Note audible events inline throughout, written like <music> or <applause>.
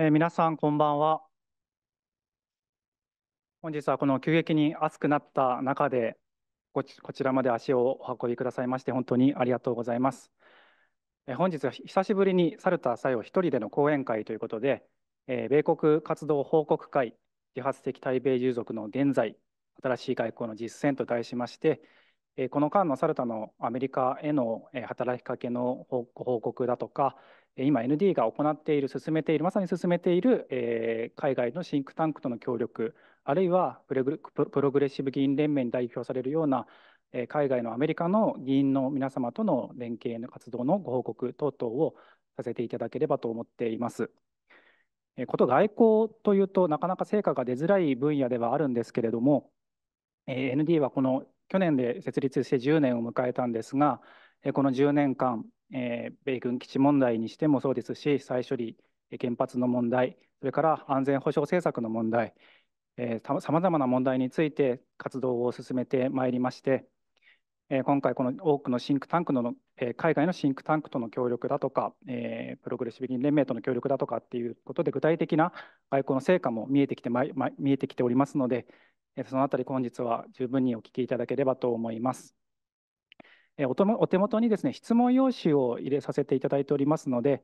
え皆さん、こんばんは。本日はこの急激に暑くなった中でこちらまで足をお運びくださいまして、本当にありがとうございます。え本日は久しぶりにサルタ作用1人での講演会ということで、え米国活動報告会、自発的対米従属の現在、新しい外交の実践と題しまして、えこの間のサルタのアメリカへの働きかけの報告だとか、今 ND が行っている、進めている、まさに進めている、えー、海外のシンクタンクとの協力、あるいはプログレッシブ議員連盟に代表されるような、えー、海外のアメリカの議員の皆様との連携の活動のご報告等々をさせていただければと思っています。えー、こと外交というとなかなか成果が出づらい分野ではあるんですけれども、えー、ND はこの去年で設立して10年を迎えたんですが、この10年間、米軍基地問題にしてもそうですし、再処理、原発の問題、それから安全保障政策の問題、さまざまな問題について活動を進めてまいりまして、今回、この多くのシンクタンクの、海外のシンクタンクとの協力だとか、プログレッシブ議員連盟との協力だとかっていうことで、具体的な外交の成果も見えてきて、ま、見えてきておりますので、そのあたり、本日は十分にお聞きいただければと思います。おお手元にですね、質問用紙を入れさせていただいておりますので、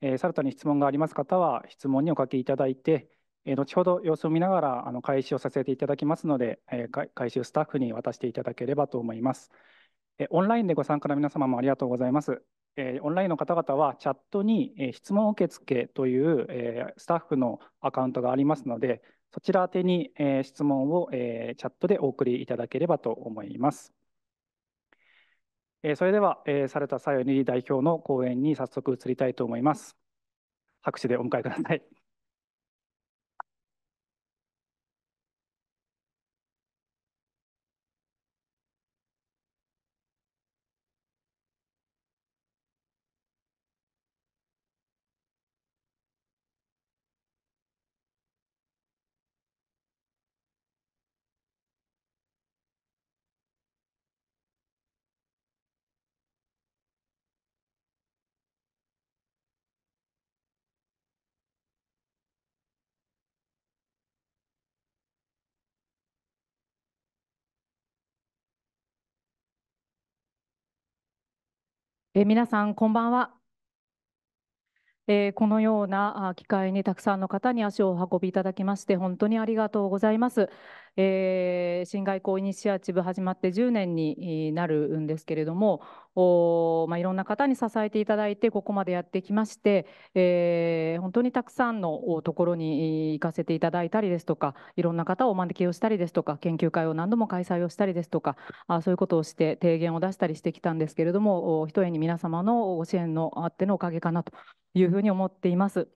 えー、サルタに質問があります方は質問にお書きいただいて、えー、後ほど様子を見ながらあの開始をさせていただきますので、えー、回収スタッフに渡していただければと思います。えー、オンラインでご参加の皆様もありがとうございます。えー、オンラインの方々はチャットに、えー、質問受付という、えー、スタッフのアカウントがありますので、そちら宛に、えー、質問を、えー、チャットでお送りいただければと思います。えそれでは、えー、されたさよに代表の講演に早速移りたいと思います。拍手でお迎えください。え皆さん、こんばんは。えー、このような機会にたくさんの方に足をお運びいただきまして、本当にありがとうございます。えー、新外交イニシアチブ始まって10年になるんですけれども、まあ、いろんな方に支えていただいてここまでやってきまして、えー、本当にたくさんのところに行かせていただいたりですとかいろんな方をお招きをしたりですとか研究会を何度も開催をしたりですとかあそういうことをして提言を出したりしてきたんですけれどもひとえに皆様のご支援のあってのおかげかなというふうに思っています。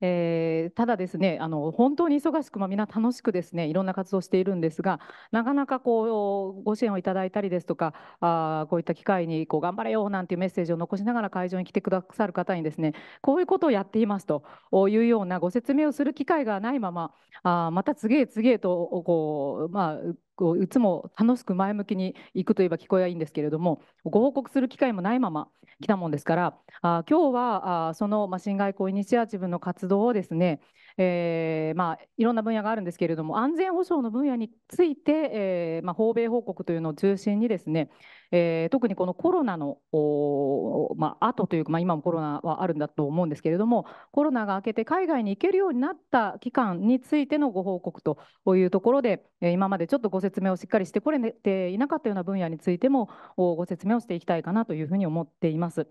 えー、ただですねあの本当に忙しく、まあ、みんな楽しくですねいろんな活動をしているんですがなかなかこうご支援をいただいたりですとかあこういった機会にこう頑張れよなんていうメッセージを残しながら会場に来てくださる方にですねこういうことをやっていますというようなご説明をする機会がないままあまた次へ次へとこう、まあ、こういつも楽しく前向きに行くといえば聞こえはいいんですけれどもご報告する機会もないまま来たもんですからあ今日はあその、まあ、新外交イニシアチブの活動をですねえーまあ、いろんな分野があるんですけれども安全保障の分野について、えーまあ、訪米報告というのを中心にですね、えー、特にこのコロナのお、まあ後というか、まあ、今もコロナはあるんだと思うんですけれどもコロナが明けて海外に行けるようになった期間についてのご報告というところで今までちょっとご説明をしっかりしてこれていなかったような分野についてもご説明をしていきたいかなというふうに思っています。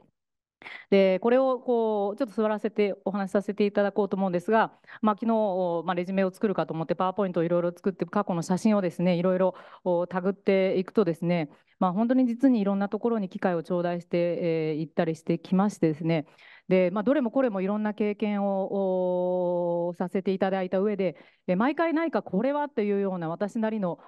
でこれをこうちょっと座らせてお話しさせていただこうと思うんですが、まあ、昨日、まあ、レジュメを作るかと思ってパワーポイントをいろいろ作って過去の写真をですねいろいろタグっていくとですね、まあ、本当に実にいろんなところに機会を頂戴してい、えー、ったりしてきましてですねで、まあ、どれもこれもいろんな経験をさせていただいた上で毎回何かこれはというような私なりの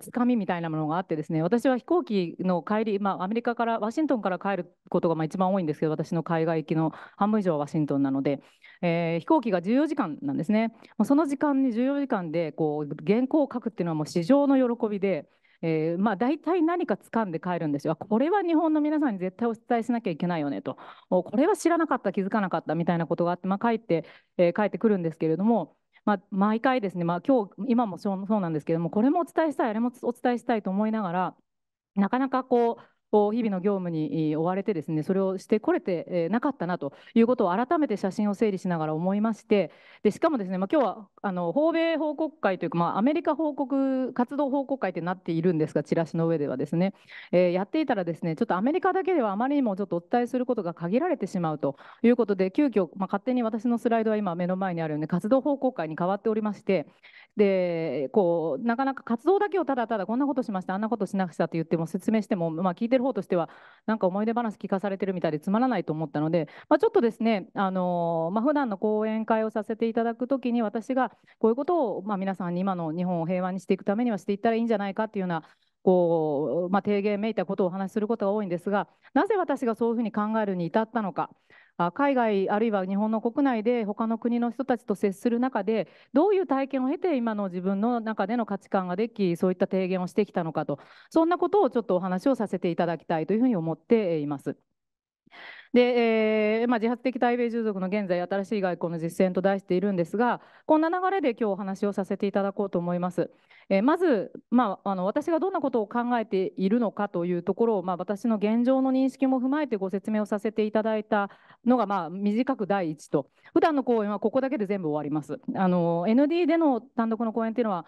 つかみみたいなものがあってですね私は飛行機の帰り、まあ、アメリカからワシントンから帰ることがまあ一番多いんですけど私の海外行きの半分以上はワシントンなので、えー、飛行機が14時間なんですね。その時間に14時間でこう原稿を書くっていうのはもう市場の喜びで。えー、まあ、大体何か掴んで帰るんですよ。これは日本の皆さんに絶対お伝えしなきゃいけないよねと、これは知らなかった、気づかなかったみたいなことがあって、まあ、帰って、えー、帰ってくるんですけれども、まあ、毎回ですね、まあ、今日今もそうなんですけども、これもお伝えしたい、あれもお伝えしたいと思いながら、なかなかこう、日々の業務に追われてですねそれをしてこれてなかったなということを改めて写真を整理しながら思いましてでしかもですね、まあ、今日はあの訪米報告会というか、まあ、アメリカ報告活動報告会ってなっているんですがチラシの上ではですね、えー、やっていたらですねちょっとアメリカだけではあまりにもちょっとお伝えすることが限られてしまうということで急遽、まあ、勝手に私のスライドは今目の前にあるように活動報告会に変わっておりまして、でこうなかなか活動だけをただただこんなことしましたあんなことしなくしたって言っても説明しても、まあ、聞いてる方としてはなんか思い出話聞かされてるみたいでつまらないと思ったので、まあ、ちょっとですねあの、まあ、普段の講演会をさせていただくときに私がこういうことを、まあ、皆さんに今の日本を平和にしていくためにはしていったらいいんじゃないかっていうようなこう、まあ、提言めいたことをお話しすることが多いんですがなぜ私がそういうふうに考えるに至ったのか海外あるいは日本の国内で他の国の人たちと接する中でどういう体験を経て今の自分の中での価値観ができそういった提言をしてきたのかとそんなことをちょっとお話をさせていただきたいというふうに思っています。で、えーまあ、自発的対米従属の現在新しい外交の実践と題しているんですがこんな流れで今日お話をさせていただこうと思います。えー、まず、まあ、あの私がどんなことを考えているのかというところを、まあ、私の現状の認識も踏まえてご説明をさせていただいたのが、まあ、短く第一と普段の講演はここだけで全部終わります。あの ND での単独の講演っていうのは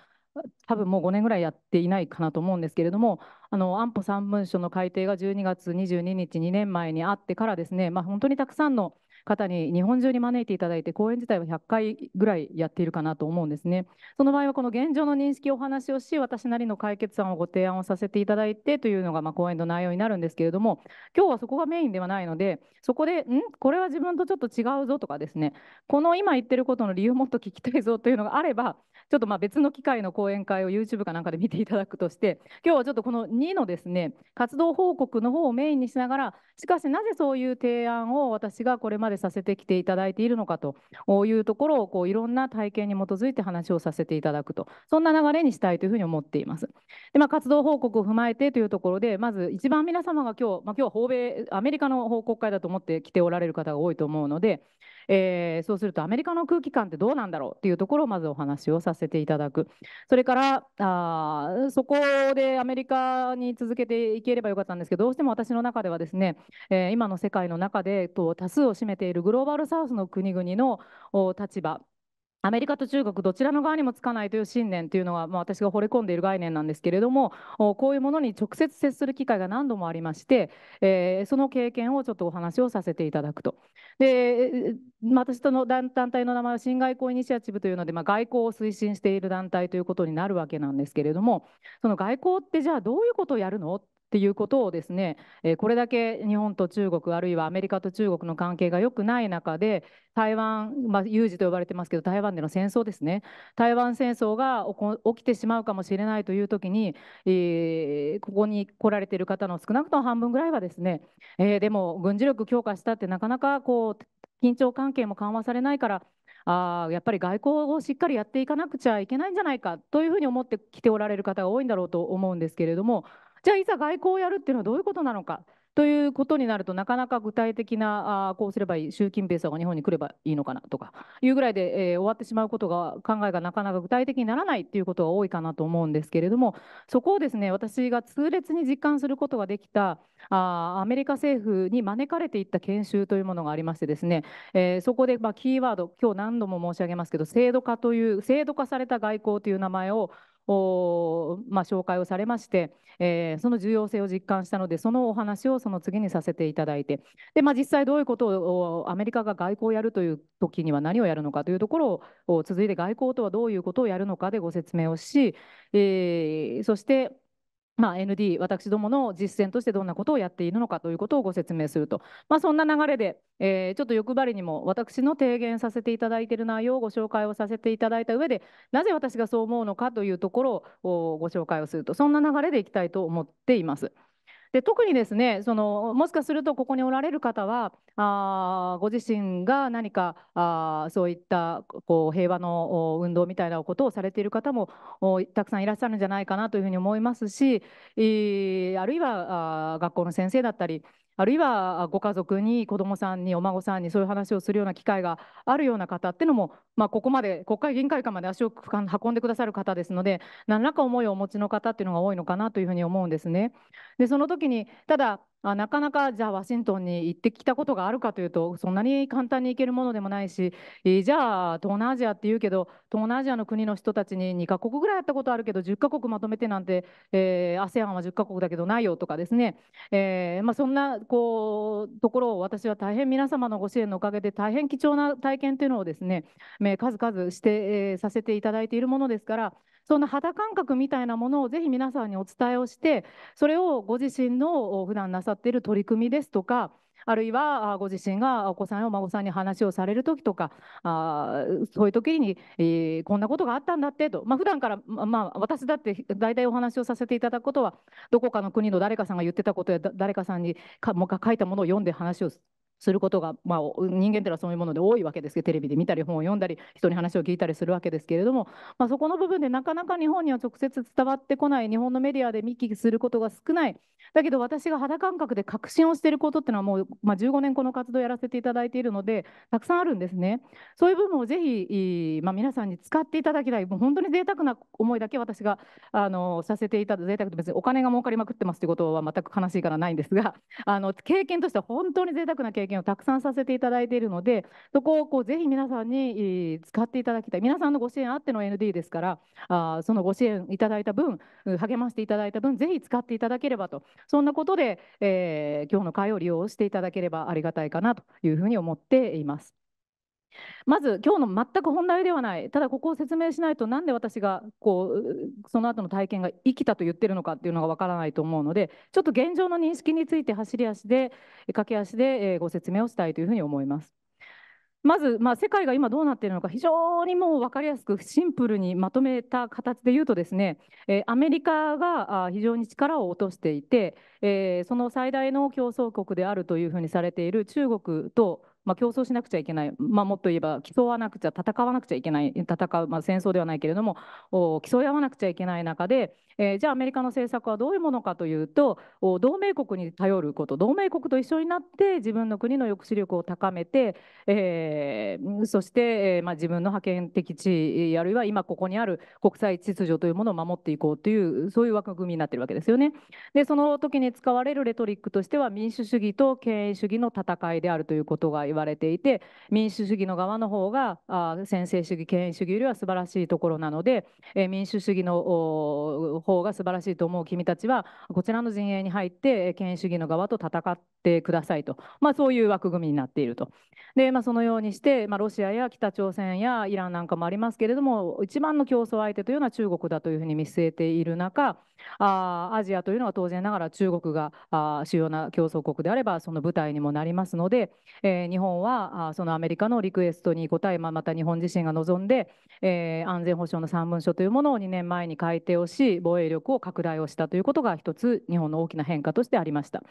多分もう5年ぐらいやっていないかなと思うんですけれどもあの安保3文書の改定が12月22日2年前にあってからですね、まあ、本当にたくさんの方に日本中に招いていただいて講演自体は100回ぐらいやっているかなと思うんですね。その場合はこの現状の認識をお話をし私なりの解決案をご提案をさせていただいてというのがまあ講演の内容になるんですけれども今日はそこがメインではないのでそこでんこれは自分とちょっと違うぞとかですねこの今言ってることの理由もっと聞きたいぞというのがあればちょっとまあ別の機会の講演会を YouTube かなんかで見ていただくとして今日はちょっとこの2のですね活動報告の方をメインにしながらしかしなぜそういう提案を私がこれまでさせてきていただいているのかというところをこういろんな体験に基づいて話をさせていただくとそんな流れにしたいというふうに思っています。でまあ、活動報告を踏まえてというところでまず一番皆様が今日、まあ、今日は米アメリカの報告会だと思って来ておられる方が多いと思うのでえー、そうするとアメリカの空気感ってどうなんだろうっていうところをまずお話をさせていただくそれからあそこでアメリカに続けていければよかったんですけどどうしても私の中ではですね、えー、今の世界の中でと多数を占めているグローバルサウスの国々の立場アメリカと中国どちらの側にもつかないという信念というのは、まあ、私が惚れ込んでいる概念なんですけれどもこういうものに直接接する機会が何度もありまして、えー、その経験をちょっとお話をさせていただくと。で私との団体の名前は新外交イニシアチブというので、まあ、外交を推進している団体ということになるわけなんですけれどもその外交ってじゃあどういうことをやるのっっていうことをですね、えこれだけ日本と中国あるいはアメリカと中国の関係が良くない中で台湾、まあ、有事と呼ばれてますけど台湾での戦争ですね台湾戦争が起きてしまうかもしれないという時に、えー、ここに来られている方の少なくとも半分ぐらいはですね、えー、でも軍事力強化したってなかなかこう緊張関係も緩和されないからあやっぱり外交をしっかりやっていかなくちゃいけないんじゃないかというふうに思ってきておられる方が多いんだろうと思うんですけれどもじゃあいざ外交をやるっていうのはどういうことなのかということになるとなかなか具体的なあこうすればいい習近平さんが日本に来ればいいのかなとかいうぐらいで、えー、終わってしまうことが考えがなかなか具体的にならないっていうことが多いかなと思うんですけれどもそこをですね私が痛烈に実感することができたあアメリカ政府に招かれていった研修というものがありましてですね、えー、そこで、まあ、キーワード今日何度も申し上げますけど制度化という制度化された外交という名前をまあ、紹介をされまして、えー、その重要性を実感したのでそのお話をその次にさせていただいてで、まあ、実際どういうことをアメリカが外交をやるという時には何をやるのかというところを続いて外交とはどういうことをやるのかでご説明をし、えー、そしてまあ、ND 私どもの実践としてどんなことをやっているのかということをご説明すると、まあ、そんな流れで、えー、ちょっと欲張りにも私の提言させていただいている内容をご紹介をさせていただいた上でなぜ私がそう思うのかというところをご紹介をするとそんな流れでいきたいと思っています。で特にですねそのもしかするとここにおられる方はあご自身が何かあそういったこう平和の運動みたいなことをされている方もたくさんいらっしゃるんじゃないかなというふうに思いますし、あるいはあ学校の先生だったりあるいはご家族に子どもさんにお孫さんにそういう話をするような機会があるような方っていうのも、まあ、ここまで国会議員会館まで足を運んでくださる方ですので何らか思いをお持ちの方っていうのが多いのかなというふうに思うんですね。でその時にただあなかなかじゃあワシントンに行ってきたことがあるかというとそんなに簡単に行けるものでもないし、えー、じゃあ東南アジアっていうけど東南アジアの国の人たちに2カ国ぐらいやったことあるけど10カ国まとめてなんて、え ASEAN は10カ国だけどないよとかですね、えーまあ、そんなこうところを私は大変皆様のご支援のおかげで大変貴重な体験というのをですね数々して、えー、させていただいているものですからその肌感覚みたいなものをぜひ皆さんにお伝えをしてそれをご自身の普段なさっている取り組みですとかあるいはご自身がお子さんやお孫さんに話をされる時とかあそういう時に、えー、こんなことがあったんだってと、まあ普段から、まあ、私だって大体お話をさせていただくことはどこかの国の誰かさんが言ってたことや誰かさんにかもか書いたものを読んで話をすることが、まあ、人間っていうのはそういうもので多いわけですけどテレビで見たり本を読んだり人に話を聞いたりするわけですけれども、まあ、そこの部分でなかなか日本には直接伝わってこない日本のメディアで見聞きすることが少ないだけど私が肌感覚で確信をしていることっていうのはもう、まあ、15年この活動をやらせていただいているのでたくさんあるんですねそういう部分をぜひ、まあ、皆さんに使っていただきたいもう本当に贅沢な思いだけ私があのさせていただ贅沢と別にお金が儲かりまくってますということは全く悲しいからないんですがあの経験としては本当に贅沢な経験経験をたくさんさせていただいているのでそこをこうぜひ皆さんに使っていただきたい皆さんのご支援あっての ND ですからあそのご支援いただいた分励ましていただいた分ぜひ使っていただければとそんなことで、えー、今日の会を利用していただければありがたいかなというふうに思っています。まず今日の全く本題ではないただここを説明しないとなんで私がこうその後の体験が生きたと言ってるのかっていうのがわからないと思うのでちょっと現状の認識について走り足で駆け足でご説明をしたいというふうに思います。まず、まあ、世界が今どうなっているのか非常にもう分かりやすくシンプルにまとめた形で言うとですね、えアメリカが非常に力を落としていて、えその最大の競争国であるというふうにされている中国とまあ、競争しなくちゃいけない、まあ、もっと言えば競わなくちゃ戦わなくちゃいけない戦う、まあ、戦争ではないけれども競い合わなくちゃいけない中で、えー、じゃあアメリカの政策はどういうものかというと同盟国に頼ること同盟国と一緒になって自分の国の抑止力を高めて、えー、そして、えーまあ、自分の覇権的地位あるいは今ここにある国際秩序というものを守っていこうというそういう枠組みになっているわけですよね。でその時に使われるレトリックとしては民主主義と権威主義の戦いであるということが言われていて民主主義の側の方があ専制主義権威主義よりは素晴らしいところなので、え民主主義の方が素晴らしいと思う君たちはこちらの陣営に入って権威主義の側と戦ってくださいと、まあ、そういう枠組みになっていると。でまあ、そのようにして、まあ、ロシアや北朝鮮やイランなんかもありますけれども一番の競争相手というのは中国だというふうに見据えている中あアジアというのは当然ながら中国があ主要な競争国であればその舞台にもなりますので、えー、日本本はそのアメリカのリクエストに応え、また日本自身が望んで、えー、安全保障の3文書というものを2年前に改定をし防衛力を拡大をしたということが一つ日本の大きな変化としてありました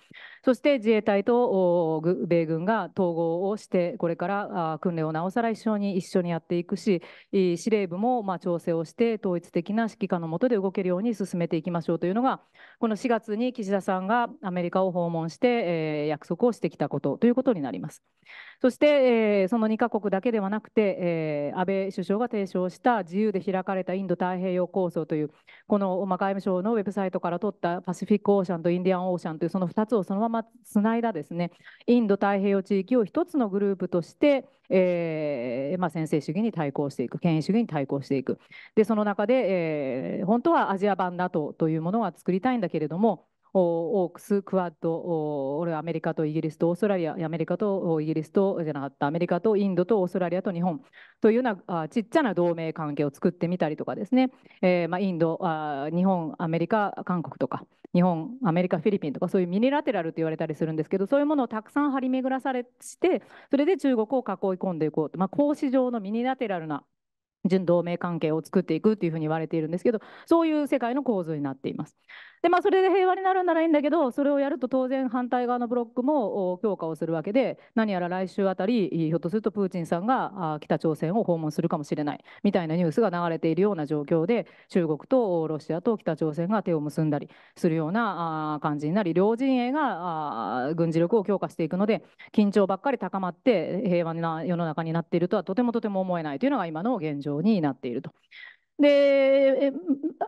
そして自衛隊と米軍が統合をしてこれから訓練をなおさら一緒に一緒にやっていくし司令部もま調整をして統一的な指揮下の下で動けるように進めていきましょうというのがこの4月に岸田さんがアメリカを訪問して、えー、約束をしてきたことということになります。そして、えー、その2か国だけではなくて、えー、安倍首相が提唱した自由で開かれたインド太平洋構想というこの、まあ、外務省のウェブサイトから取ったパシフィック・オーシャンとインディアン・オーシャンというその2つをそのままつないだですねインド太平洋地域を1つのグループとして、えーまあ、専制主義に対抗していく権威主義に対抗していくでその中で、えー、本当はアジア版 NATO というものは作りたいんだけれどもオークス、クワッド、俺はアメリカとイギリスとオーストラリア、アメリカとイギリスとじゃなかった、アメリカとインドとオーストラリアと日本というようなあちっちゃな同盟関係を作ってみたりとかですね、えー、まあ、インドあ、日本、アメリカ、韓国とか、日本、アメリカ、フィリピンとか、そういうミニラテラルと言われたりするんですけど、そういうものをたくさん張り巡らされて、それで中国を囲い込んでいこうと、まあ、格子状のミニラテラルな純同盟関係を作っていくというふうに言われているんですけど、そういう世界の構図になっています。でまあ、それで平和になるならいいんだけどそれをやると当然反対側のブロックも強化をするわけで何やら来週あたりひょっとするとプーチンさんが北朝鮮を訪問するかもしれないみたいなニュースが流れているような状況で中国とロシアと北朝鮮が手を結んだりするような感じになり両陣営が軍事力を強化していくので緊張ばっかり高まって平和な世の中になっているとはとてもとても思えないというのが今の現状になっていると。で、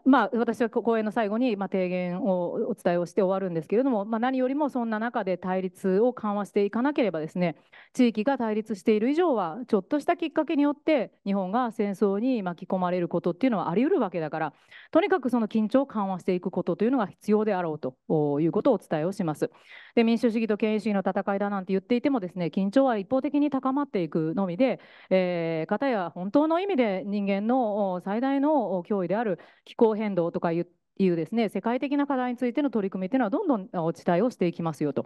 まあ、私は講演の最後に、まあ、提言をお伝えをして終わるんですけれども、まあ、何よりもそんな中で対立を緩和していかなければですね地域が対立している以上はちょっとしたきっかけによって日本が戦争に巻き込まれることっていうのはあり得るわけだからとにかくその緊張を緩和していくことというのが必要であろうということをお伝えをします。で民主主義と権威主義の戦いだなんて言っていてもですね緊張は一方的に高まっていくのみで、えー、かたや本当の意味で人間の最大の脅威である気候変動とか言っていうですね世界的な課題についての取り組みというのはどんどんお伝えをしていきますよと。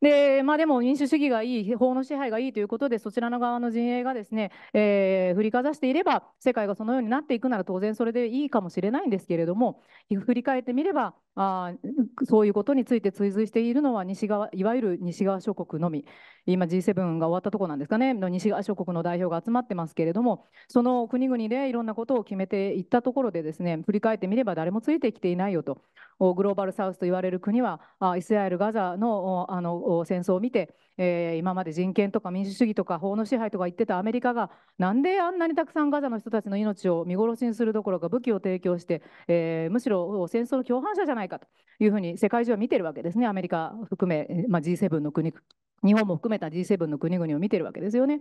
でまあ、でも民主主義がいい、法の支配がいいということで、そちらの側の陣営がですね、えー、振りかざしていれば、世界がそのようになっていくなら当然それでいいかもしれないんですけれども、振り返ってみれば、あそういうことについて追随しているのは西側、いわゆる西側諸国のみ、今、G7 が終わったところなんですかね、の西側諸国の代表が集まってますけれども、その国々でいろんなことを決めていったところで、ですね振り返ってみれば、誰もついてきてていないよと。グローバルサウスと言われる国はイスラエル・ガザのあの戦争を見て、え今まで人権とか民主主義とか法の支配とか言ってたアメリカがなんであんなにたくさんガザの人たちの命を見殺しにするどころか武器を提供して、えむしろ戦争の共犯者じゃないかというふうに世界中は見てるわけですねアメリカ含め、まあ、G7 の国日本も含めた G7 の国々を見てるわけですよね。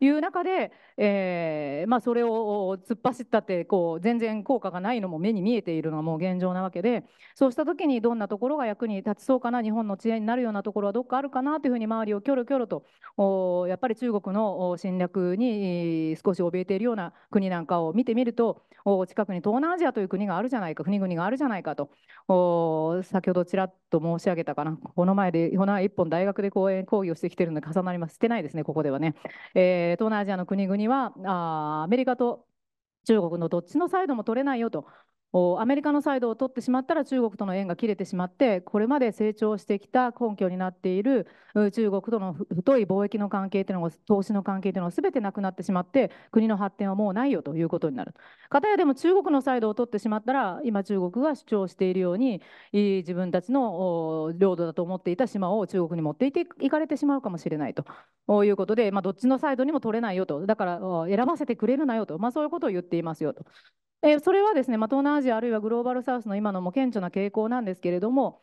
いう中で、えーまあ、それを突っ走ったってこう全然効果がないのも目に見えているのはもう現状なわけでそうした時にどんなところが役に立ちそうかな日本の知恵になるようなところはどっかあるかなというふうに周りをキョロキョロとおやっぱり中国の侵略に少し怯えているような国なんかを見てみるとお近くに東南アジアという国があるじゃないか国々があるじゃないかとお先ほどちらっと申し上げたかなこの前でこの一本大学で講演行為をしてきているので重なります。してないですね、ここではね。えー、東南アジアの国々はあアメリカと中国のどっちのサイドも取れないよとアメリカのサイドを取ってしまったら中国との縁が切れてしまってこれまで成長してきた根拠になっている中国との太い貿易の関係というのが投資の関係というのが全てなくなってしまって国の発展はもうないよということになる。かたやでも中国のサイドを取ってしまったら今中国が主張しているように自分たちの領土だと思っていた島を中国に持っていて行かれてしまうかもしれないということで、まあ、どっちのサイドにも取れないよとだから選ばせてくれるなよと、まあ、そういうことを言っていますよと。えそれはですね、ま東南アジアあるいはグローバルサウスの今のも顕著な傾向なんですけれども、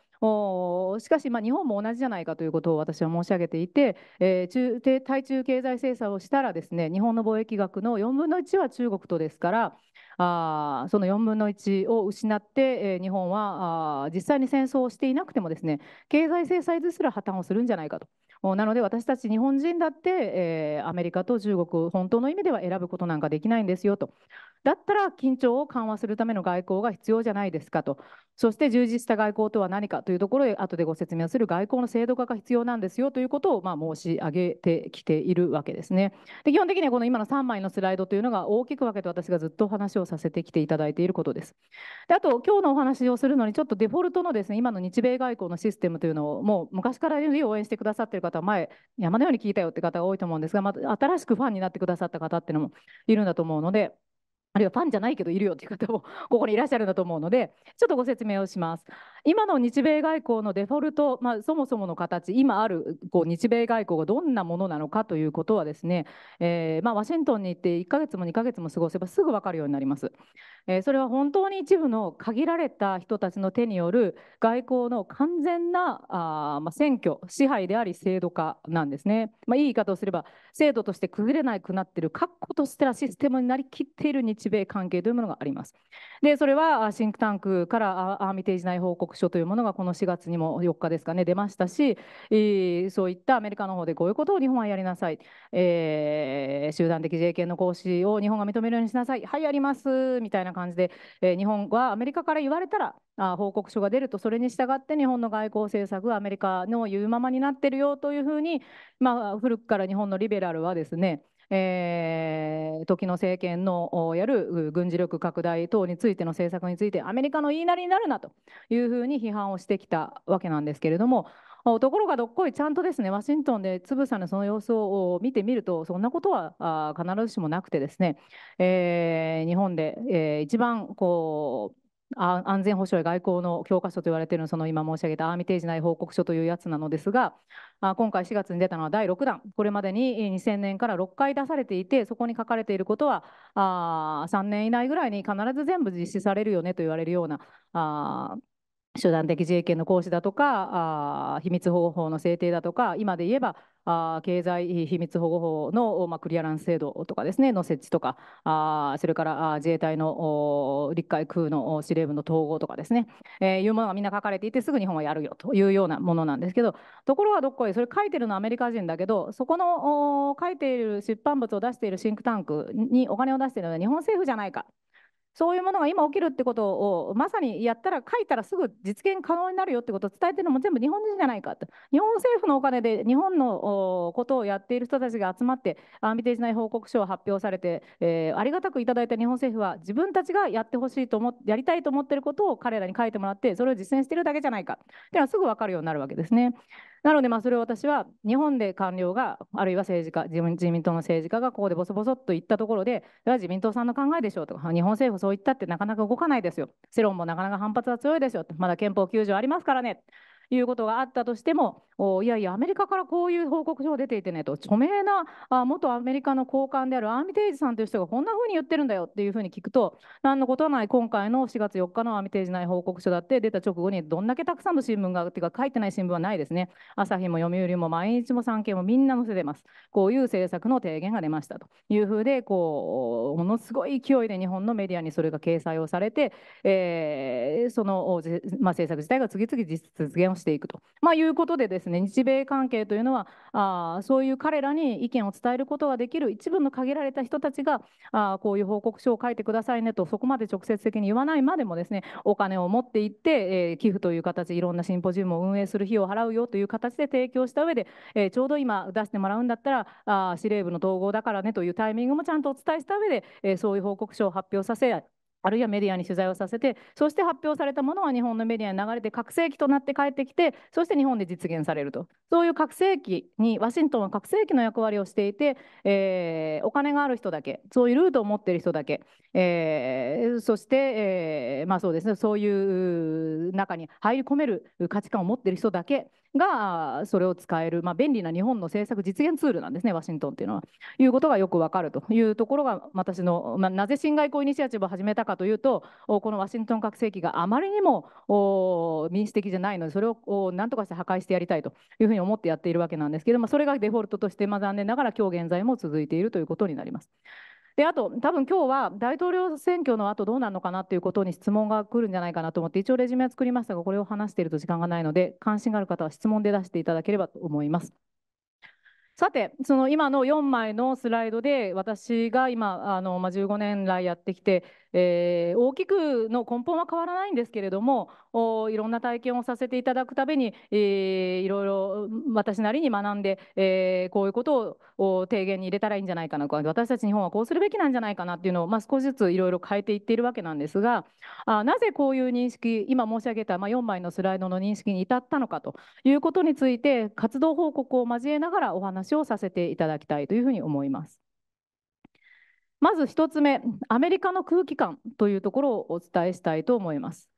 しかし、ま日本も同じじゃないかということを私は申し上げていて、えー、中対中経済制裁をしたらですね日本の貿易額の4分の1は中国とですからあその4分の1を失って、えー、日本はあ実際に戦争をしていなくてもですね経済制裁ですら破綻をするんじゃないかと。なので私たち日本人だって、えー、アメリカと中国本当の意味では選ぶことなんかできないんですよとだったら緊張を緩和するための外交が必要じゃないですかと、そして充実した外交とは何かというところで、後でご説明する外交の制度化が必要なんですよということをま申し上げてきているわけですね。で基本的にはこの今の3枚のスライドというのが大きく分けて私がずっとお話をさせてきていただいていることです。であと、今日のお話をするのに、ちょっとデフォルトのですね今の日米外交のシステムというのを、もう昔から応援してくださっている方は前、山のように聞いたよって方が多いと思うんですが、また新しくファンになってくださった方っていうのもいるんだと思うので。あるいはファンじゃないけどいるよという方も <laughs> ここにいらっしゃるんだと思うのでちょっとご説明をします。今の日米外交のデフォルト、まあ、そもそもの形、今あるこう日米外交がどんなものなのかということはですね、えーまあ、ワシントンに行って1か月も2か月も過ごせばすぐ分かるようになります。えー、それは本当に一部の限られた人たちの手による外交の完全なあ、まあ、選挙、支配であり制度化なんですね。まあ、いい言い方をすれば、制度として崩れなくなっている、確固としたシステムになりきっている日米関係というものがあります。で、それはシンクタンクからアーミテージ内報告書というものがこの4月にも4日ですかね出ましたし、そういったアメリカの方でこういうことを日本はやりなさい、えー、集団的自衛権の行使を日本が認めるようにしなさいはいやりますみたいな感じで、えー、日本はアメリカから言われたらあ報告書が出るとそれに従って日本の外交政策はアメリカの言うままになってるよというふうに、まあ、古くから日本のリベラルはですねえー、時の政権のやる軍事力拡大等についての政策についてアメリカの言いなりになるなというふうに批判をしてきたわけなんですけれどもところがどっこいちゃんとですねワシントンでつぶさのその様子を見てみるとそんなことは必ずしもなくてですね、えー、日本で、えー、一番こう安全保障や外交の教科書と言われているその今申し上げたアーミテージ内報告書というやつなのですが、あ、今回4月に出たのは第6弾これまでに2000年から6回出されていてそこに書かれていることはあ3年以内ぐらいに必ず全部実施されるよねと言われるようなあ集団的自衛権の行使だとか、あ秘密保護法の制定だとか、今で言えばあ経済秘密保護法の、まあ、クリアランス制度とかですね、の設置とか、あそれからあ自衛隊の陸海空の司令部の統合とかですね、えー、いうものがみんな書かれていて、すぐ日本はやるよというようなものなんですけど、ところがどっこい、それ書いてるのはアメリカ人だけど、そこの書いている出版物を出しているシンクタンクにお金を出しているのは日本政府じゃないか。そういうものが今起きるってことをまさにやったら書いたらすぐ実現可能になるよってことを伝えてるのも全部日本人じゃないかと日本政府のお金で日本のことをやっている人たちが集まってアンビテージ内報告書を発表されて、えー、ありがたくいただいた日本政府は自分たちがやってほしいと思やりたいと思っていることを彼らに書いてもらってそれを実践しているだけじゃないかっていうのはすぐ分かるようになるわけですね。なので、まあ、それを私は日本で官僚が、あるいは政治家、自民自民党の政治家がここでぼそぼそっと言ったところで、それは自民党さんの考えでしょうとか、日本政府そう言ったってなかなか動かないですよ、世論もなかなか反発は強いですよまだ憲法9条ありますからね、いうことがあったとしてもいやいやアメリカからこういう報告書が出ていてねと著名な元アメリカの高官であるアーミテージさんという人がこんなふうに言ってるんだよっていうふうに聞くと何のことはない今回の4月4日のアーミテージ内報告書だって出た直後にどんだけたくさんの新聞がていうか書いてない新聞はないですね朝日も読売も毎日も産経もみんな載せてますこういう政策の提言が出ましたというふうでこうものすごい勢いで日本のメディアにそれが掲載をされて、えー、その、まあ、政策自体が次々実現をしていくと、まあ、いうことでですね日米関係というのはあそういう彼らに意見を伝えることができる一部の限られた人たちがあこういう報告書を書いてくださいねとそこまで直接的に言わないまでもですねお金を持っていって、えー、寄付という形いろんなシンポジウムを運営する費用を払うよという形で提供した上で、えー、ちょうど今出してもらうんだったらあ司令部の統合だからねというタイミングもちゃんとお伝えした上で、えー、そういう報告書を発表させあるいはメディアに取材をさせてそして発表されたものは日本のメディアに流れて拡声器となって帰ってきてそして日本で実現されるとそういう拡声器にワシントンは拡声器の役割をしていて、えー、お金がある人だけそういうルートを持っている人だけ、えー、そして、えー、まあそうですねそういう中に入り込める価値観を持っている人だけがそれを使える、まあ、便利な日本の政策実現ツールなんですね、ワシントンというのは。いうことがよくわかるというところが、私の、まあ、なぜ侵害行イニシアチブを始めたかかというとこのワシントン拡声器があまりにも民主的じゃないのでそれを何とかして破壊してやりたいというふうに思ってやっているわけなんですけど、もそれがデフォルトとして、まあ、残念ながら今日現在も続いているということになります。であと多分今日は大統領選挙の後どうなるのかなということに質問が来るんじゃないかなと思って一応レジュメは作りましたがこれを話していると時間がないので関心がある方は質問で出していただければと思います。さてその今の4枚のスライドで私が今あの、まあ、15年来やってきてえー、大きくの根本は変わらないんですけれどもいろんな体験をさせていただくために、えー、いろいろ私なりに学んで、えー、こういうことを提言に入れたらいいんじゃないかな私たち日本はこうするべきなんじゃないかなっていうのを、まあ、少しずついろいろ変えていっているわけなんですがあなぜこういう認識今申し上げた、まあ、4枚のスライドの認識に至ったのかということについて活動報告を交えながらお話をさせていただきたいというふうに思います。まず1つ目、アメリカの空気感というところをお伝えしたいと思います。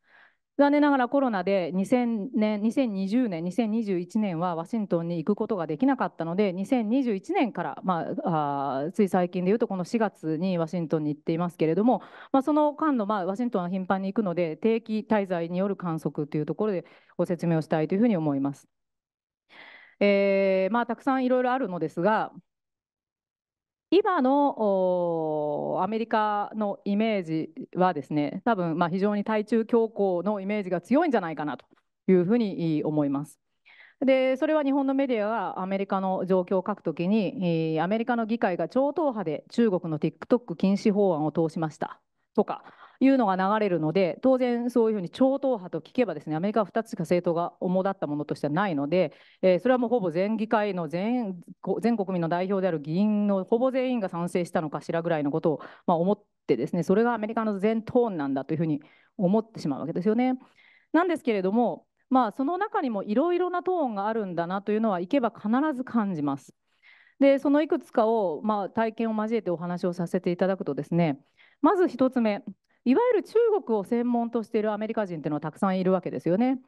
残念ながらコロナで2000年2020年、2021年はワシントンに行くことができなかったので、2021年から、まあ、あつい最近でいうと、この4月にワシントンに行っていますけれども、まあ、その間の、まあ、ワシントンは頻繁に行くので、定期滞在による観測というところでご説明をしたいというふうに思います。えーまあ、たくさんいろいろあるのですが、今のアメリカのイメージはですね多分まあ非常に対中強硬のイメージが強いんじゃないかなというふうに思います。でそれは日本のメディアがアメリカの状況を書くときにアメリカの議会が超党派で中国の TikTok 禁止法案を通しましたとかいうのが流れるので当然そういうふうに超党派と聞けばですねアメリカは2つしか政党が主だったものとしてはないので、えー、それはもうほぼ全議会の全全国民の代表である議員のほぼ全員が賛成したのかしらぐらいのことを、まあ、思ってですねそれがアメリカの全トーンなんだというふうに思ってしまうわけですよね。なんですけれども、まあ、その中にもいろいろなトーンがあるんだなというのは行けば必ず感じます。でそのいくつかを、まあ、体験を交えてお話をさせていただくとですねまず1つ目いわゆる中国を専門としているアメリカ人っていうのはたくさんいるわけですよね。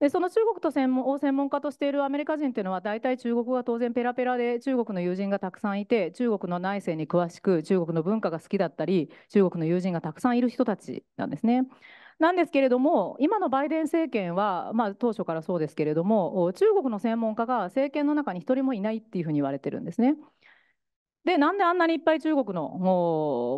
でその中国と専門を専門家としているアメリカ人というのは大体中国は当然ペラペラで中国の友人がたくさんいて中国の内政に詳しく中国の文化が好きだったり中国の友人がたくさんいる人たちなんですね。なんですけれども今のバイデン政権は、まあ、当初からそうですけれども中国の専門家が政権の中に一人もいないっていうふうに言われてるんですね。でなんであんなにいっぱい中国の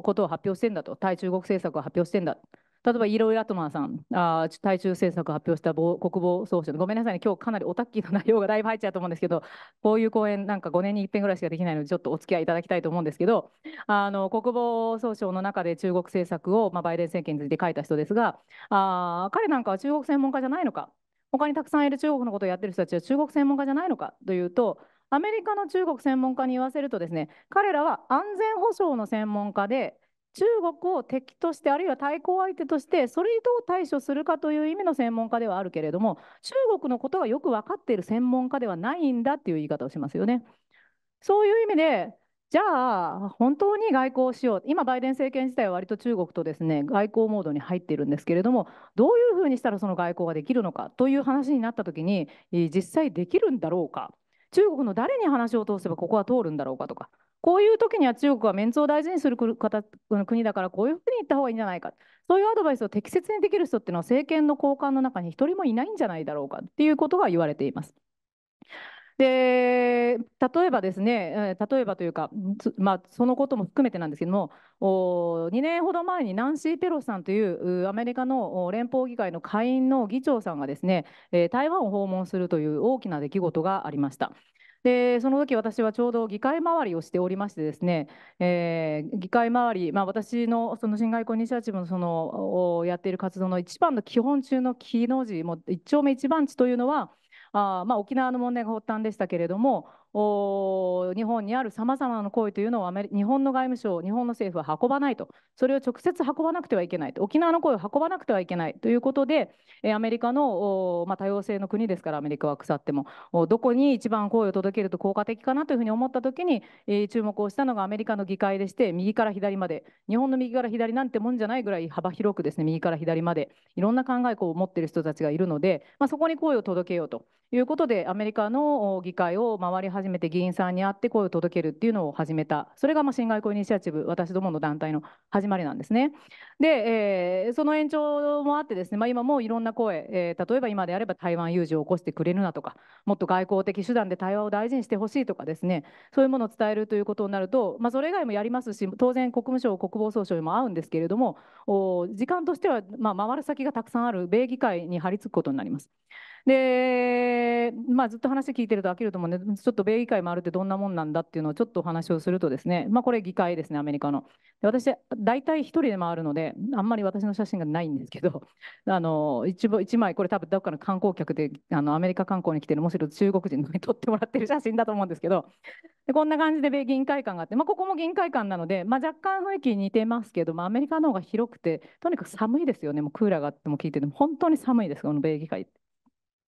ことを発表してんだと対中国政策を発表してんだ例えばイロイ・ラトマーさんあ対中政策発表した国防総省ごめんなさいね今日かなりオタッキーの内容がだいぶ入っちゃうと思うんですけどこういう講演なんか5年に1遍ぐらいしかできないのでちょっとお付き合いいただきたいと思うんですけどあの国防総省の中で中国政策を、まあ、バイデン政権について書いた人ですがあ彼なんかは中国専門家じゃないのか他にたくさんいる中国のことをやってる人たちは中国専門家じゃないのかというとアメリカの中国専門家に言わせるとですね彼らは安全保障の専門家で中国を敵としてあるいは対抗相手としてそれにどう対処するかという意味の専門家ではあるけれども中国のことがよく分かっている専門家ではないんだっていう言い方をしますよね。そういう意味でじゃあ本当に外交をしよう今バイデン政権自体は割と中国とですね外交モードに入っているんですけれどもどういうふうにしたらその外交ができるのかという話になった時に実際できるんだろうか中国の誰に話を通せばここは通るんだろうかとか、こういう時には中国はメンツを大事にする国だから、こういうふうに言った方がいいんじゃないか、そういうアドバイスを適切にできる人っていうのは、政権の高官の中に一人もいないんじゃないだろうかっていうことが言われています。で例えばですね例えばというか、まあ、そのことも含めてなんですけども2年ほど前にナンシー・ペロスさんというアメリカの連邦議会の下院の議長さんがですね台湾を訪問するという大きな出来事がありました。でその時私はちょうど議会周りをしておりましてですね、えー、議会周り、まあ、私のその新外交イニシアチブのそのやっている活動の一番の基本中の木の字もう一丁目一番地というのはあまあ、沖縄の問題が発端でしたけれども日本にあるさまざまな行為というのを日本の外務省、日本の政府は運ばないと、それを直接運ばなくてはいけないと、沖縄の声を運ばなくてはいけないということで、アメリカの、まあ、多様性の国ですから、アメリカは腐っても、どこに一番声を届けると効果的かなというふうに思ったときに、えー、注目をしたのがアメリカの議会でして、右から左まで、日本の右から左なんてもんじゃないぐらい幅広くですね、右から左まで、いろんな考えを持っている人たちがいるので、まあ、そこに声を届けようということで、アメリカの議会を回り始め初めて議員さんに会って声を届けるっていうのを始めたそれがまあ侵害行為イニシアチブ私どもの団体の始まりなんですね。で、えー、その延長もあってですね、まあ、今もいろんな声、えー、例えば今であれば台湾有事を起こしてくれるなとかもっと外交的手段で対話を大事にしてほしいとかですねそういうものを伝えるということになると、まあ、それ以外もやりますし当然国務省国防総省にも会うんですけれどもお時間としては、まあ、回る先がたくさんある米議会に張り付くことになります。で、まあ、ずっと話聞いてると飽きると思うんで、ちょっと米議会もあるってどんなもんなんだっていうのをちょっとお話をするとですね、まあ、これ議会ですね、アメリカの。で私、大体1人で回るので、あんまり私の写真がないんですけど <laughs> あの一一枚これ多分どっかの観光客であのアメリカ観光に来てるむしろ中国人のに撮ってもらってる写真だと思うんですけどでこんな感じで議員会館があって、まあ、ここも議員会館なので、まあ、若干雰囲気似てますけど、まあ、アメリカの方が広くてとにかく寒いですよねもうクーラーがあっても聞いてても本当に寒いですこの米議会って。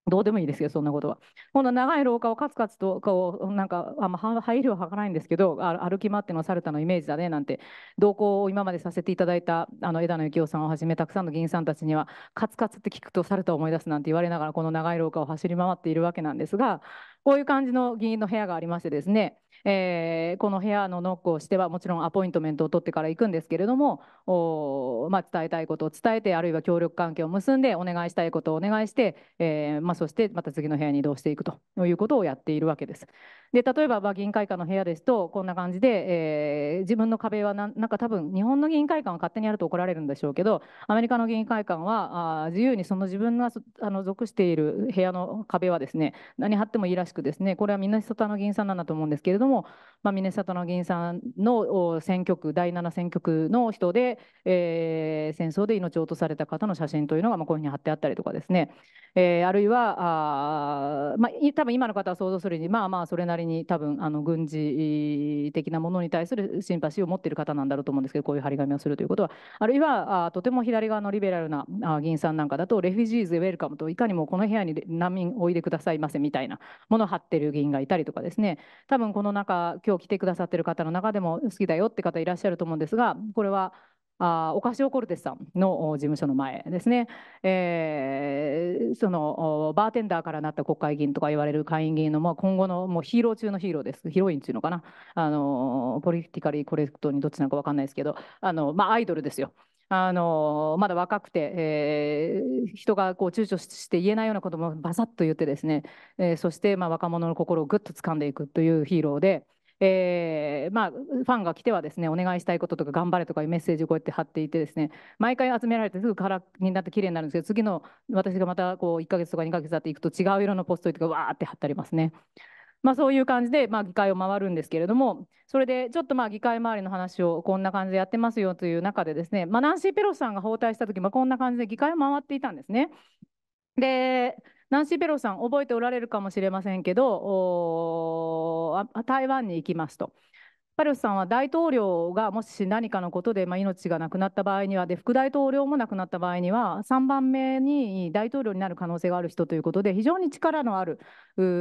どうでもいいですよ、そんなことは。この長い廊下をカツカツと、こう、なんか、あんま入りをはかないんですけど、歩き回ってのサルタのイメージだね、なんて、同行を今までさせていただいた、あの、枝野幸男さんをはじめ、たくさんの議員さんたちには、カツカツって聞くとサルタを思い出すなんて言われながら、この長い廊下を走り回っているわけなんですが、こういう感じの議員の部屋がありましてですね、えー、この部屋のノックをしてはもちろんアポイントメントを取ってから行くんですけれどもお、まあ、伝えたいことを伝えてあるいは協力関係を結んでお願いしたいことをお願いして、えー、まあ、そしてまた次の部屋に移動していくということをやっているわけです。で例えば、まあ、議員会館の部屋ですとこんな感じで、えー、自分の壁はなんか多分日本の議員会館は勝手にやると怒られるんでしょうけどアメリカの議員会館はあ自由にその自分があの属している部屋の壁はですね何貼ってもいいらししくですねこれはミネソタの議員さんなんだと思うんですけれども、まあ、ミネソタの議員さんの選挙区第7選挙区の人で、えー、戦争で命を落とされた方の写真というのが、まあ、こういうふうに貼ってあったりとかですね、えー、あるいはあ、まあ、多分今の方は想像するにまあまあそれなりに多分あの軍事的なものに対するシンパシーを持っている方なんだろうと思うんですけどこういう張り紙をするということはあるいはあとても左側のリベラルな議員さんなんかだとレフィジーズウェルカムといかにもこの部屋に難民おいでくださいませみたいなもの貼ってる議員がいたりとかですね多分この中今日来てくださってる方の中でも好きだよって方いらっしゃると思うんですがこれはあオカシオ・コルテスさんの事務所の前ですね、えー、そのバーテンダーからなった国会議員とか言われる下院議員の、まあ、今後のもうヒーロー中のヒーローです、ヒロインっていうのかな、あのポリティカリーコレクトにどっちなのか分かんないですけど、あのまあ、アイドルですよ。あのまだ若くて、えー、人がこう躊躇して言えないようなこともバサッと言ってですね、えー、そしてまあ若者の心をぐっと掴んでいくというヒーローで。えーまあ、ファンが来てはですねお願いしたいこととか頑張れとかいうメッセージをこうやって貼っていてですね毎回集められてすぐ空になって綺麗になるんですけど次の私がまたこう1か月とか2か月経っていくと違う色のポストイいトがわーって貼ってありますね。まあ、そういう感じで、まあ、議会を回るんですけれども、それでちょっとまあ議会周りの話をこんな感じでやってますよという中で、ですね、まあ、ナンシー・ペロシさんが包帯したとき、こんな感じで議会を回っていたんですね。でナンシー・ペロシさん、覚えておられるかもしれませんけど、台湾に行きますと。カリオスさんは大統領がもし何かのことで、まあ、命がなくなった場合にはで副大統領も亡くなった場合には3番目に大統領になる可能性がある人ということで非常に力のある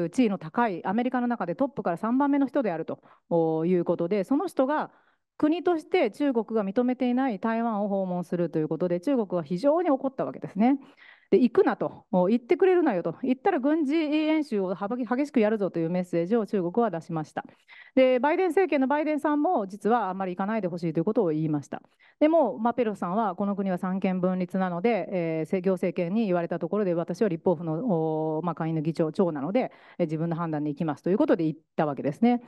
地位の高いアメリカの中でトップから3番目の人であるということでその人が国として中国が認めていない台湾を訪問するということで中国は非常に怒ったわけですね。で行くなと、言ってくれるなよと、言ったら軍事演習を激しくやるぞというメッセージを中国は出しました。で、バイデン政権のバイデンさんも、実はあまり行かないでほしいということを言いました。でも、マペロさんは、この国は三権分立なので、えー、行政権に言われたところで、私は立法府の、まあ、会員の議長、長なので、自分の判断に行きますということで行ったわけですね。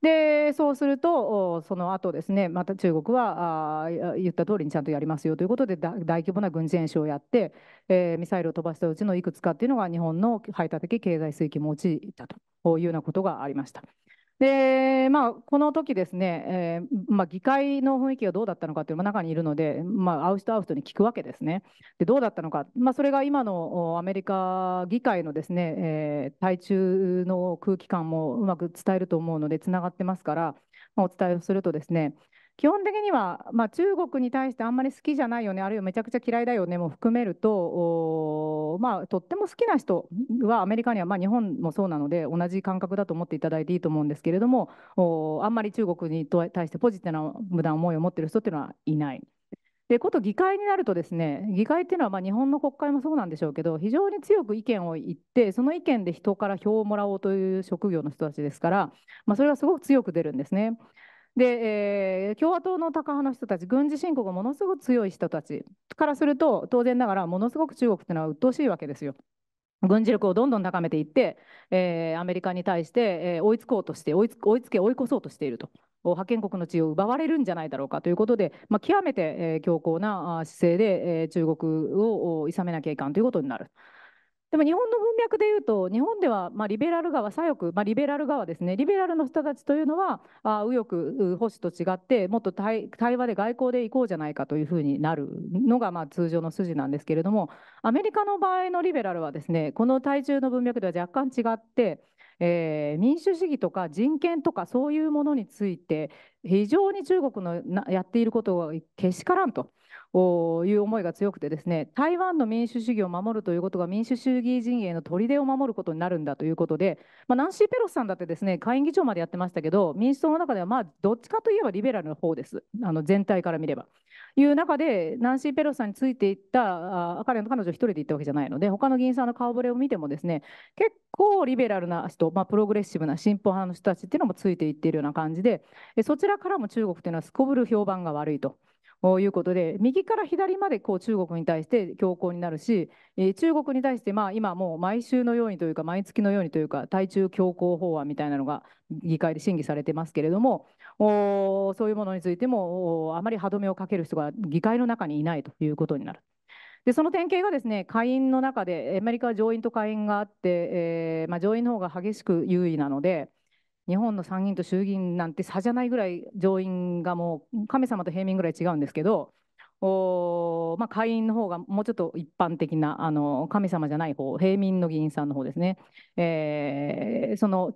でそうすると、その後ですね、また中国はあ言った通りにちゃんとやりますよということで、大規模な軍事演習をやって、えー、ミサイルを飛ばしたうちのいくつかというのが日本の排他的経済水域も陥ったというようなことがありました。でまあ、この時ですね、えー、まあ、議会の雰囲気がどうだったのかというのも中にいるので、まあ、会う人会う人に聞くわけですね。でどうだったのか、まあ、それが今のアメリカ議会のですね、えー、対中の空気感もうまく伝えると思うのでつながってますから、まあ、お伝えするとですね、基本的には、まあ、中国に対してあんまり好きじゃないよねあるいはめちゃくちゃ嫌いだよねも含めると、まあ、とっても好きな人はアメリカには、まあ、日本もそうなので同じ感覚だと思っていただいていいと思うんですけれどもあんまり中国に対してポジティブな無駄思いを持っている人っていうのはいない。でこと議会になるとですね議会っていうのはまあ日本の国会もそうなんでしょうけど非常に強く意見を言ってその意見で人から票をもらおうという職業の人たちですから、まあ、それがすごく強く出るんですね。で、えー、共和党の高派の人たち、軍事侵攻がものすごく強い人たちからすると、当然ながら、ものすごく中国っていうのは鬱陶しいわけですよ。軍事力をどんどん高めていって、えー、アメリカに対して、えー、追いつこうとして追いつ、追いつけ、追い越そうとしていると。覇権国の地位を奪われるんじゃないだろうかということで、まあ、極めて、えー、強硬な姿勢で、えー、中国をいさめなきゃいかんということになる。でも日本の文脈でいうと日本ではまあリベラル側左翼、まあ、リベラル側ですねリベラルの人たちというのはあ右翼保守と違ってもっと対話で外交でいこうじゃないかというふうになるのがまあ通常の筋なんですけれどもアメリカの場合のリベラルはですねこの対中の文脈では若干違って。えー、民主主義とか人権とかそういうものについて非常に中国のやっていることはけしからんという思いが強くてですね台湾の民主主義を守るということが民主主義陣営の砦を守ることになるんだということで、まあ、ナンシー・ペロスさんだってですね下院議長までやってましたけど民主党の中ではまあどっちかといえばリベラルの方ですあの全体から見れば。いう中でナンシー・ペロスさんについていったあ彼の彼女一人で行ったわけじゃないので他の議員さんの顔ぶれを見てもですね結構リベラルな人、まあ、プログレッシブな進歩派の人たちっていうのもついていっているような感じでそちらからも中国というのはすこぶる評判が悪いと。いうことで右から左までこう中国に対して強硬になるし、え中国に対してまあ今もう毎週のようにというか毎月のようにというか対中強硬法案みたいなのが議会で審議されてますけれどもおそういうものについてもあまり歯止めをかける人が議会の中にいないということになる。でその典型がですね下院の中でアメリカは上院と下院があって、えー、まあ、上院の方が激しく優位なので、日本の参議院と衆議院なんて差じゃないぐらい上院がもう神様と平民ぐらい違うんですけど、おまあ、会員の方がもうちょっと一般的なあの神様じゃない方平民の議員さんの方ですね、えー、その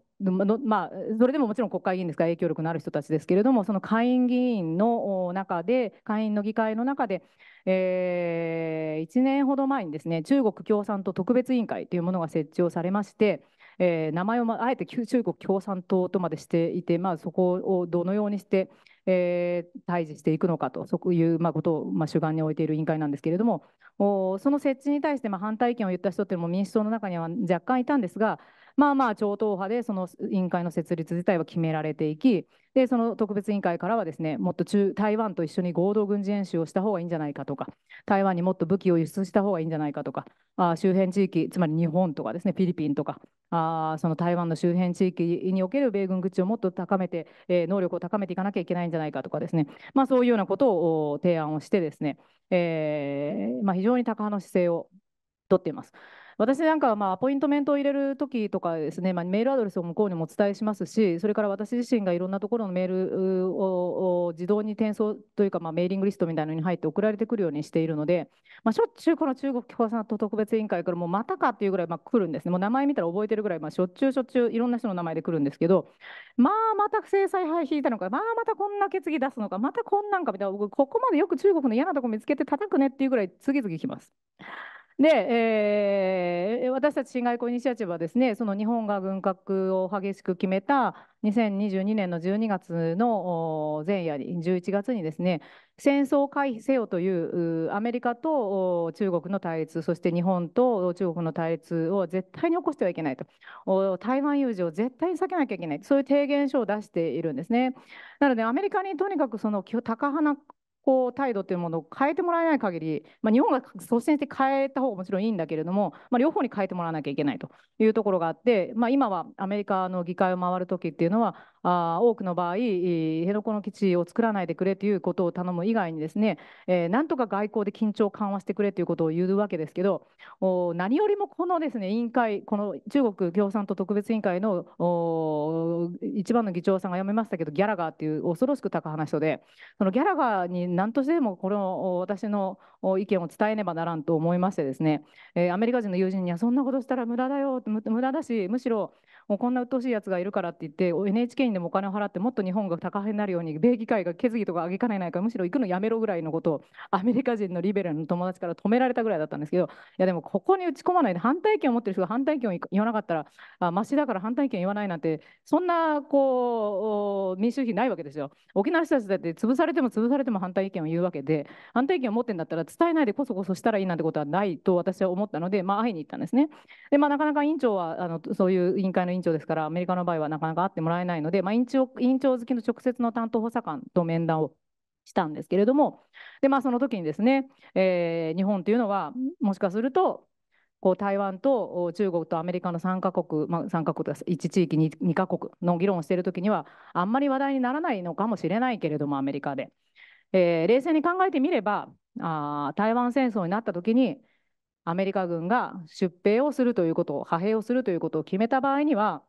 まあ、それでももちろん国会議員ですから影響力のある人たちですけれどもその下院議員の中で下院の議会の中で、えー、1年ほど前にですね中国共産党特別委員会というものが設置をされましてえー、名前をあえて中国共産党とまでしていて、まあ、そこをどのようにして、えー、対峙していくのかとそういう、まあ、ことを、まあ、主眼に置いている委員会なんですけれどもその設置に対して、まあ、反対意見を言った人っていうのも民主党の中には若干いたんですがまあまあ超党派でその委員会の設立自体は決められていきでその特別委員会からはですねもっと中台湾と一緒に合同軍事演習をした方がいいんじゃないかとか台湾にもっと武器を輸出した方がいいんじゃないかとかあ周辺地域つまり日本とかですねフィリピンとかあその台湾の周辺地域における米軍口をもっと高めて、えー、能力を高めていかなきゃいけないんじゃないかとかですね、まあ、そういうようなことを提案をしてですね、えーまあ、非常に高派の姿勢をとっています。私なんかはまあアポイントメントを入れる時とかですね、まあ、メールアドレスを向こうにもお伝えしますし、それから私自身がいろんなところのメールを自動に転送というか、まメーリングリストみたいなのに入って送られてくるようにしているので、まあ、しょっちゅうこの中国共産党特別委員会からもうまたかっていうぐらいまあ来るんですね、もう名前見たら覚えてるぐらい、ましょっちゅうしょっちゅういろんな人の名前で来るんですけど、まあまた制裁引いたのか、まあまたこんな決議出すのか、またこんなんかみたいな、僕、ここまでよく中国の嫌なとこ見つけて叩くねっていうぐらい、次々来ます。で、えー、私たち新外交イニシアチブはですねその日本が軍拡を激しく決めた2022年の12月の前夜に11月にですね戦争回避せよというアメリカと中国の対立そして日本と中国の対立を絶対に起こしてはいけないと台湾有事を絶対に避けなきゃいけないそういう提言書を出しているんですね。なのでアメリカにとにかくその高鼻こう態度というものを変えてもらえない限り、まあ、日本が率先して変えた方がもちろんいいんだけれども、まあ、両方に変えてもらわなきゃいけないというところがあって、まあ、今はアメリカの議会を回るときっていうのは、多くの場合辺野古の基地を作らないでくれということを頼む以外にですね、なんとか外交で緊張を緩和してくれということを言うわけですけど何よりもこのですね委員会この中国共産党特別委員会の一番の議長さんが辞めましたけどギャラガーっていう恐ろしく高話人でそのギャラガーに何としてでもこの私の意見を伝えねばならんと思いましてですね、アメリカ人の友人にはそんなことしたら無駄だよ無駄だしむしろもうこんな鬱陶しいやつがいるからって言って NHK にでもお金を払ってもっと日本が高派になるように米議会が決議とか上げかねないからむしろ行くのやめろぐらいのことをアメリカ人のリベラルの友達から止められたぐらいだったんですけどいやでもここに打ち込まないで反対意見を持ってる人が反対意見を言わなかったらあしだから反対意見言わないなんてそんなこう民主主義ないわけですよ。沖縄の人たちだって潰されても潰されても反対意見を言うわけで反対意見を持ってんだったら伝えないでこそこそしたらいいなんてことはないと私は思ったので、まあ、会いに行ったんですね。でまあ、なかなか委員長はあのそういう委員会の委員長ですからアメリカの場合はなかなか会ってもらえないので、まあ、委員長委員長きの直接の担当補佐官と面談をしたんですけれどもで、まあ、その時にですね、えー、日本というのはもしかするとこう台湾と中国とアメリカの3カ国、まあ、3カ国1地域 2, 2カ国の議論をしている時にはあんまり話題にならないのかもしれないけれどもアメリカで、えー、冷静に考えてみればあ台湾戦争になった時にアメリカ軍が出兵をするということを、派兵をするということを決めた場合には、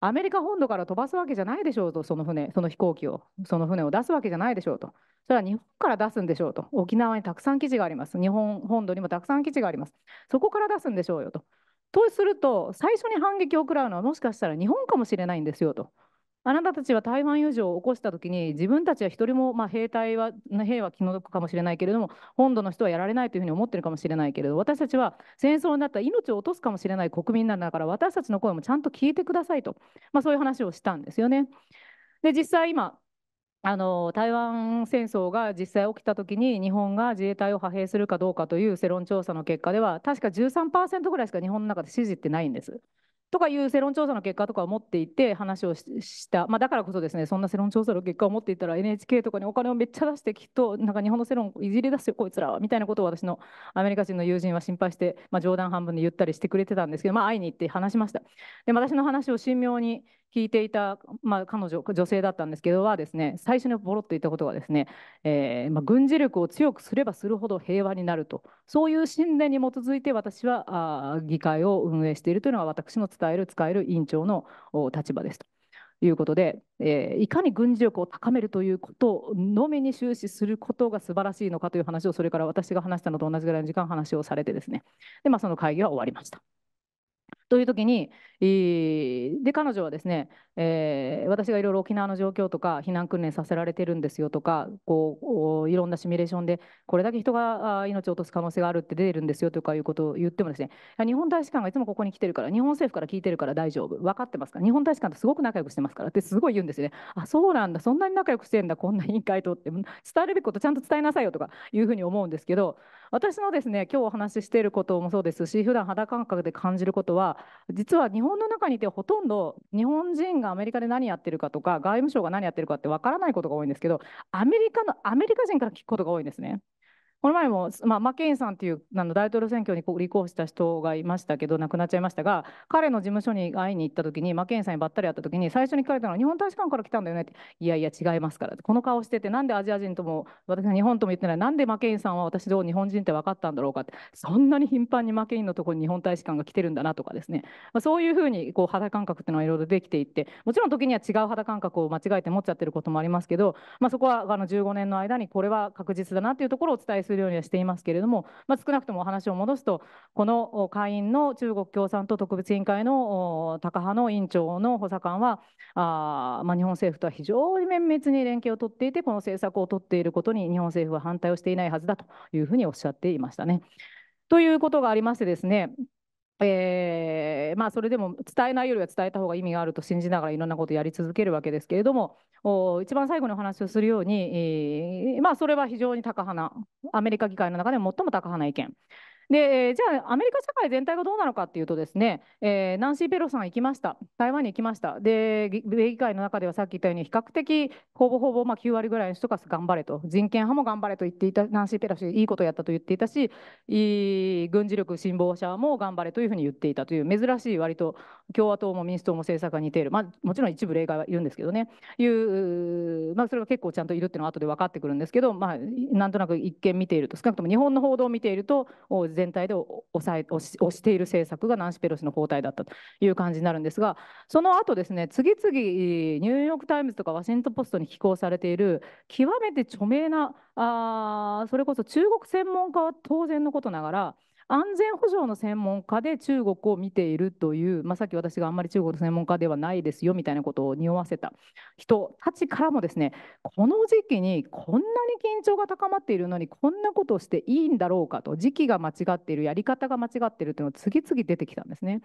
アメリカ本土から飛ばすわけじゃないでしょうと、その船、その飛行機を、その船を出すわけじゃないでしょうと、それは日本から出すんでしょうと、沖縄にたくさん基地があります、日本本土にもたくさん基地があります、そこから出すんでしょうよと。とすると、最初に反撃を食らうのは、もしかしたら日本かもしれないんですよと。あなたたちは台湾有事を起こしたときに、自分たちは一人も、まあ、兵隊は、兵は気の毒かもしれないけれども、本土の人はやられないというふうに思ってるかもしれないけれど、私たちは戦争になったら命を落とすかもしれない国民なんだから、私たちの声もちゃんと聞いてくださいと、まあ、そういう話をしたんですよね。で、実際今、あの台湾戦争が実際起きたときに日本が自衛隊を派兵するかどうかという世論調査の結果では確か13%ぐらいしか日本の中で支持ってないんです。とかいう世論調査の結果とかを持っていて話をした、まあ、だからこそですねそんな世論調査の結果を持っていたら NHK とかにお金をめっちゃ出してきっとなんか日本の世論いじり出すよこいつらはみたいなことを私のアメリカ人の友人は心配して、まあ、冗談半分で言ったりしてくれてたんですけど、まあ、会いに行って話しましたで私の話を神妙に聞いていた、まあ、彼女女性だったんですけどはですね最初にボロッと言ったことがですね、えー、まあ、軍事力を強くすればするほど平和になるとそういう信念に基づいて私はあ議会を運営しているというのが私の伝える使える委員長の立場ですと。いうことで、えー、いかに軍事力を高めるということのみに終始することが素晴らしいのかという話をそれから私が話したのと同じぐらいの時間話をされてですねで、まあ、その会議は終わりました。という時に、で彼女はですね、えー、私がいろいろ沖縄の状況とか避難訓練させられてるんですよとかこういろんなシミュレーションでこれだけ人が命を落とす可能性があるって出てるんですよとかいうことを言ってもですね日本大使館がいつもここに来てるから日本政府から聞いてるから大丈夫分かってますから日本大使館とすごく仲良くしてますからってすごい言うんですよねあそうなんだそんなに仲良くしてんだこんな委員会とって伝えるべきことちゃんと伝えなさいよとかいうふうに思うんですけど私のですね今日お話ししていることもそうですし普段肌感覚で感じることは実は日本の中にいてほとんど日本人がアメリカで何やってるかとか外務省が何やってるかってわからないことが多いんですけどアメリカのアメリカ人から聞くことが多いんですね。この前も、まあ、マケインさんというあの大統領選挙に立候補した人がいましたけど亡くなっちゃいましたが彼の事務所に会いに行った時にマケインさんにばったり会った時に最初に聞かれたのは日本大使館から来たんだよねっていやいや違いますからこの顔しててなんでアジア人とも私は日本とも言ってないなんでマケインさんは私どう日本人って分かったんだろうかってそんなに頻繁にマケインのところに日本大使館が来てるんだなとかですね、まあ、そういうふうにこう肌感覚っていうのはいろいろできていってもちろん時には違う肌感覚を間違えて持っちゃってることもありますけど、まあ、そこはあの15年の間にこれは確実だなっていうところをお伝えするようにはしていますけれども、まあ、少なくともお話を戻すと、この会員の中国共産党特別委員会の高派の委員長の補佐官は、あまあ、日本政府とは非常に綿密に連携を取っていて、この政策を取っていることに日本政府は反対をしていないはずだというふうにおっしゃっていましたね。ということがありましてですね、えーまあ、それでも伝えないよりは伝えた方が意味があると信じながらいろんなことをやり続けるわけですけれども一番最後にお話をするように、えーまあ、それは非常に高派なアメリカ議会の中でも最も高派な意見で、えー、じゃあ、アメリカ社会全体がどうなのかっていうとですね、えー、ナンシー・ペロさん行きました、台湾に行きました、で、米議会の中ではさっき言ったように、比較的ほぼほぼまあ9割ぐらいの人が頑張れと、人権派も頑張れと言っていた、ナンシー・ペロ氏、いいことやったと言っていたし、いい軍事力辛抱者も頑張れというふうに言っていたという、珍しい、割と共和党も民主党も政策が似ている、まあ、もちろん一部例外はいるんですけどね、いう、まあ、それが結構ちゃんといるっていうのは後で分かってくるんですけど、まあ、なんとなく一見見ていると、少なくとも日本の報道を見ていると、全体で抑え押している政策がナンシ・ペロシの交代だったという感じになるんですがその後ですね次々ニューヨーク・タイムズとかワシントン・ポストに寄稿されている極めて著名なあそれこそ中国専門家は当然のことながら安全保障の専門家で中国を見ているという、まあ、さっき私があんまり中国の専門家ではないですよみたいなことを匂わせた人たちからもですねこの時期にこんなに緊張が高まっているのにこんなことをしていいんだろうかと時期が間違っているやり方が間違っているというのが次々出てきたんですね。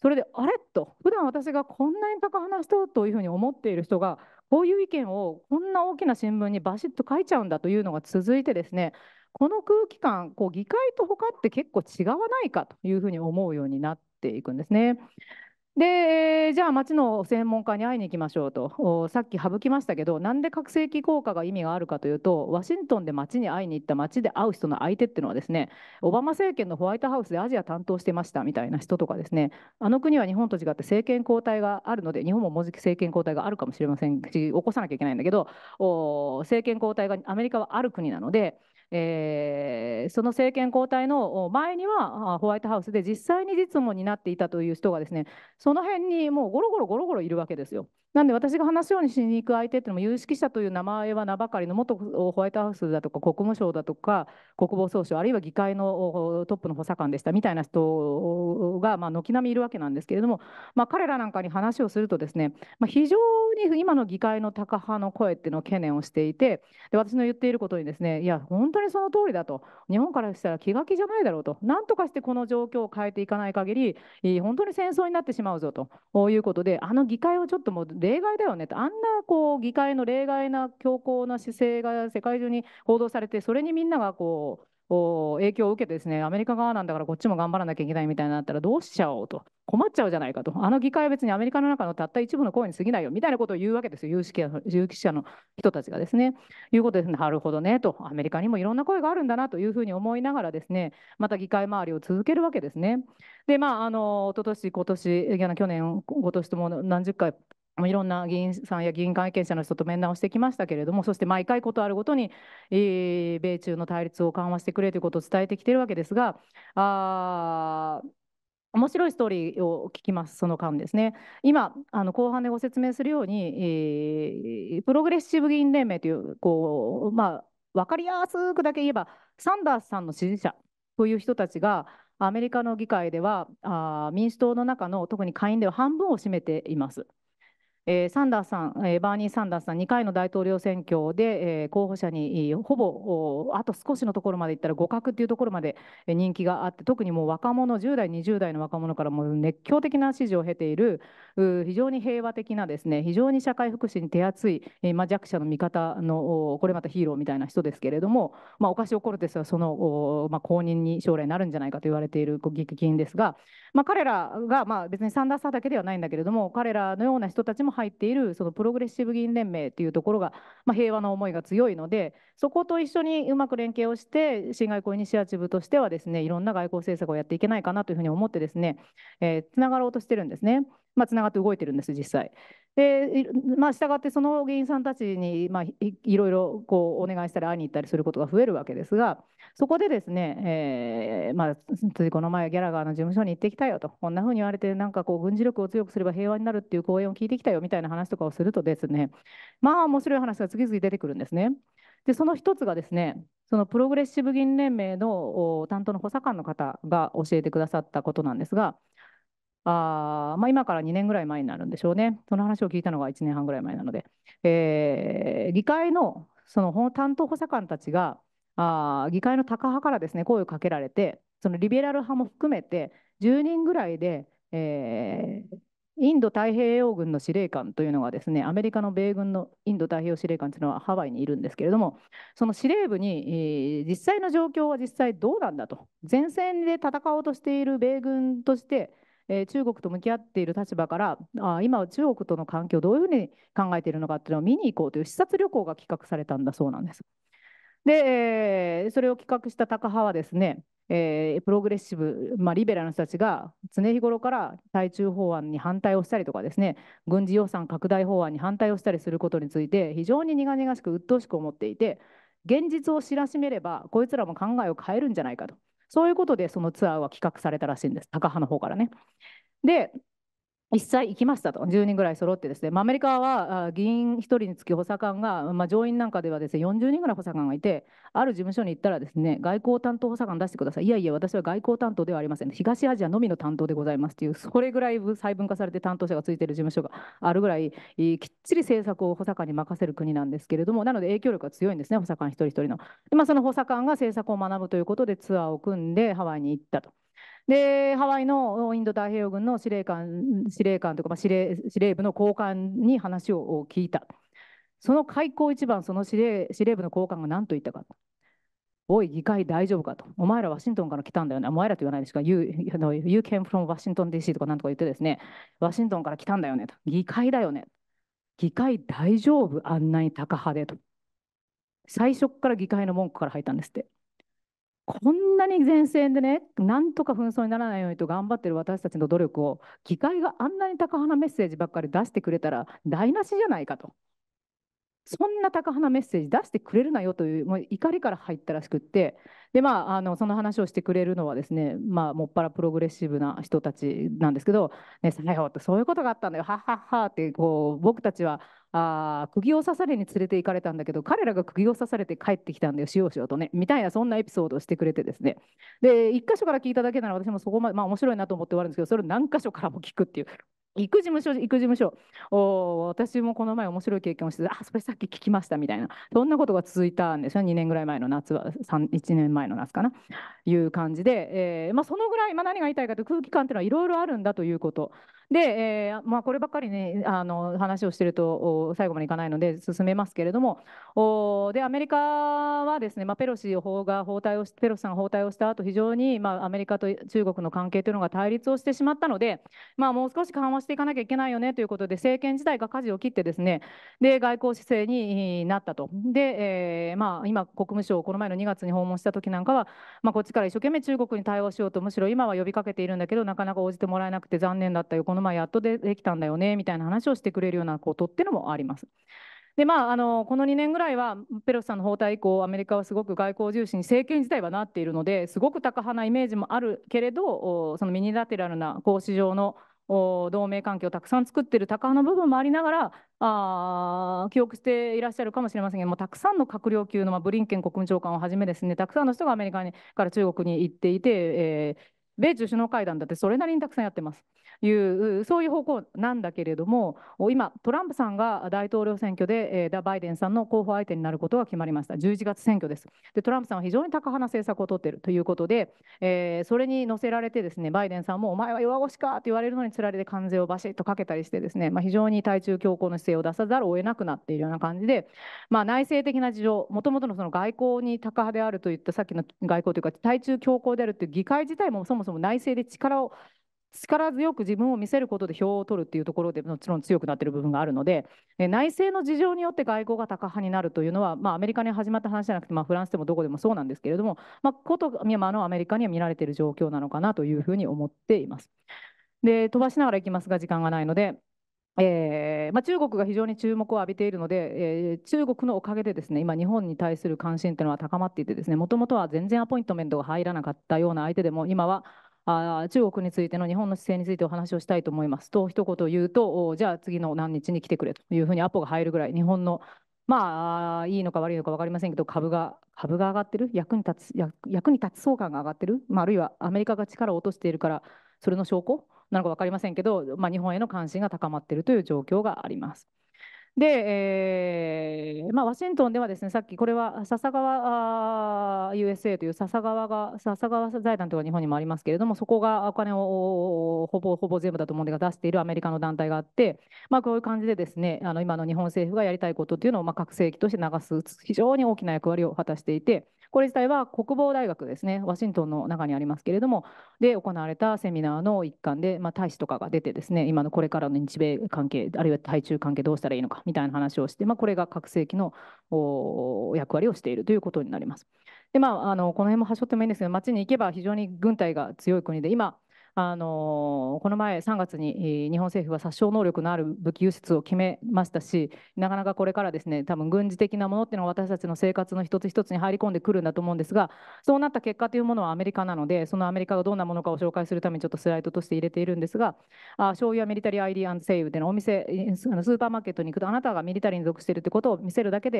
それであれと普段私がこんなに高話しとというふうに思っている人がこういう意見をこんな大きな新聞にバシッと書いちゃうんだというのが続いてですねこの空気感こう議会と他って結構違わないかというふうに思うようになっていくんですね。でじゃあ町の専門家に会いに行きましょうとさっき省きましたけどなんで拡声器効果が意味があるかというとワシントンで町に会いに行った町で会う人の相手っていうのはですねオバマ政権のホワイトハウスでアジア担当してましたみたいな人とかですねあの国は日本と違って政権交代があるので日本ももじき政権交代があるかもしれませんし起こさなきゃいけないんだけど政権交代がアメリカはある国なので。えー、その政権交代の前にはホワイトハウスで実際に実務になっていたという人がですねその辺にもうゴロゴロゴロゴロいるわけですよ。なんで私が話にしに行く相手っていうのも有識者という名前は名ばかりの元ホワイトハウスだとか国務省だとか国防総省あるいは議会のトップの補佐官でしたみたいな人がまあ軒並みいるわけなんですけれども、まあ、彼らなんかに話をするとですね、まあ、非常に今の議会のタカ派の声っていうのを懸念をしていてで私の言っていることにですねいや本当にその通りだと日本からしたら気が気じゃないだろうとなんとかしてこの状況を変えていかない限り本当に戦争になってしまうぞということであの議会をちょっともう例外だよねってあんなこう議会の例外な強硬な姿勢が世界中に報道されてそれにみんながこう影響を受けてですねアメリカ側なんだからこっちも頑張らなきゃいけないみたいになったらどうしちゃおうと困っちゃうじゃないかとあの議会は別にアメリカの中のたった一部の声に過ぎないよみたいなことを言うわけですよ有識者有識者の人たちがですねいうことですねなるほどねとアメリカにもいろんな声があるんだなというふうに思いながらですねまた議会周りを続けるわけですねでまああの一昨年今年去年今年とも何十回いろんな議員さんや議員関係者の人と面談をしてきましたけれども、そして毎回ことあるごとに、米中の対立を緩和してくれということを伝えてきているわけですが、あ面白いストーリーを聞きます、その間ですね。今、あの後半でご説明するように、プログレッシブ議員連盟というこう、まあ、分かりやすくだけ言えば、サンダースさんの支持者という人たちが、アメリカの議会ではあ民主党の中の特に下院では半分を占めています。えー、サンダーさん、えー、バーニー・サンダースさん、2回の大統領選挙で、えー、候補者にほぼあと少しのところまでいったら互角というところまで人気があって、特にもう若者、10代、20代の若者からも熱狂的な支持を経ている、非常に平和的な、ですね非常に社会福祉に手厚い、えーまあ、弱者の味方の、これまたヒーローみたいな人ですけれども、まあ、おかしオ・コルテスその、まあ、後任に将来なるんじゃないかと言われている議金ですが、まあ、彼らが、まあ、別にサンダースんだけではないんだけれども、彼らのような人たちも入っているそのプログレッシブ議員連盟というところが、まあ、平和の思いが強いのでそこと一緒にうまく連携をして新外交イニシアチブとしてはですねいろんな外交政策をやっていけないかなというふうに思ってですね、えー、つながろうとしてるんですね。まあ、つながって動いてるんです実際。で、まあ、従ってその議員さんたちに、まあ、いいろいろこうお願いしたり会いに行ったりすることが増えるわけですがそこでですね、えーまあ、ついこの前ギャラガーの事務所に行ってきたよとこんなふうに言われてなんかこう軍事力を強くすれば平和になるっていう講演を聞いてきたよみたいな話とかをするとですねまあ面白い話が次々出てくるんですね。でその一つがですねそのプログレッシブ議員連盟の担当の補佐官の方が教えてくださったことなんですがあまあ、今から2年ぐらい前になるんでしょうね、その話を聞いたのが1年半ぐらい前なので、えー、議会のその担当補佐官たちが、あ議会のタカ派からですね声をかけられて、そのリベラル派も含めて、10人ぐらいで、えー、インド太平洋軍の司令官というのがですねアメリカの米軍のインド太平洋司令官というのはハワイにいるんですけれどもその司令部に、えー、実際の状況は実際どうなんだと前線で戦おうとしている米軍としてえー、中国と向き合っている立場からあ今中国との関係をどういうふうに考えているのかっていうのを見に行こうという視察旅行が企画されたんだそうなんです。で、えー、それを企画した高派はですね、えー、プログレッシブ、まあ、リベラルの人たちが常日頃から対中法案に反対をしたりとかですね軍事予算拡大法案に反対をしたりすることについて非常に苦々しく鬱陶しく思っていて現実を知らしめればこいつらも考えを変えるんじゃないかとそういうことでそのツアーは企画されたらしいんです、高派の方からね。で、一切行きましたと、10人ぐらい揃ってですね、まあ、アメリカは議員1人につき補佐官が、まあ、上院なんかではですね40人ぐらい補佐官がいて、ある事務所に行ったら、ですね外交担当補佐官出してください、いやいや、私は外交担当ではありません、東アジアのみの担当でございますという、それぐらい細分化されて担当者がついている事務所があるぐらい、きっちり政策を補佐官に任せる国なんですけれども、なので影響力が強いんですね、補佐官一人一人の。でまあ、その補佐官が政策を学ぶということで、ツアーを組んでハワイに行ったと。でハワイのインド太平洋軍の司令官司令官とか、まあ、司令司令部の高官に話を聞いたその開口一番その司令司令部の高官が何と言ったかおい議会大丈夫かとお前らワシントンから来たんだよねお前らと言わないですか you, you, know, you came from Washington DC とかなんとか言ってですねワシントンから来たんだよねと議会だよね議会大丈夫あんなに高派でと最初から議会の文句から入ったんですってこんなに前線でね、なんとか紛争にならないようにと頑張ってる私たちの努力を、議会があんなに高派なメッセージばっかり出してくれたら台無しじゃないかと。そんな高派なメッセージ出してくれるなよというもう怒りから入ったらしくってで、まあ、あのその話をしてくれるのはですね、まあ、もっぱらプログレッシブな人たちなんですけど「ねさよう」ってそういうことがあったんだよはっはっはってこう僕たちはあ釘を刺されに連れて行かれたんだけど彼らが釘を刺されて帰ってきたんだよしようしようとねみたいなそんなエピソードをしてくれてですねで1箇所から聞いただけなら私もそこまで、まあ、面白いなと思って終わるんですけどそれを何箇所からも聞くっていう行く事務所行く事務所お私もこの前面白い経験をしてあそれさっき聞きましたみたいなそんなことが続いたんですよ2年ぐらい前の夏は1年前の夏かないう感じで、えーまあ、そのぐらい、まあ、何が言いたいかという空気感というのはいろいろあるんだということで、えーまあ、こればっかりねあの話をしてると最後までいかないので進めますけれどもおでアメリカはですね、まあ、ペロシ法がペロシさんが包帯をした後非常に、まあ、アメリカと中国の関係というのが対立をしてしまったので、まあ、もう少し緩和していかなきゃいけないよねということで政権自体が舵を切ってですねで外交姿勢になったと。で、えーまあ、今国務省この前の2月に訪問した時なんかは、まあ、こっちから一生懸命中国に対応しようとむしろ今は呼びかけているんだけどなかなか応じてもらえなくて残念だったよこの今やっとでできたんだよねみたいな話をしてくれるようなことっていうのもあります。でまあ、あのこの2年ぐらいはペロシさんの訪台以降アメリカはすごく外交重視に政権自体はなっているのですごく高派なイメージもあるけれどそのミニラテラルな格子状の同盟関係をたくさん作っている高派の部分もありながらあ記憶していらっしゃるかもしれませんけどもたくさんの閣僚級の、まあ、ブリンケン国務長官をはじめですねたくさんの人がアメリカにから中国に行っていて、えー米中首脳会談だってそれなりにたくさんやってますいうそういう方向なんだけれども今トランプさんが大統領選挙で、えバイデンさんの候補相手になることが決まりました11月選挙ですでトランプさんは非常に高派な政策を取っているということで、えー、それに乗せられてですねバイデンさんもお前は弱腰かと言われるのにつられて関税をバシッとかけたりしてですね、まあ、非常に対中強硬の姿勢を出さざるを得なくなっているような感じで、まあ、内政的な事情もともとのその外交に高派であるといったさっきの外交というか対中強硬であるという議会自体もそもそもその内政で力を力強く自分を見せることで票を取るっていうところでもちろん強くなってる部分があるのでえ内政の事情によって外交が高派になるというのは、まあ、アメリカに始まった話じゃなくて、まあ、フランスでもどこでもそうなんですけれども、まあ、ことミャンマーのアメリカには見られている状況なのかなというふうに思っています。で飛ばしながらいきますが時間がないのでえーまあ、中国が非常に注目を浴びているので、えー、中国のおかげでですね今、日本に対する関心というのは高まっていてですねもともとは全然アポイントメントが入らなかったような相手でも今はあ中国についての日本の姿勢についてお話をしたいと思いますと一言言うとじゃあ次の何日に来てくれというふうにアポが入るぐらい日本のまあいいのか悪いのか分かりませんけど株が株が上がってる役に立つ役に立つ相関が上がってる、まあ、あるいはアメリカが力を落としているからそれの証拠なのか分かりませんけど、まあ、日本への関心が高まっているという状況があります。で、えーまあ、ワシントンではですねさっきこれは笹川 USA という笹川が笹川財団というのが日本にもありますけれどもそこがお金をほぼほぼ全部だと思うんですが出しているアメリカの団体があって、まあ、こういう感じでですねあの今の日本政府がやりたいことというのを、まあ、拡声器として流す非常に大きな役割を果たしていて。これ自体は国防大学ですね、ワシントンの中にありますけれども、で行われたセミナーの一環で、まあ、大使とかが出て、ですね今のこれからの日米関係、あるいは対中関係、どうしたらいいのか、みたいな話をして、まあ、これが拡声器の役割をしているということになります。でまあ、あのこの辺も端折ってもいいんですけど街に行けば非常に軍隊が強い国で今あのこの前3月に日本政府は殺傷能力のある武器輸出を決めましたしなかなかこれからですね多分軍事的なものっていうのは私たちの生活の一つ一つに入り込んでくるんだと思うんですがそうなった結果というものはアメリカなのでそのアメリカがどんなものかを紹介するためにちょっとスライドとして入れているんですが醤油はミリタリー・アイリー・アンセイウでのお店スーパーマーケットに行くとあなたがミリタリーに属しているということを見せるだけで、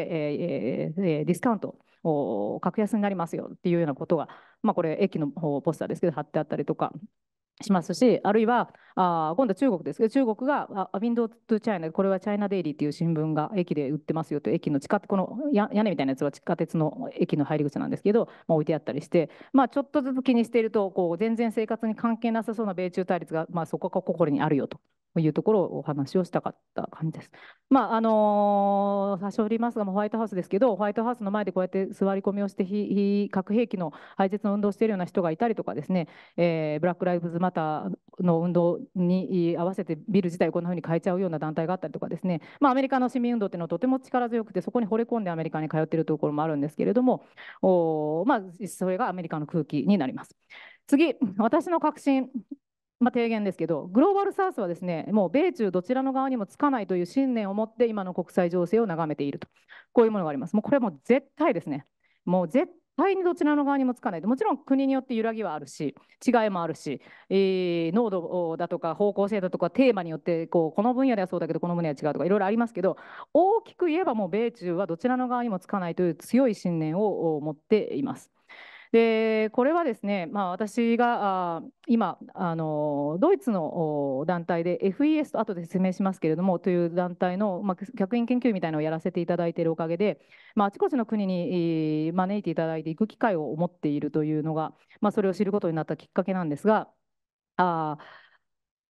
えーえー、ディスカウントを格安になりますよっていうようなことが、まあ、これ駅のポスターですけど貼ってあったりとか。しますし、あるいはあ今度は中国ですけど、中国があ Window to China、これはチャイナデイリーっていう新聞が駅で売ってますよと駅の地下、この屋根みたいなやつは地下鉄の駅の入り口なんですけど、まあ、置いてあったりして、まあ、ちょっとずつ気にしていると、こう全然生活に関係なさそうな米中対立が、まあ、そこが心にあるよというところをお話をしたかった感じです。まああのー、差し折りますが、ホワイトハウスですけど、ホワイトハウスの前でこうやって座り込みをして核兵器の廃絶の運動をしているような人がいたりとかですね、えー、ブラック・ライブズ・マターの運動に合わせてビル自体をこんなふうに変えちゃうような団体があったりとかですね、まあ、アメリカの市民運動っていうのはとても力強くて、そこに惚れ込んでアメリカに通っているところもあるんですけれども、おまあ、それがアメリカの空気になります。次、私の確信まあ、提言ですけどグローバルサウスはですねもう米中どちらの側にもつかないという信念を持って今の国際情勢を眺めているとこういうものがありますもうこれも絶対ですねもう絶対にどちらの側にもつかないもちろん国によって揺らぎはあるし違いもあるし、えー、濃度だとか方向性だとかテーマによってこうこの分野ではそうだけどこの分野は違うとかいろいろありますけど大きく言えばもう米中はどちらの側にもつかないという強い信念を持っています。でこれはですね、まあ、私が今あのドイツの団体で FES と後で説明しますけれどもという団体の、まあ、客員研究みたいなのをやらせていただいているおかげで、まあ、あちこちの国に招いていただいていく機会を持っているというのが、まあ、それを知ることになったきっかけなんですが。あ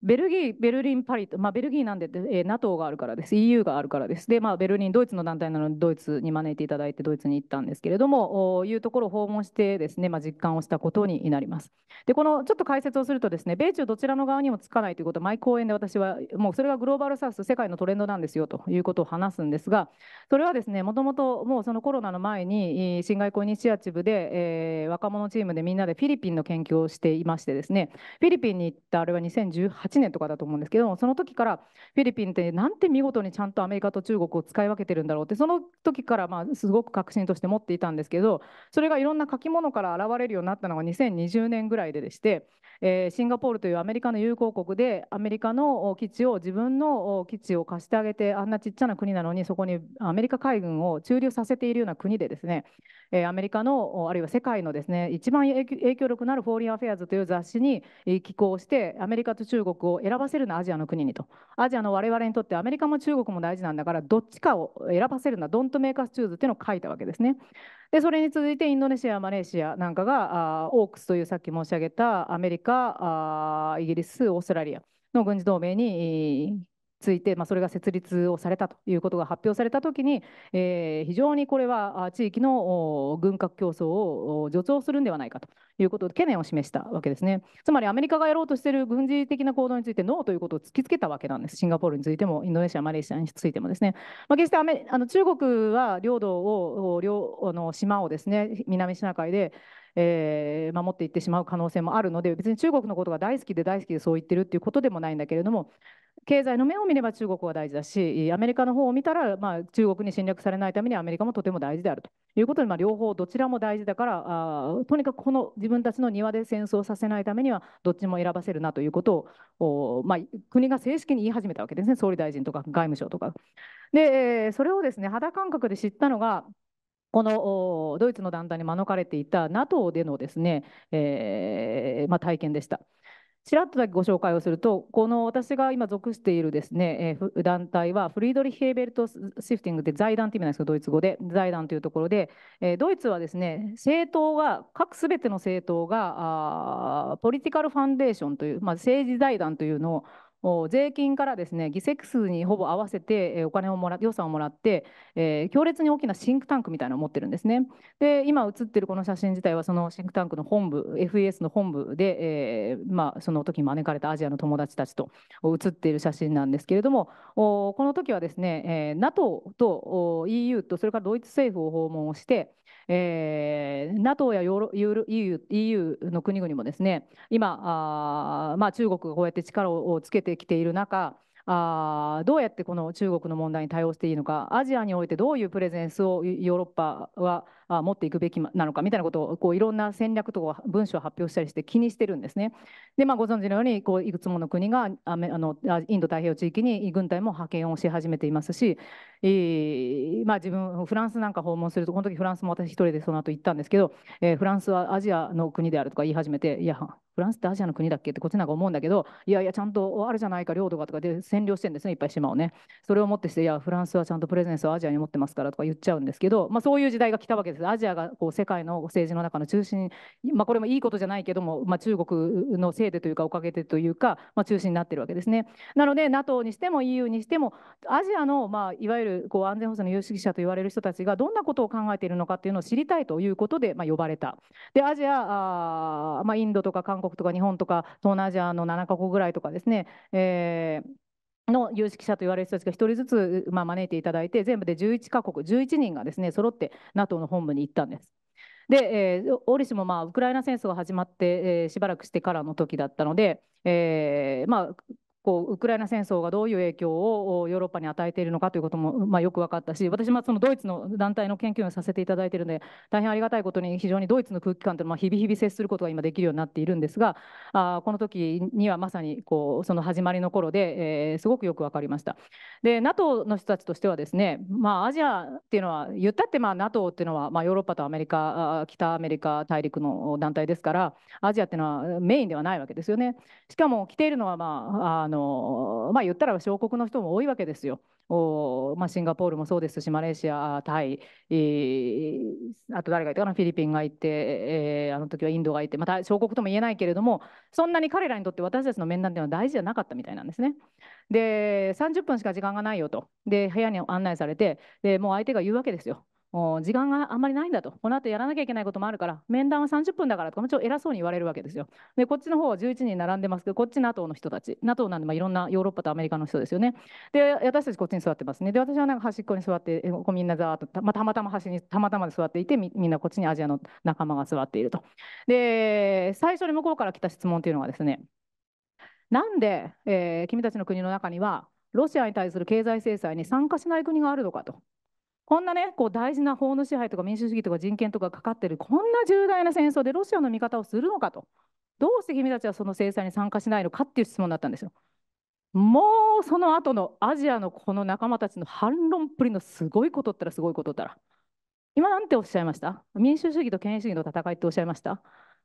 ベルギー、ベルリン、パリと、まあ、ベルギーなんで、えー、NATO があるからです、EU があるからです、で、まあ、ベルリン、ドイツの団体なので、ドイツに招いていただいて、ドイツに行ったんですけれども、いうところを訪問してですね、まあ、実感をしたことになります。で、このちょっと解説をするとですね、米中どちらの側にもつかないということ毎講演で私は、もうそれがグローバルサウス、世界のトレンドなんですよということを話すんですが、それはですね、もともともうそのコロナの前に、新外交イニシアチブで、えー、若者チームでみんなでフィリピンの研究をしていましてですね、フィリピンに行った、あれは2018 8年とかだと思うんですけどその時からフィリピンってなんて見事にちゃんとアメリカと中国を使い分けてるんだろうってその時からまあすごく確信として持っていたんですけどそれがいろんな書き物から現れるようになったのが2020年ぐらいででして、えー、シンガポールというアメリカの友好国でアメリカの基地を自分の基地を貸してあげてあんなちっちゃな国なのにそこにアメリカ海軍を駐留させているような国でですね、えアメリカのあるいは世界のですね一番影響力のあるフォーリンアフェアズという雑誌に寄稿してアメリカと中国を選ばせるなアジアの国にとアジアの我々にとってアメリカも中国も大事なんだからどっちかを選ばせるなドントメイカスチューズっていうのを書いたわけですねでそれに続いてインドネシアマレーシアなんかがあオークスというさっき申し上げたアメリカあイギリスオーストラリアの軍事同盟について、まあ、それが設立をされたということが発表されたときに、えー、非常にこれは地域の軍拡競争を助長するんではないかということで懸念を示したわけですね。つまりアメリカがやろうとしている軍事的な行動についてノーということを突きつけたわけなんです。シンガポールについてもインドネシア、マレーシアについてもですね。まあ、決してあの中国は領土を領あの島をですね南シナ海でえー、守っていってしまう可能性もあるので別に中国のことが大好きで大好きでそう言ってるっていうことでもないんだけれども経済の面を見れば中国は大事だしアメリカの方を見たら、まあ、中国に侵略されないためにアメリカもとても大事であるということで、まあ、両方どちらも大事だからあとにかくこの自分たちの庭で戦争させないためにはどっちも選ばせるなということをまあ、国が正式に言い始めたわけですね総理大臣とか外務省とか。でそれをですね肌感覚で知ったのがこのドイツの団体に免れていた NATO でのですね、えーまあ、体験でした。ちらっとだけご紹介をすると、この私が今属しているですね、えー、団体は、フリードリヒ・ヘーベルト・シフティングって財団という意味なんですけど、ドイツ語で、財団というところで、えー、ドイツはですね、政党は、各すべての政党があ、ポリティカル・ファンデーションという、まあ、政治財団というのを税金からですね議席数にほぼ合わせてお金をもら予算をもらって、えー、強烈に大きなシンクタンクみたいなのを持ってるんですね。で今写ってるこの写真自体はそのシンクタンクの本部 FES の本部で、えー、まあ、その時に招かれたアジアの友達たちと写っている写真なんですけれどもこの時はですね、えー、NATO と EU とそれからドイツ政府を訪問をしてえー、NATO やヨーロ EU, EU の国々もですね今あ、まあ、中国がこうやって力をつけてきている中あどうやってこの中国の問題に対応していいのかアジアにおいてどういうプレゼンスをヨーロッパは持っていくべきなのかみたいなことをこういろんな戦略とか文書を発表したりして気にしてるんですね。で、まあ、ご存知のようにこういくつもの国があのインド太平洋地域に軍隊も派遣をし始めていますし、えー、まあ、自分フランスなんか訪問するとこの時フランスも私一人でその後行ったんですけど、えー、フランスはアジアの国であるとか言い始めていやフランスってアジアの国だっけってこっちなんか思うんだけどいやいやちゃんとあるじゃないか領土がとかで占領してるんですねいっぱい島をねそれをもってしていやフランスはちゃんとプレゼンスをアジアに持ってますからとか言っちゃうんですけど、まあ、そういう時代が来たわけですですアジアがこう世界の政治の中の中心、まあ、これもいいことじゃないけども、まあ、中国のせいでというかおかげでというか、まあ、中心になってるわけですね。なので NATO にしても EU にしてもアジアの、まあ、いわゆるこう安全保障の有識者と言われる人たちがどんなことを考えているのかというのを知りたいということで、まあ、呼ばれた。でアジアあ、まあ、インドとか韓国とか日本とか東南アジアの7か国ぐらいとかですね、えー、の有識者と言われる人たちが1人ずつ、ま招いていただいて全部で11カ国11人がですね揃って NATO の本部に行ったんです。で、えー、折しもまあウクライナ戦争が始まって、えー、しばらくしてからの時だったので、えー、まあこうウクライナ戦争がどういう影響をヨーロッパに与えているのかということも、まあ、よく分かったし私もそのドイツの団体の研究をさせていただいているので大変ありがたいことに非常にドイツの空気感というのは日々日々接することが今できるようになっているんですがあこの時にはまさにこうその始まりの頃で、えー、すごくよく分かりました。で NATO の人たちとしてはですね、まあ、アジアっていうのは言ったってまあ NATO っていうのは、まあ、ヨーロッパとアメリカ北アメリカ大陸の団体ですからアジアっていうのはメインではないわけですよね。しかも来ているのは、まあの、まあ、言ったら小国の人も多いわけですよ。おまあ、シンガポールもそうですし、マレーシア、タイ、あと誰がいたかな、フィリピンがいて、えー、あの時はインドがいて、また小国とも言えないけれども、そんなに彼らにとって私たちの面談では大事じゃなかったみたいなんですね。で、30分しか時間がないよと、で部屋に案内されて、でもう相手が言うわけですよ。時間があんまりないんだと、この後やらなきゃいけないこともあるから、面談は30分だからとか、もちろん偉そうに言われるわけですよ。で、こっちの方は11人並んでますけど、こっち NATO の人たち、NATO なんで、まあ、いろんなヨーロッパとアメリカの人ですよね。で、私たちこっちに座ってますね。で、私はなんか端っこに座って、こうみんなざーっとた、まあ、たまたま端にたまたまで座っていてみ、んなこっちにアジアの仲間が座っていると。で、最初に向こうから来た質問というのがですね、なんで、えー、君たちの国の中には、ロシアに対する経済制裁に参加しない国があるのかと。こんなね、こう大事な法の支配とか民主主義とか人権とかかかってる、こんな重大な戦争でロシアの味方をするのかと、どうして君たちはその制裁に参加しないのかっていう質問だったんですよ。もうその後のアジアのこの仲間たちの反論っぷりのすごいことったらすごいことったら。今なんておっしゃいました民主主義と権威主義の戦いっておっしゃいました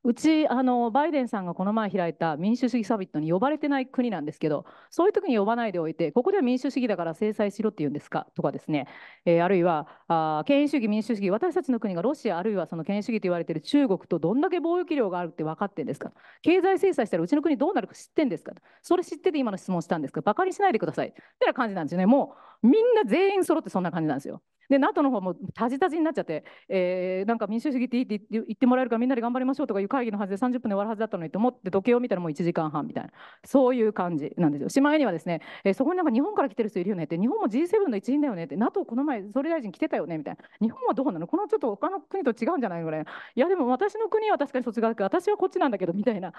うちあのバイデンさんがこの前開いた民主主義サミットに呼ばれてない国なんですけどそういう時に呼ばないでおいてここでは民主主義だから制裁しろって言うんですかとかですね、えー、あるいはあ権威主義民主主義私たちの国がロシアあるいはその権威主義と言われている中国とどんだけ貿易量があるって分かってんですか経済制裁したらうちの国どうなるか知ってんですかそれ知ってて今の質問したんですかどバカにしないでくださいってな感じなんですよねもうみんな全員揃ってそんな感じなんですよ。で NATO の方もたじたじになっちゃって、えー、なんか民主主義っていいって言ってもらえるからみんなで頑張りましょうとかいう会議のはずで30分で終わるはずだったのにと思って時計を見たらもう1時間半みたいなそういう感じなんですよ。しまいにはですね、えー、そこになんか日本から来てる人いるよねって日本も G7 の一員だよねって NATO この前総理大臣来てたよねみたいな日本はどうなのこのちょっと他の国と違うんじゃないぐらいいやでも私の国は確かに卒学私はこっちなんだけどみたいな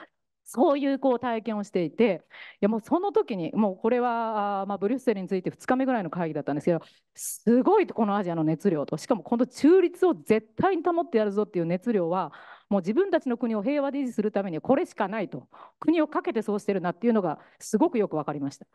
そういうこう体験をしていていやもうその時にもうこれは、まあ、ブリュッセルについて2日目ぐらいの会議だったんですけどすごいこのアジアの熱量としかも今度、中立を絶対に保ってやるぞっていう熱量はもう自分たちの国を平和で維持するためにこれしかないと国をかけてそうしてるなっていうのがすごくよく分かりました。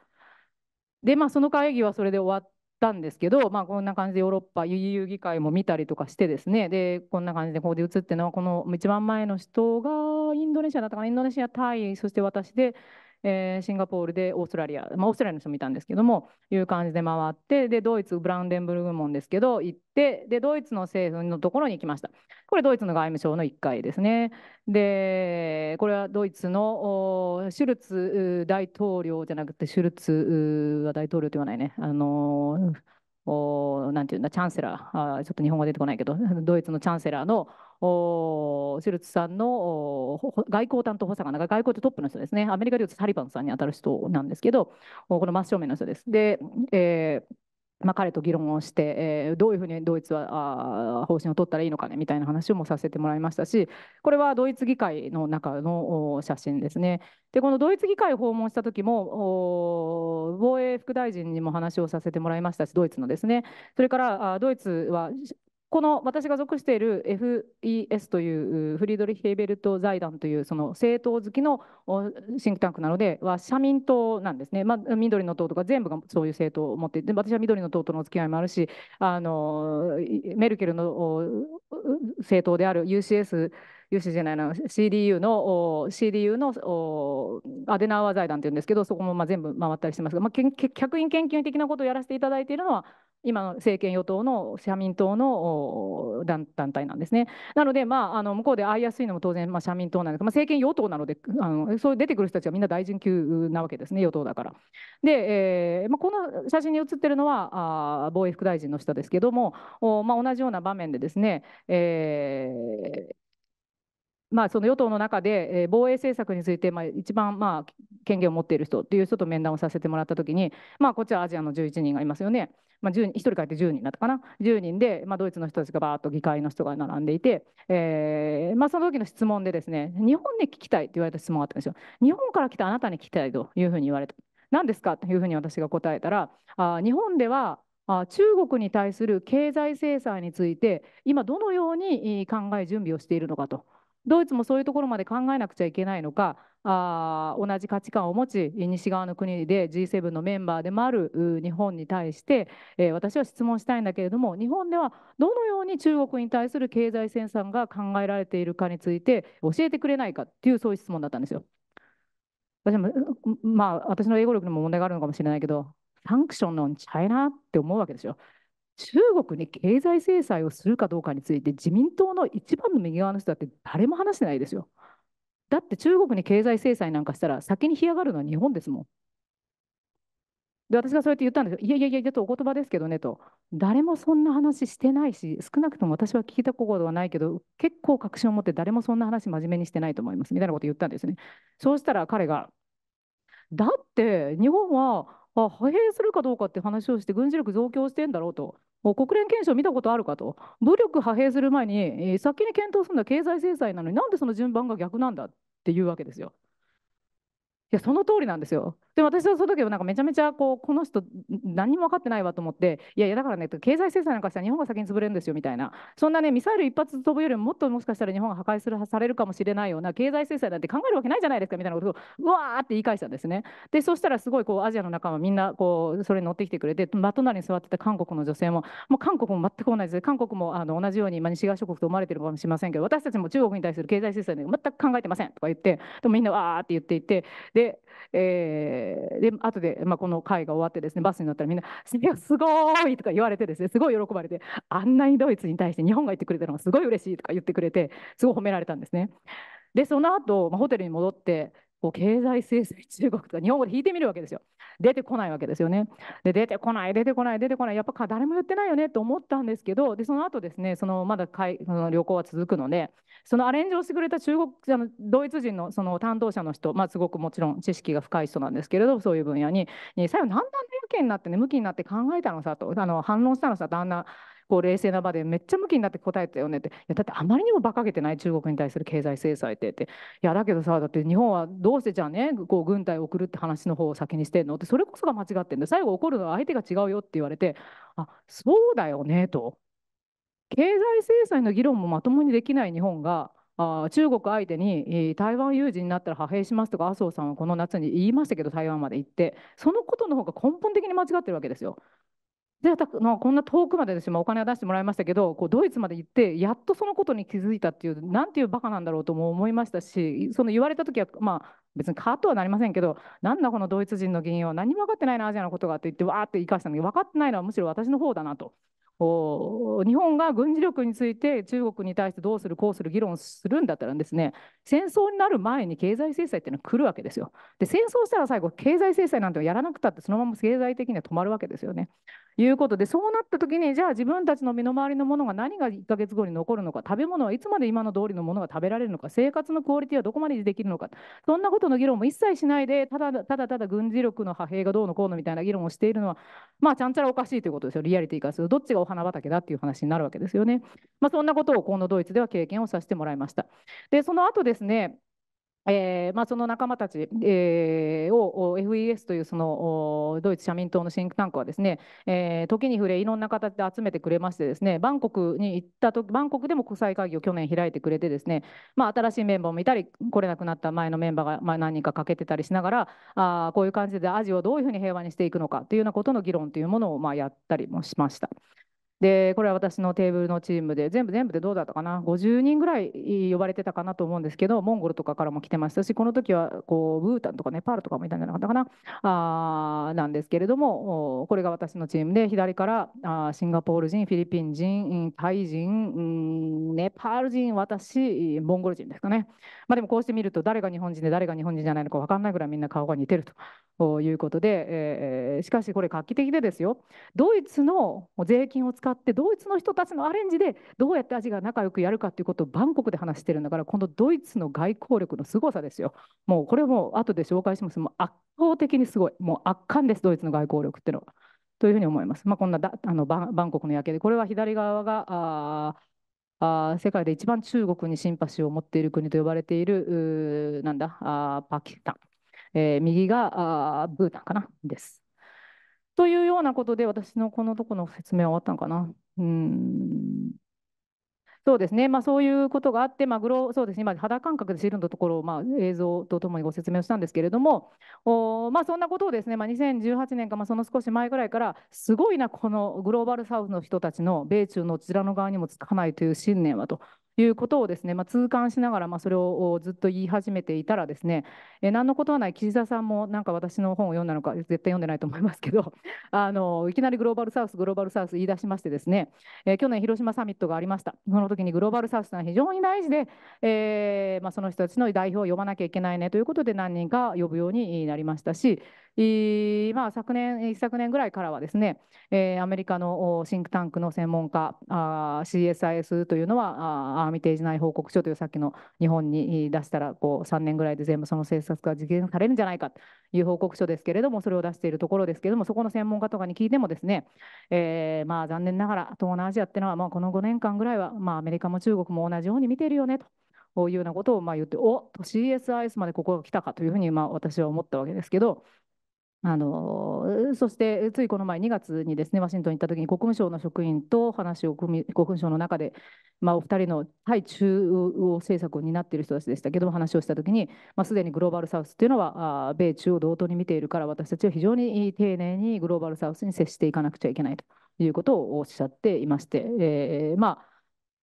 でまあその会議はそれで終わったんですけど、まあ、こんな感じでヨーロッパ EU 議会も見たりとかしてですねでこんな感じでここで映ってるのはこの一番前の人がインドネシアだったかなインドネシアタイそして私でえー、シンガポールでオーストラリア、まあ、オーストラリアの人もいたんですけどもいう感じで回ってでドイツブラウンデンブルグ門ですけど行ってでドイツの政府のところに行きましたこれドイツの外務省の1階ですねでこれはドイツのシュルツ大統領じゃなくてシュルツは大統領と言わないねあのーおなんていうんだチャンセラーあちょっと日本語出てこないけどドイツのチャンセラーのシュルツさんの外交担当補佐官、外交ってトップの人ですね、アメリカでいうとサリバンさんに当たる人なんですけど、この真正面の人です。で、えーまあ、彼と議論をして、えー、どういうふうにドイツはあ方針を取ったらいいのかねみたいな話をもさせてもらいましたしこれはドイツ議会の中の写真ですね。でこのドイツ議会訪問した時も防衛副大臣にも話をさせてもらいましたしドイツのですねそれからドイツはこの私が属している FES というフリードリヒ・ヘーベルト財団というその政党好きのシンクタンクなのでは社民党なんですね、まあ、緑の党とか全部がそういう政党を持ってで私は緑の党との付き合いもあるしあのメルケルの政党である UCS じゃない CDU の CDU のアデナーワ財団というんですけどそこもまあ全部回ったりしてますが、まあ、客員研究的なことをやらせていただいているのは今の政権与党の社民党の団体なんですね。なので、まあ、あの向こうで会いやすいのも当然、まあ、社民党なんですが、まあ、政権与党なのであの、そう出てくる人たちはみんな大臣級なわけですね、与党だから。で、えーまあ、この写真に写ってるのはあ防衛副大臣の人ですけども、おまあ、同じような場面でですね、えーまあ、その与党の中で、えー、防衛政策について、まあ、一番、まあ、権限を持っている人という人と面談をさせてもらったときに、まあ、こっちはアジアの11人がいますよね。まあ、1人書いて10人だったかな10人で、まあ、ドイツの人たちがばーっと議会の人が並んでいて、えーまあ、その時の質問でですね日本に聞きたいと言われた質問があったんですよ日本から来たあなたに聞きたいというふうに言われた何ですかというふうに私が答えたらあ日本では中国に対する経済制裁について今どのように考え準備をしているのかとドイツもそういうところまで考えなくちゃいけないのかあ同じ価値観を持ち西側の国で G7 のメンバーでもある日本に対して、えー、私は質問したいんだけれども日本ではどのように中国に対する経済生産が考えられているかについて教えてくれないかっていうそういう質問だったんですよ。私もまあ私の英語力にも問題があるのかもしれないけどサンクションのチャイナって思うわけですよ。中国に経済制裁をするかどうかについて自民党の一番の右側の人だって誰も話してないですよ。だって中国に経済制裁なんかしたら先に干上がるのは日本ですもん。で私がそうやって言ったんですよ。いやいやいや、ちょっとお言葉ですけどねと。誰もそんな話してないし、少なくとも私は聞いたことはないけど、結構確信を持って誰もそんな話真面目にしてないと思いますみたいなこと言ったんですね。そうしたら彼が、だって日本はあ派兵するかどうかって話をして軍事力増強してんだろうと。国連憲章見たことあるかと、武力派兵する前に、先に検討するのは経済制裁なのになんでその順番が逆なんだっていうわけですよ。いやその通りなんですよ。で私はその時はなんかめちゃめちゃこうこの人何も分かってないわと思っていやいやだからね経済制裁なんかしたら日本が先に潰れるんですよみたいなそんなねミサイル一発飛ぶよりももっともしかしたら日本が破壊するされるかもしれないような経済制裁なんて考えるわけないじゃないですかみたいなことをうわーって言い返したんですね。でそしたらすごいこうアジアの仲間みんなこうそれに乗ってきてくれて真隣に座ってた韓国の女性ももう韓国も全く同じです韓国もあの同じように今西側諸国と思われてるかもしれませんけど私たちも中国に対する経済制裁で全く考えてませんとか言ってでもみんなわーって言っていてで,、えー、で後で、まあ、この会が終わってですねバスに乗ったらみんな「すごい!」とか言われてですねすごい喜ばれてあんなにドイツに対して日本が言ってくれたのがすごい嬉しいとか言ってくれてすごい褒められたんですね。でその後、まあホテルに戻ってこう経済制裁中国とか日本語で引いてみるわけですよ。出てこないわけですよね。で出てこない出てこない出てこないやっぱ誰も言ってないよねと思ったんですけどでその後ですねそのまだかいその旅行は続くのでそのアレンジをしてくれた中国あのドイツ人のその担当者の人、まあ、すごくもちろん知識が深い人なんですけれどそういう分野にに最後何段で受けになってね向きになって考えたのさとあの反論したのさ旦那こう冷静な場でめっちゃムきになって答えたよねっていやだってあまりにも馬鹿げてない中国に対する経済制裁ってっていやだけどさだって日本はどうしてじゃあねこう軍隊を送るって話の方を先にしてんのってそれこそが間違ってんだ最後怒るのは相手が違うよって言われてあそうだよねと経済制裁の議論もまともにできない日本があ中国相手に台湾有事になったら派兵しますとか麻生さんはこの夏に言いましたけど台湾まで行ってそのことの方が根本的に間違ってるわけですよ。でのこんな遠くまでですね、お金は出してもらいましたけどこうドイツまで行ってやっとそのことに気づいたっていうなんていうバカなんだろうとも思いましたしその言われた時は、まあ、別にカーッとはなりませんけどなんだこのドイツ人の議員は何も分かってないなアジアのことがって言ってわーって生かしたのに分かってないのはむしろ私の方だなと。日本が軍事力について中国に対してどうするこうする議論するんだったらですね戦争になる前に経済制裁っていうのは来るわけですよ。で戦争したら最後経済制裁なんてやらなくたってそのまま経済的には止まるわけですよね。いうことでそうなった時にじゃあ自分たちの身の回りのものが何が1ヶ月後に残るのか食べ物はいつまで今の通りのものが食べられるのか生活のクオリティはどこまでできるのかそんなことの議論も一切しないでただただただ軍事力の派兵がどうのこうのみたいな議論をしているのはまあちゃんちゃらおかしいということですよリアリティ化するどっちがお花畑だっていう話になるわけですよね。まあ、そんなことをこのドイツでは経験をさせてもらいました。でその後ですねえーまあ、その仲間たち、えー、を FES というそのドイツ社民党のシンクタンクはですね、えー、時に触れいろんな形で集めてくれましてですねバンコクに行った時バンコクでも国際会議を去年開いてくれてですね、まあ、新しいメンバーもいたり来れなくなった前のメンバーが、まあ、何人かかけてたりしながらあこういう感じでアジアをどういうふうに平和にしていくのかというようなことの議論というものをまあやったりもしました。でこれは私のテーブルのチームで全部全部でどうだったかな50人ぐらい呼ばれてたかなと思うんですけどモンゴルとかからも来てましたしこの時はこうブータンとかネパールとかもいたんじゃなかったかなあなんですけれどもこれが私のチームで左からあシンガポール人フィリピン人タイ人ネパール人私モンゴル人ですかね、まあ、でもこうして見ると誰が日本人で誰が日本人じゃないのか分かんないぐらいみんな顔が似てるということで、えー、しかしこれ画期的でですよドイツの税金を使ってドイツの人たちのアレンジでどうやって味が仲良くやるかということをバンコクで話してるんだからこのドイツの外交力のすごさですよもうこれも後で紹介しますもう圧倒的にすごいもう圧巻ですドイツの外交力っていうのは。というふうに思います。まあ、こんなだあのバンコクの夜景でこれは左側がああ世界で一番中国にシンパシーを持っている国と呼ばれているなんだあパキスタン、えー、右があブータンかなです。というようなことで、私のこのとこの説明は終わったのかな。うんそうですね、まあ、そういうことがあって、まあ、グロそうですね、まあ、肌感覚で知るのところを、まあ、映像とともにご説明をしたんですけれども、おまあ、そんなことをですね、まあ、2018年か、まあ、その少し前ぐらいから、すごいな、このグローバルサウスの人たちの米中のどちらの側にもつかないという信念はということをですね、まあ、痛感しながら、まあ、それをずっと言い始めていたらですね、えー、何のことはない岸田さんもなんか私の本を読んだのか絶対読んでないと思いますけど <laughs> あのいきなりグローバルサウスグローバルサウス言い出しましてですね、えー、去年広島サミットがありましたその時にグローバルサウスは非常に大事で、えーまあ、その人たちの代表を呼ばなきゃいけないねということで何人か呼ぶようになりましたしーまあ、昨年、一昨年ぐらいからはですね、えアメリカのシンクタンクの専門家、CSIS というのは、アーミテージ内報告書というさっきの日本に出したらこう、3年ぐらいで全部その政策が実現されるんじゃないかという報告書ですけれども、それを出しているところですけれども、そこの専門家とかに聞いてもですね、えーまあ、残念ながら東南アジアっていうのは、まあ、この5年間ぐらいは、まあ、アメリカも中国も同じように見ているよねと。こういうようなことをまあ言って、おっと CSIS までここが来たかというふうにまあ私は思ったわけですけど、あのそしてついこの前2月にですねワシントンに行った時に国務省の職員と話を国務省の中で、まあ、お二人の対中央政策を担っている人たちでしたけども話をした時に、まあ、すでにグローバルサウスというのは米中を同等に見ているから私たちは非常に丁寧にグローバルサウスに接していかなくちゃいけないということをおっしゃっていまして、えー、まあ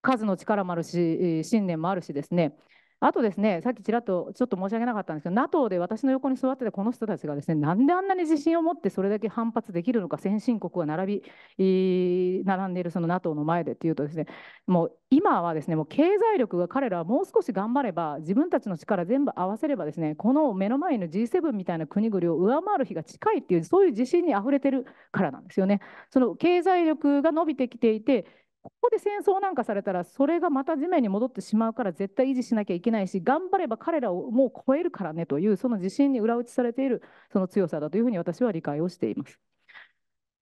数の力もあるし信念もあるしですねあとですね、さっきちらっとちょっと申し上げなかったんですけど、NATO で私の横に座ってたこの人たちがですね、なんであんなに自信を持ってそれだけ反発できるのか、先進国が並び、並んでいるその NATO の前でっていうとですね、もう今はですね、もう経済力が彼らはもう少し頑張れば、自分たちの力全部合わせればですね、この目の前の G7 みたいな国々を上回る日が近いっていう、そういう自信にあふれてるからなんですよね。その経済力が伸びてきていて、ここで戦争なんかされたらそれがまた地面に戻ってしまうから絶対維持しなきゃいけないし頑張れば彼らをもう超えるからねというその自信に裏打ちされているその強さだというふうに私は理解をしています。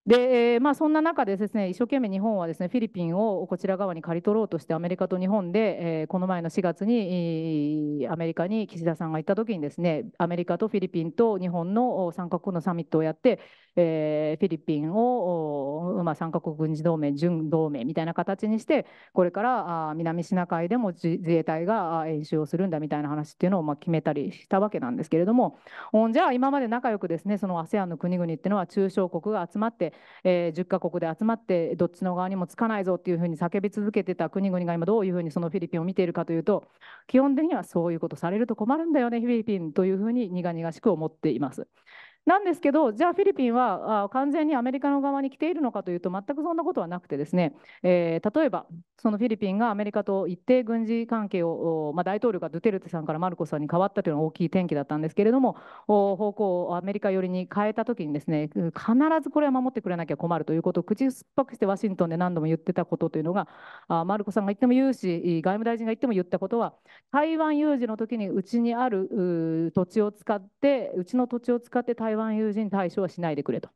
で、まあ、そんな中でですね一生懸命日本はですねフィリピンをこちら側に借り取ろうとしてアメリカと日本で、えー、この前の4月にアメリカに岸田さんが行った時にですねアメリカとフィリピンと日本の3カ国のサミットをやってえー、フィリピンを、まあ、3カ国軍事同盟、準同盟みたいな形にして、これからあ南シナ海でも自衛隊が演習をするんだみたいな話っていうのをまあ決めたりしたわけなんですけれども、じゃあ、今まで仲良くですね、その ASEAN の国々っていうのは、中小国が集まって、えー、10カ国で集まって、どっちの側にもつかないぞっていうふうに叫び続けてた国々が今、どういうふうにそのフィリピンを見ているかというと、基本的にはそういうことされると困るんだよね、フィリピンというふうに苦々しく思っています。なんですけど、じゃあフィリピンは完全にアメリカの側に来ているのかというと、全くそんなことはなくてですね、えー、例えば、そのフィリピンがアメリカと一定軍事関係を、まあ、大統領がドゥテルテさんからマルコスさんに変わったというのは大きい転機だったんですけれども、方向をアメリカ寄りに変えたときにですね、必ずこれは守ってくれなきゃ困るということを口酸っぱくしてワシントンで何度も言ってたことというのが、あマルコさんが言っても言うし、外務大臣が言っても言ったことは、台湾有事の時にうちにある土地を使って、うちの土地を使って台湾台湾有に対象はしないでくれと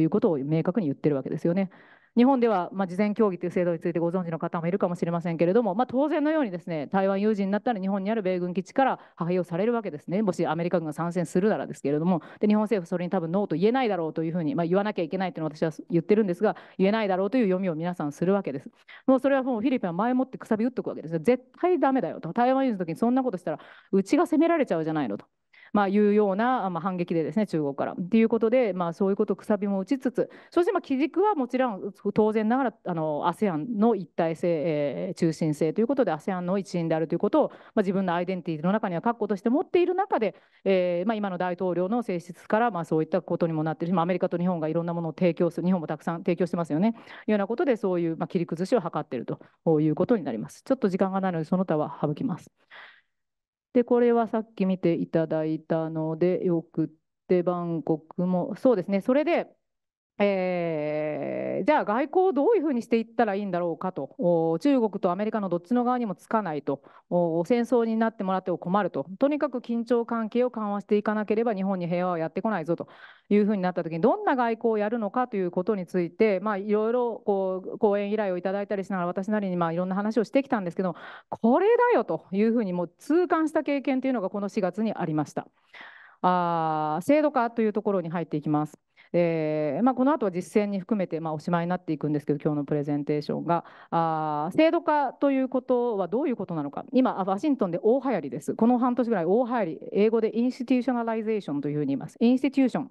いうことを明確に言ってるわけですよね。日本では、まあ、事前協議という制度についてご存知の方もいるかもしれませんけれども、まあ、当然のようにですね台湾有事になったら日本にある米軍基地から派兵をされるわけですねもしアメリカ軍が参戦するならですけれどもで日本政府それに多分ノーと言えないだろうというふうに、まあ、言わなきゃいけないというのを私は言ってるんですが言えないだろうという読みを皆さんするわけですもうそれはもうフィリピンは前もってくさび打っとくわけです絶対だめだよと台湾有事の時にそんなことしたらうちが責められちゃうじゃないのとまあ、いうような、まあ、反撃でですね中国から。ということで、まあ、そういうことをくさびも打ちつつそしてまあ基軸はもちろん当然ながら ASEAN の一体性、えー、中心性ということで ASEAN の一員であるということを、まあ、自分のアイデンティティの中には確固として持っている中で、えーまあ、今の大統領の性質から、まあ、そういったことにもなっているし、まあ、アメリカと日本がいろんなものを提供する日本もたくさん提供してますよねいうようなことでそういう、まあ、切り崩しを図っているということになります。ちょっと時間がないのでその他は省きます。で、これはさっき見ていただいたので、よくって、バンコクも、そうですね、それで、えー、じゃあ外交をどういうふうにしていったらいいんだろうかと中国とアメリカのどっちの側にもつかないと戦争になってもらっても困るととにかく緊張関係を緩和していかなければ日本に平和はやってこないぞというふうになった時にどんな外交をやるのかということについて、まあ、いろいろこう講演依頼をいただいたりしながら私なりにまあいろんな話をしてきたんですけどこれだよというふうにもう痛感した経験というのがこの4月にありました。あ制度化というところに入っていきます。で、まあ、この後は実践に含めて、まあ、おしまいになっていくんですけど今日のプレゼンテーションがあ制度化ということはどういうことなのか今ワシントンで大流行りですこの半年ぐらい大流行り英語でインスティテューショナライゼーションというふうに言いますインスティテューション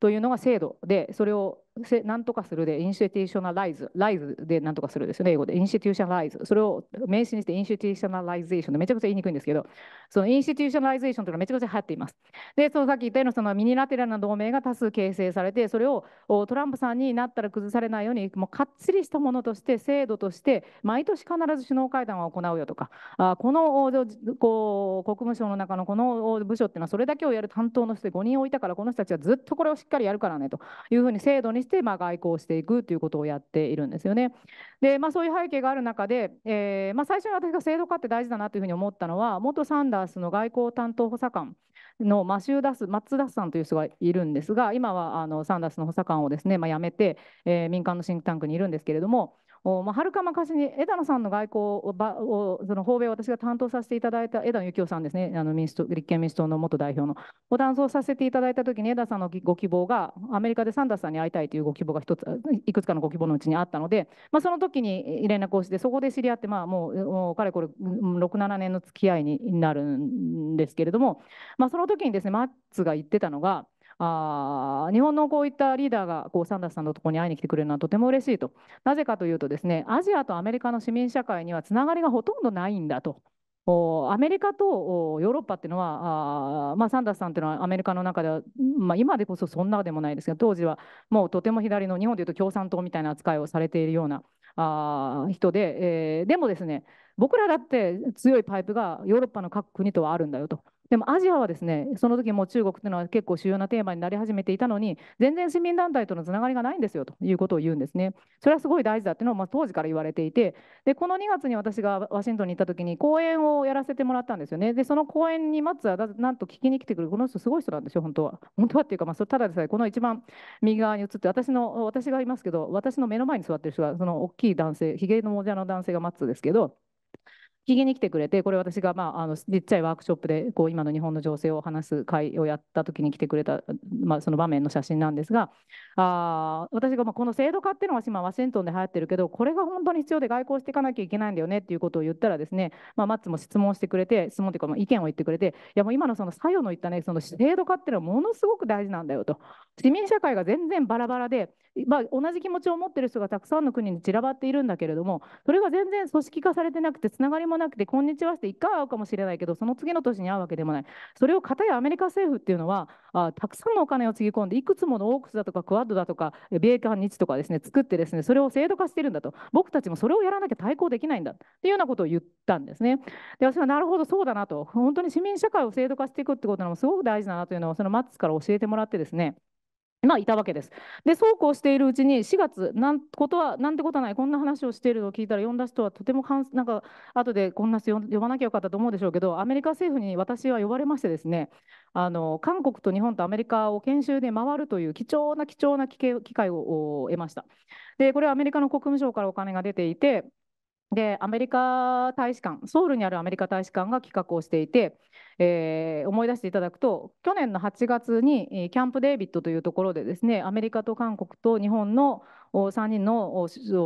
というのが制度でそれをせなんとかするで、インシュティーショナライズ、ライズでなんとかするですよね、英語で、インシュティーショナライズ、それを名詞にして、インシュティーショナライゼーションで、めちゃくちゃ言いにくいんですけど、そのインシュティーショナライゼーションというのはめちゃくちゃ流行っています。で、そのさっき言ったようなそのミニラテラルな同盟が多数形成されて、それをトランプさんになったら崩されないように、もうかっちりしたものとして、制度として、毎年必ず首脳会談を行うよとか、あこのこう国務省の中のこの部署っていうのは、それだけをやる担当の人で5人置いたから、この人たちはずっとこれをしっかりやるからねというふうに制度にして、してまあ外交していくということをやっているんですよね。で、まあ、そういう背景がある中で、えーまあ、最初に私が制度化って大事だなというふうに思ったのは元サンダースの外交担当補佐官のマシューダス・マッツダスさんという人がいるんですが今はあのサンダースの補佐官をですね、まあ、辞めて、えー、民間のシンクタンクにいるんですけれどもおまあ、はるか昔に枝野さんの外交をその訪米を私が担当させていただいた枝野幸男さんですねあの民主党立憲民主党の元代表のを断層させていただいた時に枝野さんのご希望がアメリカでサンダースさんに会いたいというご希望が一ついくつかのご希望のうちにあったので、まあ、その時に連絡をしてそこで知り合って、まあ、もうもかれこれ67年の付き合いになるんですけれども、まあ、その時にですねマッツが言ってたのがあ日本のこういったリーダーがこうサンダースさんのところに会いに来てくれるのはとても嬉しいとなぜかというとですねアジアとアメリカの市民社会にはつながりがほとんどないんだと。アメリカとヨーロッパっていうのは、まあ、サンダースさんっていうのはアメリカの中では、まあ、今でこそそんなでもないですが、当時はもうとても左の日本でいうと共産党みたいな扱いをされているような人で、えー、でもですね僕らだって強いパイプがヨーロッパの各国とはあるんだよと。でもアジアはですねその時も中国というのは結構主要なテーマになり始めていたのに全然市民団体とのつながりがないんですよということを言うんですね。それはすごい大事だというのをまあ当時から言われていてでこの2月に私がワシントンに行った時に講演をやらせてもらったんですよね。でその講演にマッツはなんと聞きに来てくるこの人すごい人なんですよ本当は。本当はっていうか、まあ、ただですね、この一番右側に映って私の私がいますけど私の目の前に座ってる人がその大きい男性ひげのもじゃの男性がマッツですけど。聞きに来てくれてこれ私が、まあ、あのちっちゃいワークショップでこう今の日本の情勢を話す会をやった時に来てくれた、まあ、その場面の写真なんですがあ私がまあこの制度化っていうのは今ワシントンで流行ってるけどこれが本当に必要で外交していかなきゃいけないんだよねっていうことを言ったらですね、まあ、マッツも質問してくれて質問というかまあ意見を言ってくれていやもう今のその作用の言ったねその制度化っていうのはものすごく大事なんだよと市民社会が全然バラバラでまあ、同じ気持ちを持ってる人がたくさんの国に散らばっているんだけれどもそれが全然組織化されてなくてつながりもなくて「こんにちは」して一回会うかもしれないけどその次の年に会うわけでもないそれを片やアメリカ政府っていうのはあたくさんのお金をつぎ込んでいくつものオークスだとかクワッドだとか米韓日とかですね作ってですねそれを制度化してるんだと僕たちもそれをやらなきゃ対抗できないんだっていうようなことを言ったんですね。で私はなるほどそうだなと本当に市民社会を制度化していくってことのもすごく大事だなというのをそのマッツから教えてもらってですねまあ、いたわけです。で、そうこうしているうちに、4月、なんことは、なんてことはない、こんな話をしているのを聞いたら、読んだ人はとてもなんか、後でこんな人呼ばなきゃよかったと思うでしょうけど、アメリカ政府に私は呼ばれましてですね、あの韓国と日本とアメリカを研修で回るという貴重な貴重な機会を得ました。で、これはアメリカの国務省からお金が出ていて、でアメリカ大使館ソウルにあるアメリカ大使館が企画をしていて、えー、思い出していただくと去年の8月にキャンプ・デービッドというところでですねアメリカと韓国と日本の3人の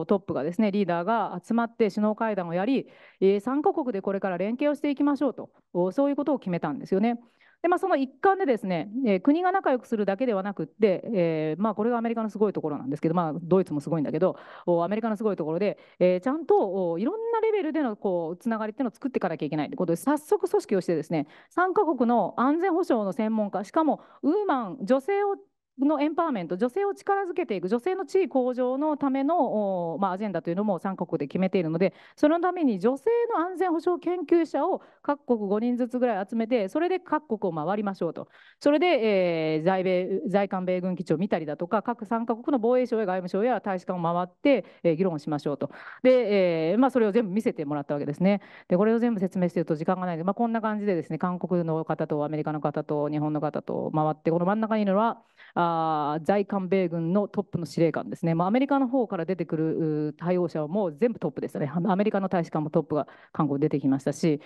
トップがですねリーダーが集まって首脳会談をやり3カ国でこれから連携をしていきましょうとそういうことを決めたんですよね。で、まあ、その一環でですね、えー、国が仲良くするだけではなくって、えーまあ、これがアメリカのすごいところなんですけど、まあ、ドイツもすごいんだけどアメリカのすごいところで、えー、ちゃんといろんなレベルでのこうつながりっていうのを作っていかなきゃいけないってことで早速組織をしてですね3カ国の安全保障の専門家しかもウーマン女性をのエンパワーメント女性を力づけていく女性の地位向上のための、まあ、アジェンダというのも3国で決めているのでそのために女性の安全保障研究者を各国5人ずつぐらい集めてそれで各国を回りましょうとそれで、えー、在米在韓米軍基地を見たりだとか各3カ国の防衛省や外務省や大使館を回って、えー、議論しましょうとで、えーまあ、それを全部見せてもらったわけですねでこれを全部説明していると時間がないので、まあ、こんな感じでですね韓国の方とアメリカの方と日本の方と回ってこの真ん中にいるのはあ在韓米軍のトップの司令官ですね、まあ、アメリカの方から出てくる対応者はもう全部トップでしたね、アメリカの大使館もトップが韓国出てきましたし、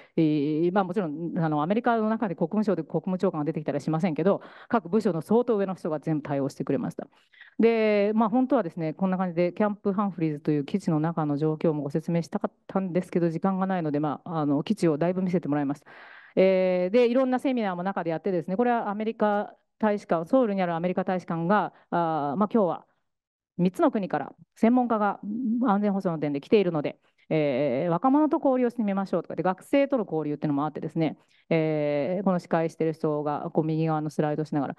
まあ、もちろんあのアメリカの中で国務省で国務長官が出てきたりしませんけど、各部署の相当上の人が全部対応してくれました。で、まあ、本当はですね、こんな感じで、キャンプ・ハンフリーズという基地の中の状況もご説明したかったんですけど、時間がないので、まあ、あの基地をだいぶ見せてもらいました。えー、でいろんなセミナーも中でやってですねこれはアメリカ大使館、ソウルにあるアメリカ大使館が、あまあ、今日は3つの国から専門家が安全保障の点で来ているので、えー、若者と交流をしてみましょうとかで学生との交流っていうのもあってですね、えー、この司会してる人がこう右側のスライドしながら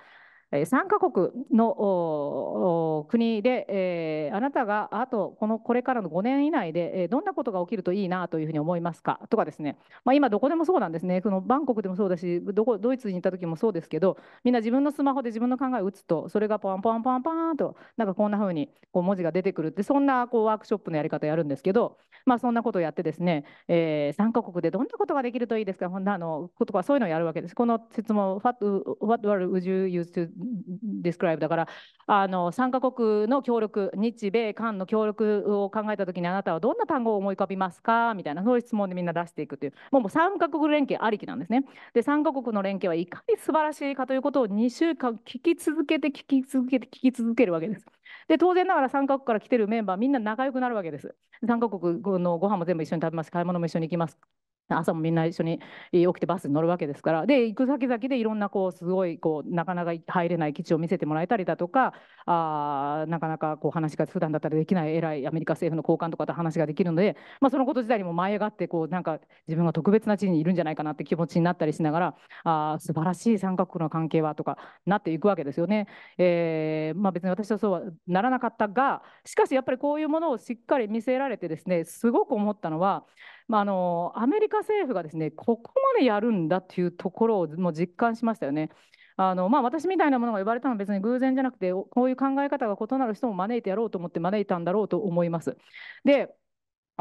3カ国の国で、えー、あなたがあとこのこれからの5年以内で、えー、どんなことが起きるといいなというふうに思いますかとかですね、まあ、今どこでもそうなんですねそのバンコクでもそうだしどこドイツに行った時もそうですけどみんな自分のスマホで自分の考えを打つとそれがポンポンポンポンとなんかこんなふうにこう文字が出てくるってそんなこうワークショップのやり方やるんですけど、まあ、そんなことをやってですね、えー、3カ国でどんなことができるといいですかんなあのことかそういうのをやるわけです。この質問 What, what would you use to describe だからあの3カ国の協力日米韓の協力を考えた時にあなたはどんな単語を思い浮かびますかみたいなそういう質問でみんな出していくというもう3カ国連携ありきなんですね。で3カ国の連携はいかに素晴らしいかということを2週間聞き続けて聞き続けて聞き続けるわけです。で当然ながら3カ国から来てるメンバーみんな仲良くなるわけです。3カ国のご飯も全部一緒に食べます買い物も一緒に行きます <laughs> 朝もみんな一緒に起きてバスに乗るわけですからで行く先々でいろんなこうすごいこうなかなか入れない基地を見せてもらえたりだとかあなかなかこう話が普段だったらできない偉いアメリカ政府の高官とかと話ができるので、まあ、そのこと自体にも舞い上がってこうなんか自分が特別な地位にいるんじゃないかなって気持ちになったりしながらあ素晴らしい三角国の関係はとかなっていくわけですよね。えーまあ、別に私はそうはならなかったがしかしやっぱりこういうものをしっかり見せられてですねすごく思ったのはまあ、あのアメリカ政府がですねここまでやるんだというところをもう実感しましたよね。あのまあ、私みたいなものが呼ばれたのは別に偶然じゃなくてこういう考え方が異なる人も招いてやろうと思って招いたんだろうと思います。で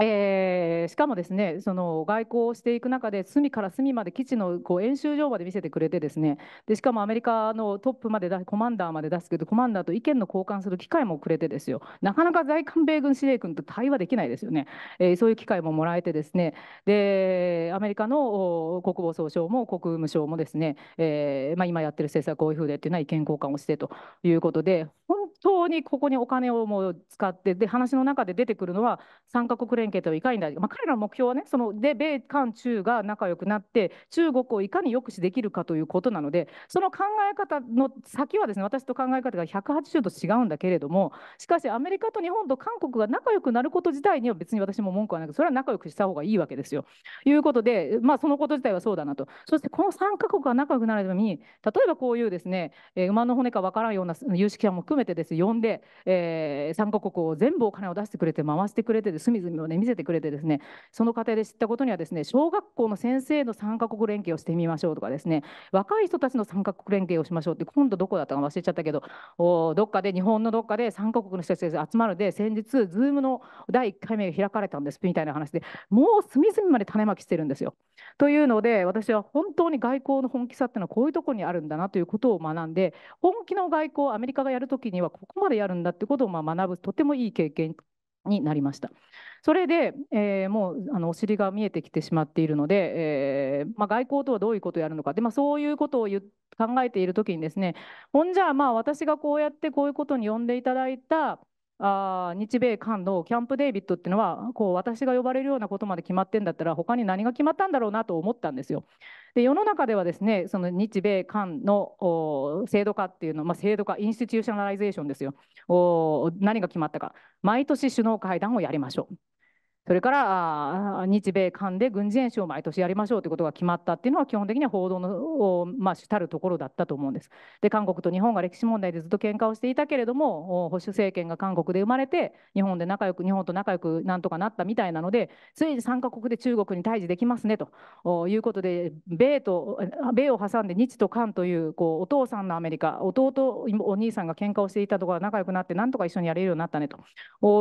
えー、しかもですねその外交をしていく中で隅から隅まで基地のこう演習場まで見せてくれてですねでしかもアメリカのトップまでコマンダーまで出すけどコマンダーと意見の交換する機会もくれてですよなかなか在韓米軍司令官と対話できないですよね、えー、そういう機会ももらえてですねでアメリカの国防総省も国務省もですね、えーまあ、今やってる政策こういうふうでっていうのは意見交換をしてということで本当にここにお金をもう使ってで話の中で出てくるのは3加国連連携とはいかにまあ、彼らの目標はねそので米韓中が仲良くなって中国をいかに抑止できるかということなのでその考え方の先はですね私と考え方が180度違うんだけれどもしかしアメリカと日本と韓国が仲良くなること自体には別に私も文句はなくそれは仲良くした方がいいわけですよ。いうことで、まあ、そのこと自体はそうだなとそしてこの3か国が仲良くなるために例えばこういうですね、えー、馬の骨かわからんような有識者も含めてです呼んで、えー、3か国を全部お金を出してくれて回してくれてで隅々をねね見せてくれてですねその過程で知ったことにはですね小学校の先生の3カ国連携をしてみましょうとかですね若い人たちの3カ国連携をしましょうって今度どこだったか忘れちゃったけどおどっかで日本のどっかで3カ国の人たちが集まるで先日 Zoom の第1回目が開かれたんですみたいな話でもう隅々まで種まきしてるんですよ。というので私は本当に外交の本気さっていうのはこういうとこにあるんだなということを学んで本気の外交をアメリカがやるときにはここまでやるんだってことをまあ学ぶとてもいい経験になりました。それで、えー、もうあのお尻が見えてきてしまっているので、えー、まあ、外交とはどういうことをやるのかで、まあ、そういうことを考えている時にですねほんじゃまあ私がこうやってこういうことに呼んでいただいたあ日米韓のキャンプ・デービッドっていうのはこう私が呼ばれるようなことまで決まってんだったら他に何が決まったんだろうなと思ったんですよ。で世の中ではですねその日米韓の制度化っていうの、まあ、制度化インスティューショナライゼーションですよお何が決まったか毎年首脳会談をやりましょうそれから日米韓で軍事演習を毎年やりましょうということが決まったっていうのは基本的には報道の、まあ、主たるところだったと思うんです。で韓国と日本が歴史問題でずっと喧嘩をしていたけれども保守政権が韓国で生まれて日本で仲良く日本と仲良くなんとかなったみたいなのでついに3カ国で中国に対峙できますねということで米と米を挟んで日と韓というこうお父さんのアメリカ弟お兄さんが喧嘩をしていたところが仲良くなってなんとか一緒にやれるようになったねと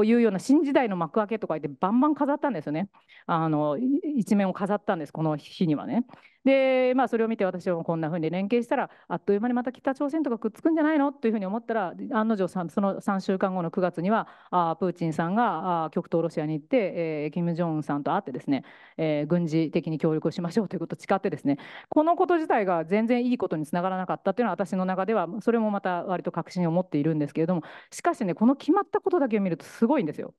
いうような新時代の幕開けとか言ってバンバン飾ったんですよねあの一面を飾ったんですこの日にはねでまあそれを見て私もこんな風に連携したらあっという間にまた北朝鮮とかくっつくんじゃないのというふうに思ったら案の定その3週間後の9月にはあプーチンさんがあ極東ロシアに行って、えー、キム・ジョンウンさんと会ってですね、えー、軍事的に協力をしましょうということを誓ってですねこのこと自体が全然いいことにつながらなかったというのは私の中ではそれもまた割と確信を持っているんですけれどもしかしねこの決まったことだけを見るとすごいんですよ。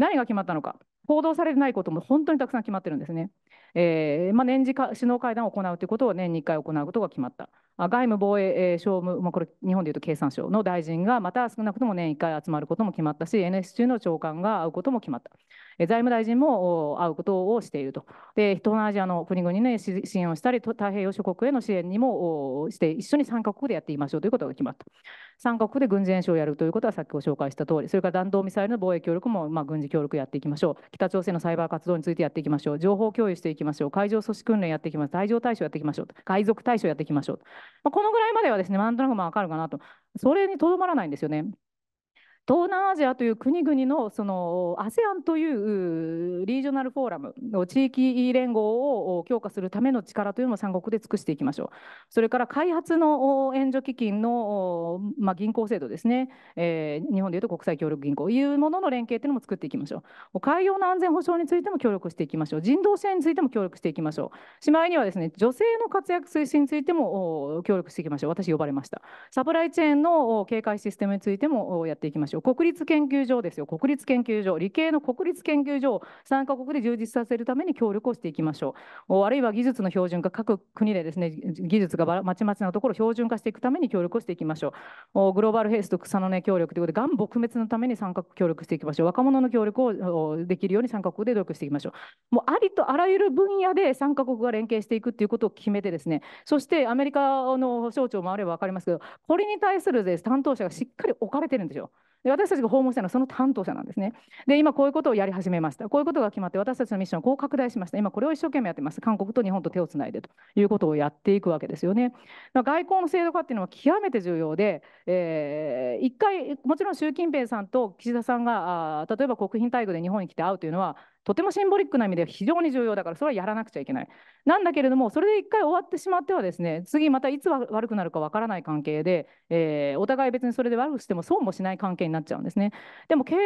何が決まったのか、報道されてないことも本当にたくさん決まってるんですね。えー、まあ、年次首脳会談を行うということを年に1回行うことが決まった。外務防衛省務、まあ、これ日本でいうと経産省の大臣がまた少なくとも年1回集まることも決まったし NS 中の長官が会うことも決まった。財務大臣も会うことをしていると、で東南アジアの国々に、ね、支援をしたり、太平洋諸国への支援にもして、一緒に3カ国でやっていましょうということが決まった、3カ国で軍事演習をやるということは、さっきご紹介した通り、それから弾道ミサイルの防衛協力も、まあ、軍事協力やっていきましょう、北朝鮮のサイバー活動についてやっていきましょう、情報共有していきましょう、海上組織訓練やっていきましょう、海上対象やっていきましょう、海賊対象やっていきましょう、まあ、このぐらいまではですねなんとなくまあ分かるかなとそれにとどまらないんですよね。東南アジアという国々のその ASEAN というリージョナルフォーラムの地域連合を強化するための力というのも三国で尽くしていきましょう。それから開発の援助基金の、まあ、銀行制度ですね、えー、日本でいうと国際協力銀行というものの連携というのも作っていきましょう。海洋の安全保障についても協力していきましょう。人道支援についても協力していきましょう。しまいにはですね、女性の活躍推進についても協力していきましょう。私呼ばれました。サプライチェーンの警戒システムについてもやっていきましょう。国立研究所ですよ国立研究所理系の国立研究所を参加国で充実させるために協力をしていきましょうあるいは技術の標準化各国でですね技術がまちまちなところを標準化していくために協力をしていきましょうグローバルヘイスと草の根協力ということでがん撲滅のために参画協力していきましょう若者の協力をできるように参カ国で努力していきましょうもうありとあらゆる分野で参加国が連携していくということを決めてですねそしてアメリカの省庁もあれば分かりますけどこれに対する担当者がしっかり置かれてるんですよ。で私たちが訪問したのはその担当者なんですね。で今こういうことをやり始めました。こういうことが決まって私たちのミッションをこう拡大しました。今これを一生懸命やってます。韓国と日本と手をつないでということをやっていくわけですよね。外交の制度化っていうのは極めて重要で、えー、一回もちろん習近平さんと岸田さんがあ例えば国賓待遇で日本に来て会うというのはとてもシンボリックな意味で非常に重要だからそれはやらなくちゃいけない。なんだけれどもそれで一回終わってしまってはですね次またいつ悪くなるかわからない関係で、えー、お互い別にそれで悪くしても損もしない関係になっちゃうんですね。でも経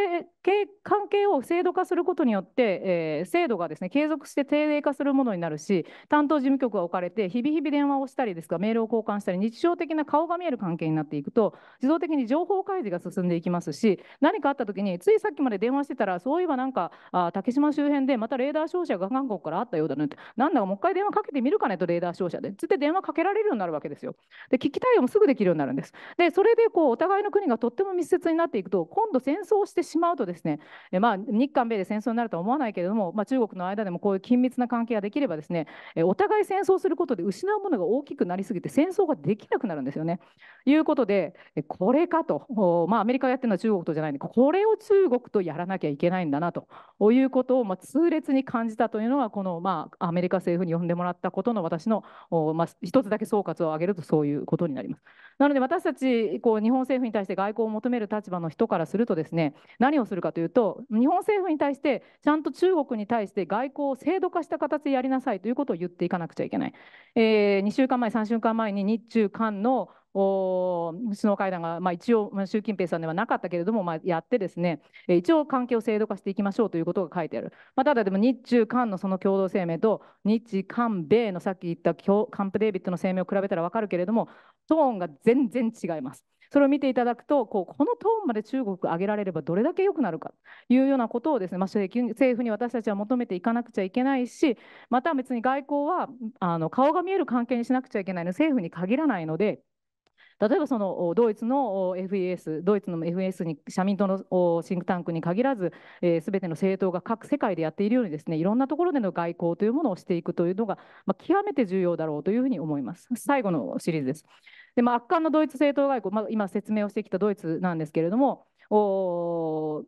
関係を制度化することによって、えー、制度がですね継続して定例化するものになるし担当事務局が置かれて日々日々電話をしたりですとかメールを交換したり日常的な顔が見える関係になっていくと自動的に情報開示が進んでいきますし何かあった時についさっきまで電話してたらそういえばなんかあ竹島島周辺でまたレーダー照射が韓国からあったようだねってなんだかもう一回電話かけてみるかねとレーダー照射でつって電話かけられるようになるわけですよで危機対応もすぐできるようになるんですでそれでこうお互いの国がとっても密接になっていくと今度戦争をしてしまうとですねえ、まあ、日韓米で戦争になるとは思わないけれども、まあ、中国の間でもこういう緊密な関係ができればですねえお互い戦争することで失うものが大きくなりすぎて戦争ができなくなるんですよね。いうことでこれかと、まあ、アメリカがやってるのは中国とじゃないんでこれを中国とやらなきゃいけないんだなということことを、まあ、痛烈に感じたというのがこの、まあ、アメリカ政府に呼んでもらったことの私の、おまあ、一つだけ総括を挙げるとそういうことになります。なので私たちこう日本政府に対して外交を求める立場の人からするとですね何をするかというと日本政府に対してちゃんと中国に対して外交を制度化した形でやりなさいということを言っていかなくちゃいけない。えー、2週間前3週間前に日中韓のお首脳会談が、まあ、一応、まあ、習近平さんではなかったけれども、まあ、やってですね一応関係を制度化していきましょうということが書いてある、まあ、ただでも日中韓のその共同声明と日韓米のさっき言ったカンプ・デービッドの声明を比べたら分かるけれどもトーンが全然違います。それを見ていただくとこうこのトーンまで中国上げられればどれだけ良くなるかというようなことをですね、まあ、政府に私たちは求めていかなくちゃいけないしまた別に外交はあの顔が見える関係にしなくちゃいけないの政府に限らないので。例えばそのドイツの FES ドイツの FES に社民党のシンクタンクに限らず、えべての政党が各世界でやっているようにですねいろんなところでの外交というものをしていくというのが、まあ、極めて重要だろうというふうに思います最後のシリーズですで、まあ、圧巻のドイツ政党外交、まあ、今説明をしてきたドイツなんですけれどもお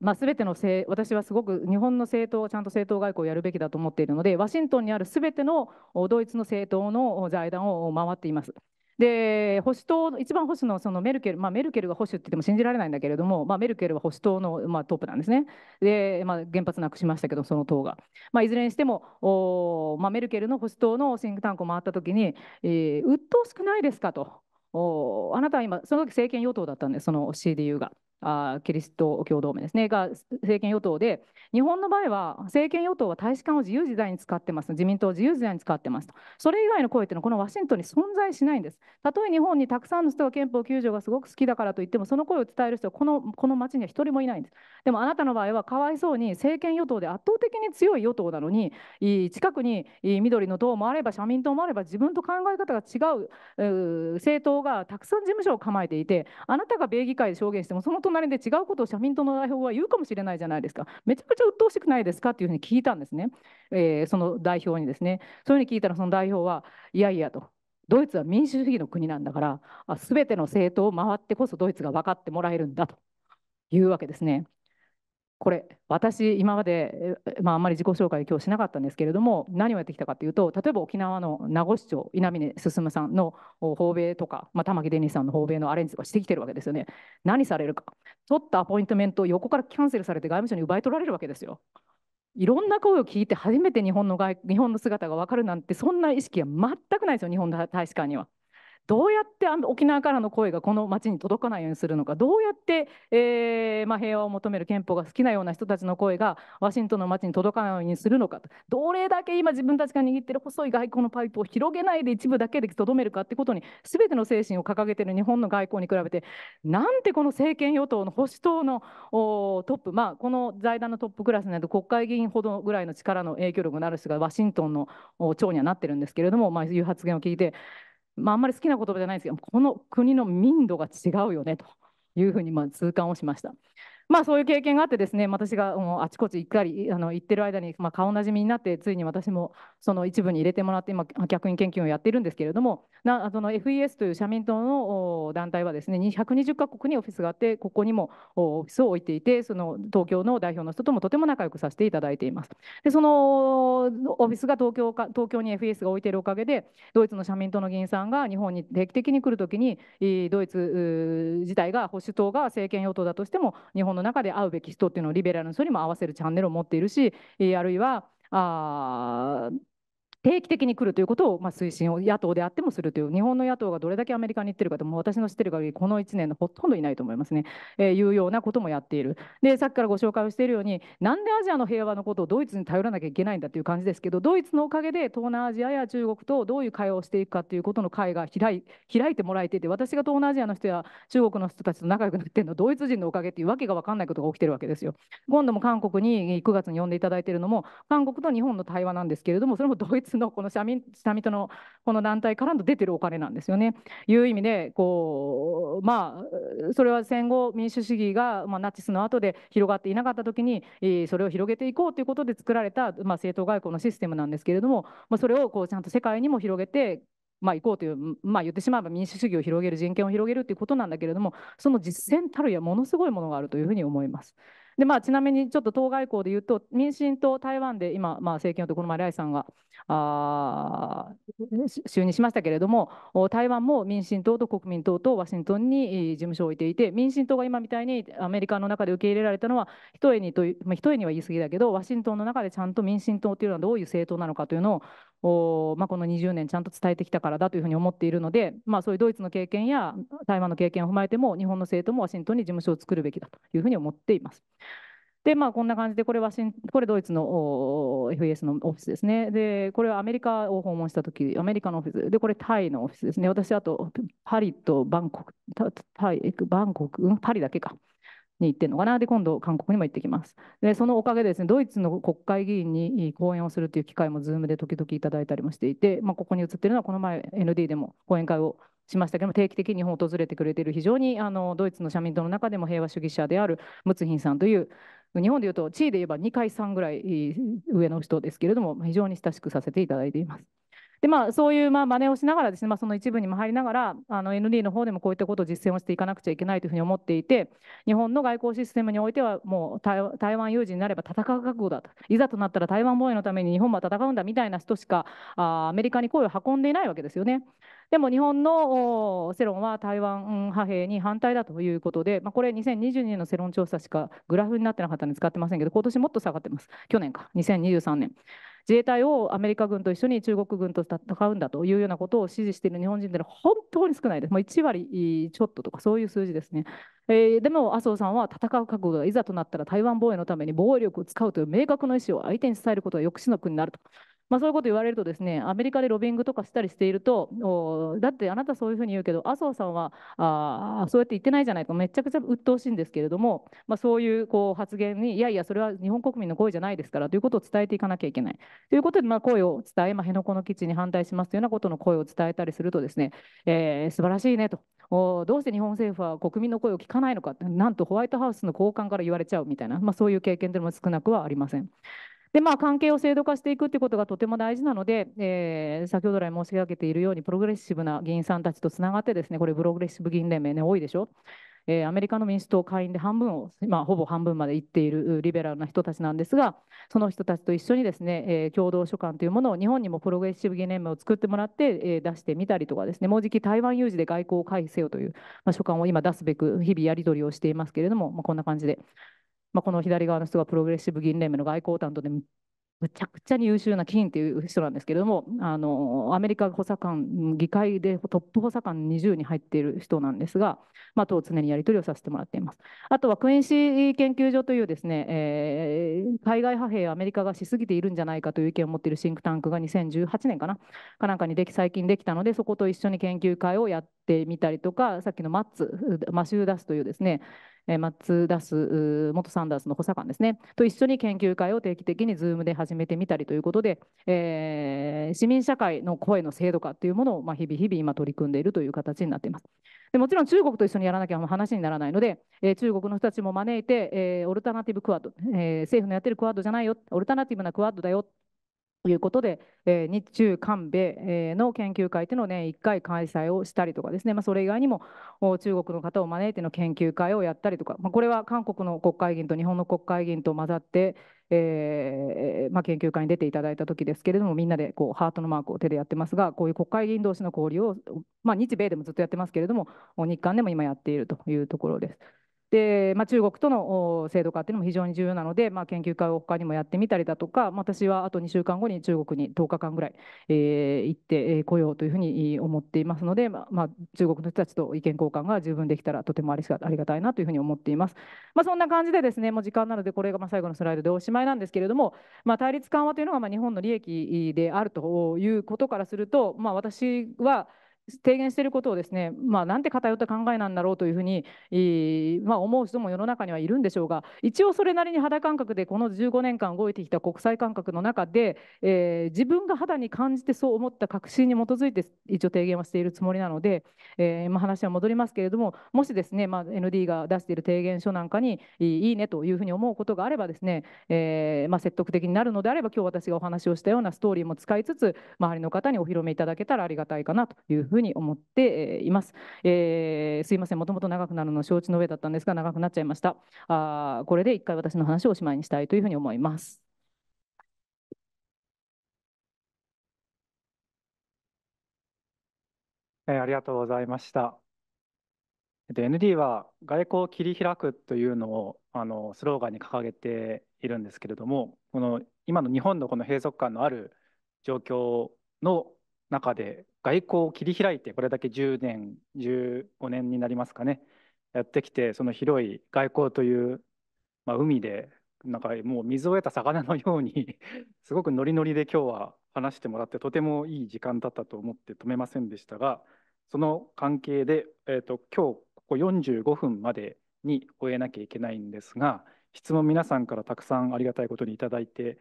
まあ、全ての政私はすごく日本の政党ちゃんと政党外交をやるべきだと思っているのでワシントンにあるすべてのドイツの政党の財団を回っています。で保守党一番保守のそのメルケル、まあ、メルケルが保守って言っても信じられないんだけれども、まあ、メルケルは保守党の、まあ、トップなんですね。で、まあ、原発なくしましたけどその党が。まあ、いずれにしてもお、まあ、メルケルの保守党のシンクタンクを回った時に、えー、鬱陶しくないですかと。おあなたは今その時政権与党だったんですその CDU が。あキリスト教同盟ですねが政権与党で日本の場合は政権与党は大使館を自由自在に使ってます自民党を自由自在に使ってますとそれ以外の声というのはこのワシントンに存在しないんですたとえ日本にたくさんの人が憲法9条がすごく好きだからといってもその声を伝える人はこのこの町には一人もいないんですでもあなたの場合はかわいそうに政権与党で圧倒的に強い与党なのに近くに緑の党もあれば社民党もあれば自分と考え方が違う政党がたくさん事務所を構えていてあなたが米議会で証言してもその党隣で違うことを社民党の代表は言うかもしれないじゃないですか、めちゃくちゃ鬱陶しくないですかっていうふうに聞いたんですね、えー、その代表にですね。そういうふうに聞いたら、その代表は、いやいやと、ドイツは民主主義の国なんだから、すべての政党を回ってこそドイツが分かってもらえるんだというわけですね。これ私今まで、まあ、あんまり自己紹介今日しなかったんですけれども何をやってきたかというと例えば沖縄の名護市長稲峰進さんの訪米とか、まあ、玉城デニーさんの訪米のアレンジとかしてきてるわけですよね何されるか取ったアポイントメントを横からキャンセルされて外務省に奪い取られるわけですよいろんな声を聞いて初めて日本の外日本の姿が分かるなんてそんな意識は全くないですよ日本の大使館にはどうやってあの沖縄からの声がこの町に届かないようにするのかどうやって、えーまあ、平和を求める憲法が好きなような人たちの声がワシントンの町に届かないようにするのかどれだけ今自分たちが握っている細い外交のパイプを広げないで一部だけでとどめるかってことに全ての精神を掲げている日本の外交に比べてなんてこの政権与党の保守党のトップ、まあ、この財団のトップクラスになると国会議員ほどぐらいの力の影響力のある人がワシントンの長にはなってるんですけれども、まあ、いう発言を聞いてまあ、あんまり好きな言葉じゃないですけどこの国の民度が違うよねというふうにまあ痛感をしました。まあ、そういう経験があってですね私がもうあちこち行ったりあの行ってる間に、まあ、顔なじみになってついに私もその一部に入れてもらって今客員研究をやってるんですけれどもなその FES という社民党の団体はですね2 2 0か国にオフィスがあってここにもオフィスを置いていてその東京の代表の人ともとても仲良くさせていただいています。でそのオフィスが東京か東京に FES が置いているおかげでドイツの社民党の議員さんが日本に定期的に来るときにドイツ自体が保守党が政権与党だとしても日本のの中で会うべき人っていうのをリベラルの人にも合わせるチャンネルを持っているしあるいはあ定期的に来るということを、まあ、推進を野党であってもするという、日本の野党がどれだけアメリカに行ってるかと、も私の知ってる限り、この1年のほとんどいないと思いますね、えー、いうようなこともやっている。で、さっきからご紹介をしているように、なんでアジアの平和のことをドイツに頼らなきゃいけないんだという感じですけど、ドイツのおかげで東南アジアや中国とどういう会話をしていくかということの会が開い開いてもらえていて、私が東南アジアの人や中国の人たちと仲良くなっているのは、ドイツ人のおかげというわけが分かんないことが起きてるわけですよ。今度も韓国に9月に呼んでいただいているのも、韓国と日本の対話なんですけれども、それもドイツのこの社民社民党のこの団体からの出てるお金なんですよね。いう意味でこう、まあ、それは戦後民主主義が、まあ、ナチスの後で広がっていなかった時にそれを広げていこうということで作られた、まあ、政党外交のシステムなんですけれども、まあ、それをこうちゃんと世界にも広げてまあ、行こうという、まあ、言ってしまえば民主主義を広げる人権を広げるということなんだけれどもその実践たるやものすごいものがあるというふうに思います。で、まあ、ちなみにちょっと当該校で言うと、民進党台湾で今、まあ、政権をとこの前、ライさんがあ就任しましたけれども、台湾も民進党と国民党とワシントンに事務所を置いていて、民進党が今みたいにアメリカの中で受け入れられたのは、ひとえにと、まあ、ひとえには言い過ぎだけど、ワシントンの中でちゃんと民進党というのはどういう政党なのかというのをお、まあ、この20年ちゃんと伝えてきたからだというふうに思っているので、まあ、そういうドイツの経験や台湾の経験を踏まえても日本の政党もワシントンに事務所を作るべきだというふうに思っています。でまあ、こんな感じでこれはこれドイツの FES のオフィスですねでこれはアメリカを訪問した時アメリカのオフィスでこれタイのオフィスですね私あとパリとバンコクタイバンコク、うん、パリだけかに行ってんのかなで今度韓国にも行ってきますでそのおかげでですねドイツの国会議員に講演をするという機会も Zoom で時々いただいたりもしていて、まあ、ここに映ってるのはこの前 ND でも講演会をしましたけども定期的に日本を訪れてくれている非常にあのドイツの社民党の中でも平和主義者であるムツヒンさんという日本でいうと地位で言えば2回3ぐらい上の人ですけれども非常に親しくさせていただいています。でまあ、そういうまあ真似をしながらですね、まあ、その一部にも入りながらの ND の方でもこういったことを実践をしていかなくちゃいけないというふうに思っていて日本の外交システムにおいてはもう台湾有事になれば戦う覚悟だといざとなったら台湾防衛のために日本は戦うんだみたいな人しかあアメリカに声を運んでいないわけですよね。でも日本の世論は台湾派兵に反対だということで、まあ、これ2022年の世論調査しかグラフになってなかったので使ってませんけど今年もっと下がってます去年か2023年。自衛隊をアメリカ軍と一緒に中国軍と戦うんだというようなことを支持している日本人というのは本当に少ないです、もう1割ちょっととかそういう数字ですね。えー、でも麻生さんは戦う覚悟がいざとなったら台湾防衛のために防衛力を使うという明確な意思を相手に伝えることが抑止の国になるとまあ、そういうこと言われるとですねアメリカでロビングとかしたりしているとだってあなたそういうふうに言うけど麻生さんはあそうやって言ってないじゃないかめちゃくちゃ鬱陶しいんですけれども、まあ、そういうこう発言にいやいやそれは日本国民の声じゃないですからということを伝えていかなきゃいけないということで、まあ、声を伝え、まあ、辺野古の基地に反対しますというようなことの声を伝えたりするとですね、えー、素晴らしいねと。どうして日本政府は国民の声を聞かないのかってなんとホワイトハウスの高官から言われちゃうみたいな、まあ、そういう経験というのも少なくはありません。で、まあ、関係を制度化していくということがとても大事なので、えー、先ほど来申し上げているように、プログレッシブな議員さんたちとつながって、ですねこれ、プログレッシブ議員連盟ね、多いでしょ。えー、アメリカの民主党会員で半分を、まあ、ほぼ半分までいっているリベラルな人たちなんですが、その人たちと一緒にですね、えー、共同書簡というものを日本にもプログレッシブ議連盟を作ってもらって、えー、出してみたりとかですね、もうじき台湾有事で外交を回避せよという、まあ、書簡を今出すべく、日々やり取りをしていますけれども、まあ、こんな感じで、まあ、この左側の人がプログレッシブ議員連盟の外交担当でむちゃくちゃに優秀な議員という人なんですけれども、あのアメリカ補佐官、議会でトップ補佐官20に入っている人なんですが、まあ、常にやり取りをさせてもらっています。あとはクインシー研究所というですね、えー、海外派兵をアメリカがしすぎているんじゃないかという意見を持っているシンクタンクが2018年かな、かなんかにでき最近できたので、そこと一緒に研究会をやってみたりとか、さっきのマッツ、マシューダスというですね、マツ・ダス元サンダースの補佐官ですねと一緒に研究会を定期的に Zoom で始めてみたりということで、えー、市民社会の声の制度化というものを、まあ、日々日々今取り組んでいるという形になっています。でもちろん中国と一緒にやらなきゃ話にならないので、えー、中国の人たちも招いて、えー、オルタナティブクワッド、えー、政府のやってるクワッドじゃないよオルタナティブなクワッドだよということで、えー、日中韓米、えー、の研究会というのを年、ね、1回開催をしたりとかですね、まあ、それ以外にも中国の方を招いての研究会をやったりとか、まあ、これは韓国の国会議員と日本の国会議員と混ざって、えーまあ、研究会に出ていただいた時ですけれどもみんなでこうハートのマークを手でやってますがこういう国会議員同士の交流を、まあ、日米でもずっとやってますけれども日韓でも今やっているというところです。で、まあ、中国との制度化というのも非常に重要なので、まあ、研究会を他にもやってみたりだとか、まあ、私はあと2週間後に中国に10日間ぐらい、えー、行ってこようというふうに思っていますので、まあ、まあ、中国の人たちと意見交換が十分できたらとてもありがたいなというふうに思っています。まあ、そんな感じでですねもう時間なのでこれがまあ最後のスライドでおしまいなんですけれども、まあ、対立緩和というのがまあ日本の利益であるということからすると、まあ、私は提言していることをですね、まあ、なんて偏った考えなんだろうというふうに、まあ、思う人も世の中にはいるんでしょうが一応それなりに肌感覚でこの15年間動いてきた国際感覚の中で、えー、自分が肌に感じてそう思った確信に基づいて一応提言はしているつもりなので、えーまあ、話は戻りますけれどももしですね、まあ、ND が出している提言書なんかにいいねというふうに思うことがあればですね、えーまあ、説得的になるのであれば今日私がお話をしたようなストーリーも使いつつ周りの方にお披露目いただけたらありがたいかなというふうにふうに思っています。えー、すいません、もともと長くなるの承知の上だったんですが、長くなっちゃいました。あこれで一回私の話をおしまいにしたいというふうに思います。えー、ありがとうございました。え ND は外交を切り開くというのをあのスローガンに掲げているんですけれどもこの今の日本のこの閉塞感のある状況の中で外交を切り開いてこれだけ10年15年になりますかねやってきてその広い外交という、まあ、海でなんかもう水を得た魚のように <laughs> すごくノリノリで今日は話してもらってとてもいい時間だったと思って止めませんでしたがその関係で、えーと、今日ここ45分までに終えなきゃいけないんですが質問皆さんからたくさんありがたいことにいただいて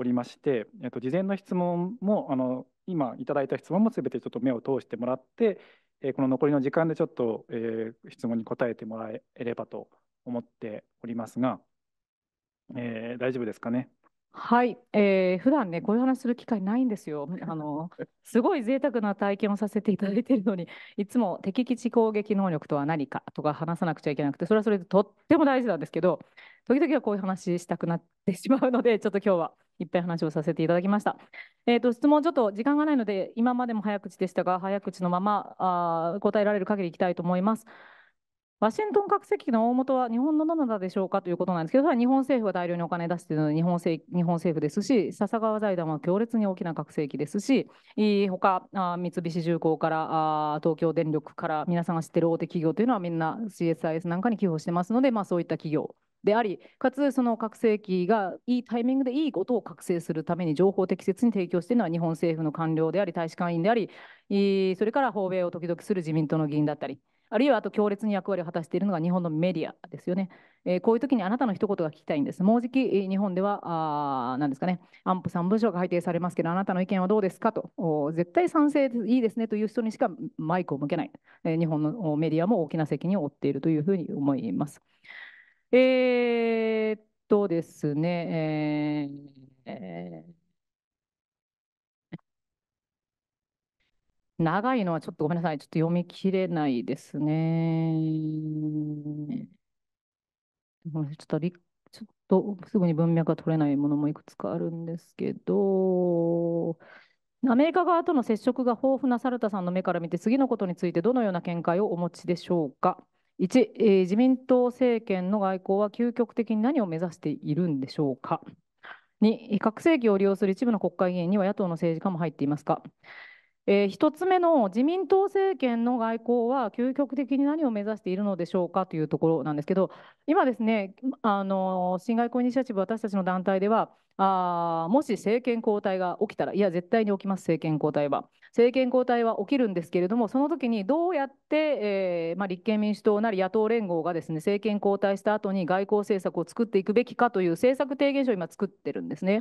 おりまして、えっと、事前の質問もあの今いただいた質問も全てちょっと目を通してもらって、えこの残りの時間でちょっと、え質問に答えてもらえればと思っておりますが、えー、大丈夫ですかね。はい、えー、普段ねこういう話する機会ないんですよ。あのすごい贅沢な体験をさせていただいているのにいつも敵基地攻撃能力とは何かとか話さなくちゃいけなくてそれはそれでとっても大事なんですけど時々はこういう話したくなってしまうのでちょっと今日はいっぱい話をさせていただきました。えーと、質問、ちょっと時間がないので、今までも早口でしたが、早口のままあ答えられる限りいきたいと思います。ワシントン核石器の大元は日本のなたでしょうかということなんですけど、それは日本政府が大量にお金出しているので日本政、日本政府ですし、笹川財団は強烈に大きな核石器ですし、他あ三菱重工からあ東京電力から皆さんが知っている大手企業というのはみんな CSIS なんかに寄付してますので、まあ、そういった企業であり、かつその拡声器がいいタイミングでいいことを覚醒するために情報を適切に提供しているのは日本政府の官僚であり、大使館員であり、それから訪米を時々する自民党の議員だったり、あるいはあと強烈に役割を果たしているのが日本のメディアですよね。えー、こういう時にあなたの一言が聞きたいんです。もうじき日本では、あなんですかね、安保3文書が改定されますけど、あなたの意見はどうですかと、絶対賛成いいですねという人にしかマイクを向けない、えー、日本のメディアも大きな責任を負っているというふうに思います。えー、っとですね、えー長いのはちょっとごめんなさい、ちょっと読み切れないですね。ちょっとちょっとすぐに文脈が取れないものもいくつかあるんですけど、アメリカ側との接触が豊富なサルタさんの目から見て、次のことについてどのような見解をお持ちでしょうか。1、自民党政権の外交は究極的に何を目指しているんでしょうか。2、核正器を利用する一部の国会議員には野党の政治家も入っていますか。えー、1つ目の自民党政権の外交は究極的に何を目指しているのでしょうかというところなんですけど、今ですね、あの新外交イニシアチブ、私たちの団体では、あもし政権交代が起きたらいや絶対に起きます政権交代は政権交代は起きるんですけれどもその時にどうやって、えー、まあ、立憲民主党なり野党連合がですね政権交代した後に外交政策を作っていくべきかという政策提言書を今作ってるんですね。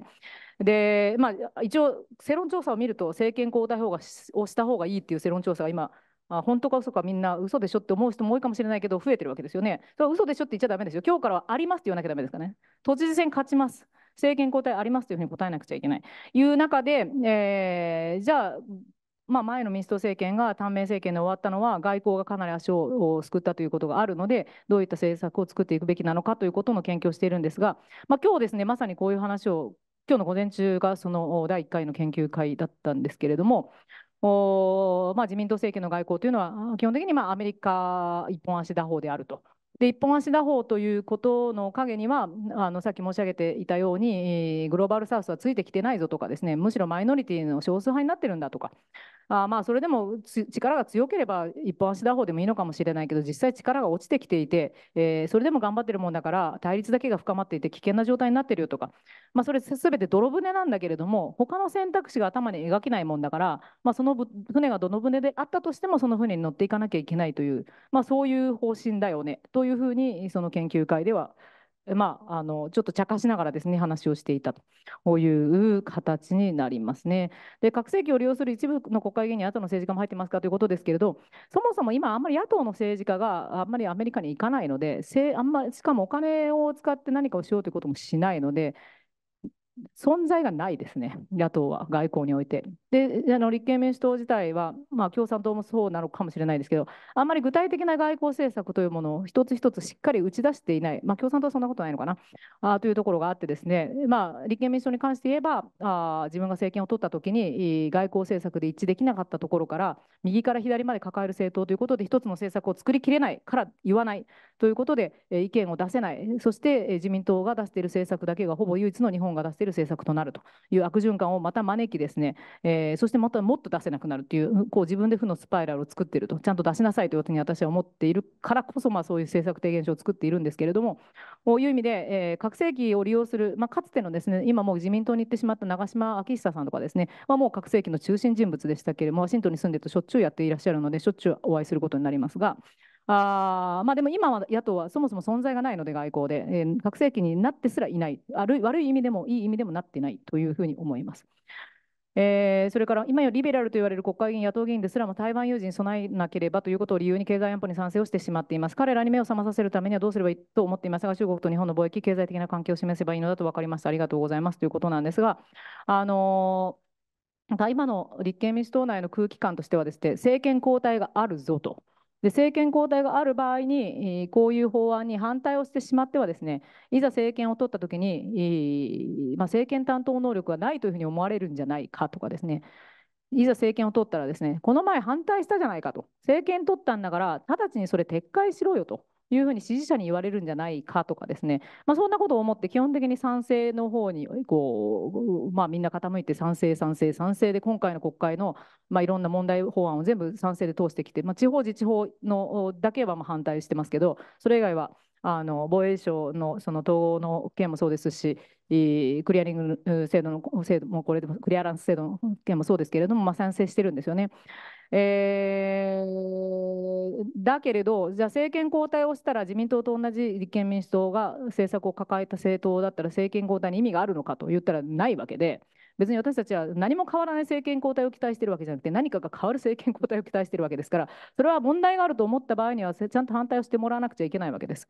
で、まあ、一応世論調査を見ると政権交代をした方がいいっていう世論調査が今あ本当か嘘かみんな嘘でしょって思う人も多いかもしれないけど増えてるわけですよね。それは嘘でしょって言っちゃだめですよ。今日からはありますって言わなきゃだめですかね。都知事選勝ちます。制限抗体ありますというふうに答えなくちゃいけない。いう中で、えー、じゃあ、まあ、前の民主党政権が短命政権で終わったのは外交がかなり足をすくったということがあるのでどういった政策を作っていくべきなのかということの研究をしているんですが、まあ、今日ですねまさにこういう話を今日の午前中がその第1回の研究会だったんですけれども。まあ、自民党政権の外交というのは基本的にまあアメリカ一本足打法であるとで一本足打法ということの陰にはあのさっき申し上げていたように、グローバルサウスはついてきてないぞとかですねむしろマイノリティの少数派になってるんだとかあまあそれでも力が強ければ一本足打法でもいいのかもしれないけど実際力が落ちてきていて、えー、それでも頑張ってるもんだから対立だけが深まっていて危険な状態になってるよとか、まあ、それ全て泥船なんだけれども他の選択肢が頭に描けないもんだから、まあ、その船がどの船であったとしてもその船に乗っていかなきゃいけないという、まあ、そういう方針だよねといういうふうにその研究会では、まあ、あのちょっと茶化しながらですね話をしていたという形になりますね。で拡声器を利用する一部の国会議員に後の政治家も入ってますかということですけれどそもそも今あんまり野党の政治家があんまりアメリカに行かないのであんまりしかもお金を使って何かをしようということもしないので存在がないですね、野党は外交において。で、あの立憲民主党自体は、まあ、共産党もそうなのかもしれないですけど、あんまり具体的な外交政策というものを一つ一つしっかり打ち出していない、まあ、共産党はそんなことないのかなあというところがあって、ですね、まあ、立憲民主党に関して言えば、あ自分が政権を取ったときに、外交政策で一致できなかったところから、右から左まで抱える政党ということで、一つの政策を作りきれないから言わないということで、意見を出せない、そして自民党が出している政策だけがほぼ唯一の日本が出しているる政策となるという悪循環をまた招きですね、えー、そしてまたもっと出せなくなるというこう自分で負のスパイラルを作っているとちゃんと出しなさいというふうに私は思っているからこそ、まあ、そういう政策提言書を作っているんですけれどもこういう意味で、えー、拡声器を利用する、まあ、かつてのですね今もう自民党に行ってしまった長島昭久さんとかですねあ、もう拡声器の中心人物でしたけれどもワシントンに住んでるとしょっちゅうやっていらっしゃるのでしょっちゅうお会いすることになりますがあまあ、でも今は野党はそもそも存在がないので、外交で、えー、拡声器になってすらいないある、悪い意味でもいい意味でもなってないというふうに思います。えー、それから今よりリベラルと言われる国会議員、野党議員ですらも台湾有事に備えなければということを理由に経済安保に賛成をしてしまっています。彼らに目を覚まさせるためにはどうすればいいと思っていますが、中国と日本の貿易、経済的な関係を示せばいいのだと分かりました。ありがとうございますということなんですが、あのー、今の立憲民主党内の空気感としてはです、ね、政権交代があるぞと。で政権交代がある場合に、こういう法案に反対をしてしまっては、ですねいざ政権を取ったときに、まあ、政権担当能力がないというふうに思われるんじゃないかとかですね、いざ政権を取ったら、ですねこの前反対したじゃないかと、政権取ったんだから、直ちにそれ撤回しろよというふうに支持者に言われるんじゃないかとかですね、まあ、そんなことを思って基本的に賛成の方にこう、まあ、みんな傾いて賛成賛成賛成で今回の国会の、まあ、いろんな問題法案を全部賛成で通してきて、まあ、地方自治法のだけはまあ反対してますけどそれ以外はあの防衛省のその統合の件もそうですし、クリアリング制度の制度もこれでもクリアランス制度の件もそうですけれども、まあ、賛成してるんですよね。えー、だけれど、じゃあ政権交代をしたら自民党と同じ立憲民主党が政策を抱えた政党だったら政権交代に意味があるのかと言ったらないわけで、別に私たちは何も変わらない政権交代を期待しているわけじゃなくて、何かが変わる政権交代を期待しているわけですから、それは問題があると思った場合には、ちゃんと反対をしてもらわなくちゃいけないわけです。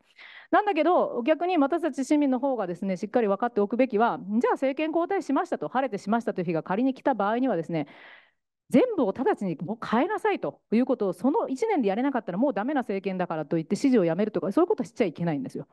なんだけど、逆に私たち市民の方がですねしっかり分かっておくべきは、じゃあ政権交代しましたと、晴れてしましたという日が仮に来た場合には、ですね全部を直ちにもう変えなさいということをその1年でやれなかったらもうダメな政権だからといって支持をやめるとかそういうことしちゃいけないんですよ。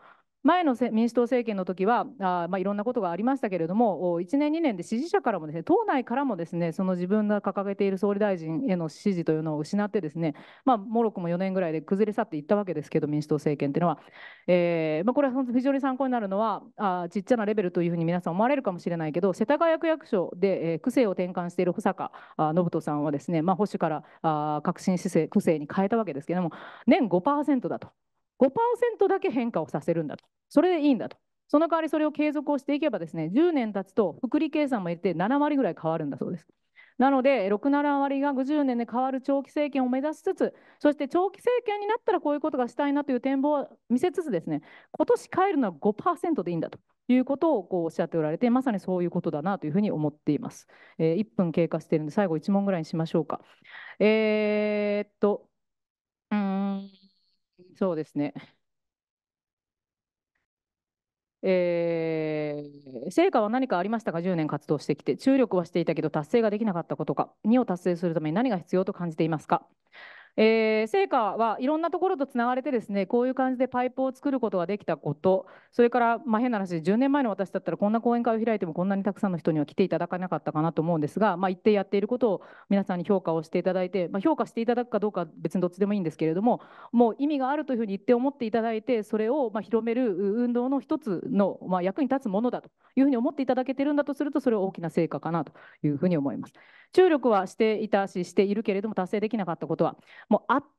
前の民主党政権の時はあまあいろんなことがありましたけれども1年2年で支持者からもですね党内からもですねその自分が掲げている総理大臣への支持というのを失ってですねまあモロッコも4年ぐらいで崩れ去っていったわけですけど民主党政権というのは、えー、まあこれは非常に参考になるのはあちっちゃなレベルというふうに皆さん思われるかもしれないけど世田谷区役所で、え区政を転換している保坂信人さんはですね、まあ、保守からあ革新姿勢、区政に変えたわけですけれども、年5%だと、5%だけ変化をさせるんだと、それでいいんだと。その代わりそれを継続をしていけばですね、10年経つと、福利計算も入れて7割ぐらい変わるんだそうです。なので、6、7割が50年で変わる長期政権を目指しつつ、そして長期政権になったらこういうことがしたいなという展望を見せつつですね、今年変えるのは5%でいいんだということをこうおっしゃっておられて、まさにそういうことだなというふうに思っています。えー、1分経過しているので、最後1問ぐらいにしましょうか。えー、っと、うん、そうですね。えー、成果は何かありましたか10年活動してきて注力はしていたけど達成ができなかったことか2を達成するために何が必要と感じていますかえー、成果はいろんなところとつながれてですねこういう感じでパイプを作ることができたことそれから、まあ、変な話10年前の私だったらこんな講演会を開いてもこんなにたくさんの人には来ていただかなかったかなと思うんですが、まあ、一定やっていることを皆さんに評価をしていただいて、まあ、評価していただくかどうか別にどっちでもいいんですけれどももう意味があるというふうに一定思っていただいてそれをま広める運動の一つの、ま役に立つものだというふうに思っていただけてるんだとするとそれは大きな成果かなというふうに思います。注力はしていたししているけれども達成できなかったことはもう圧倒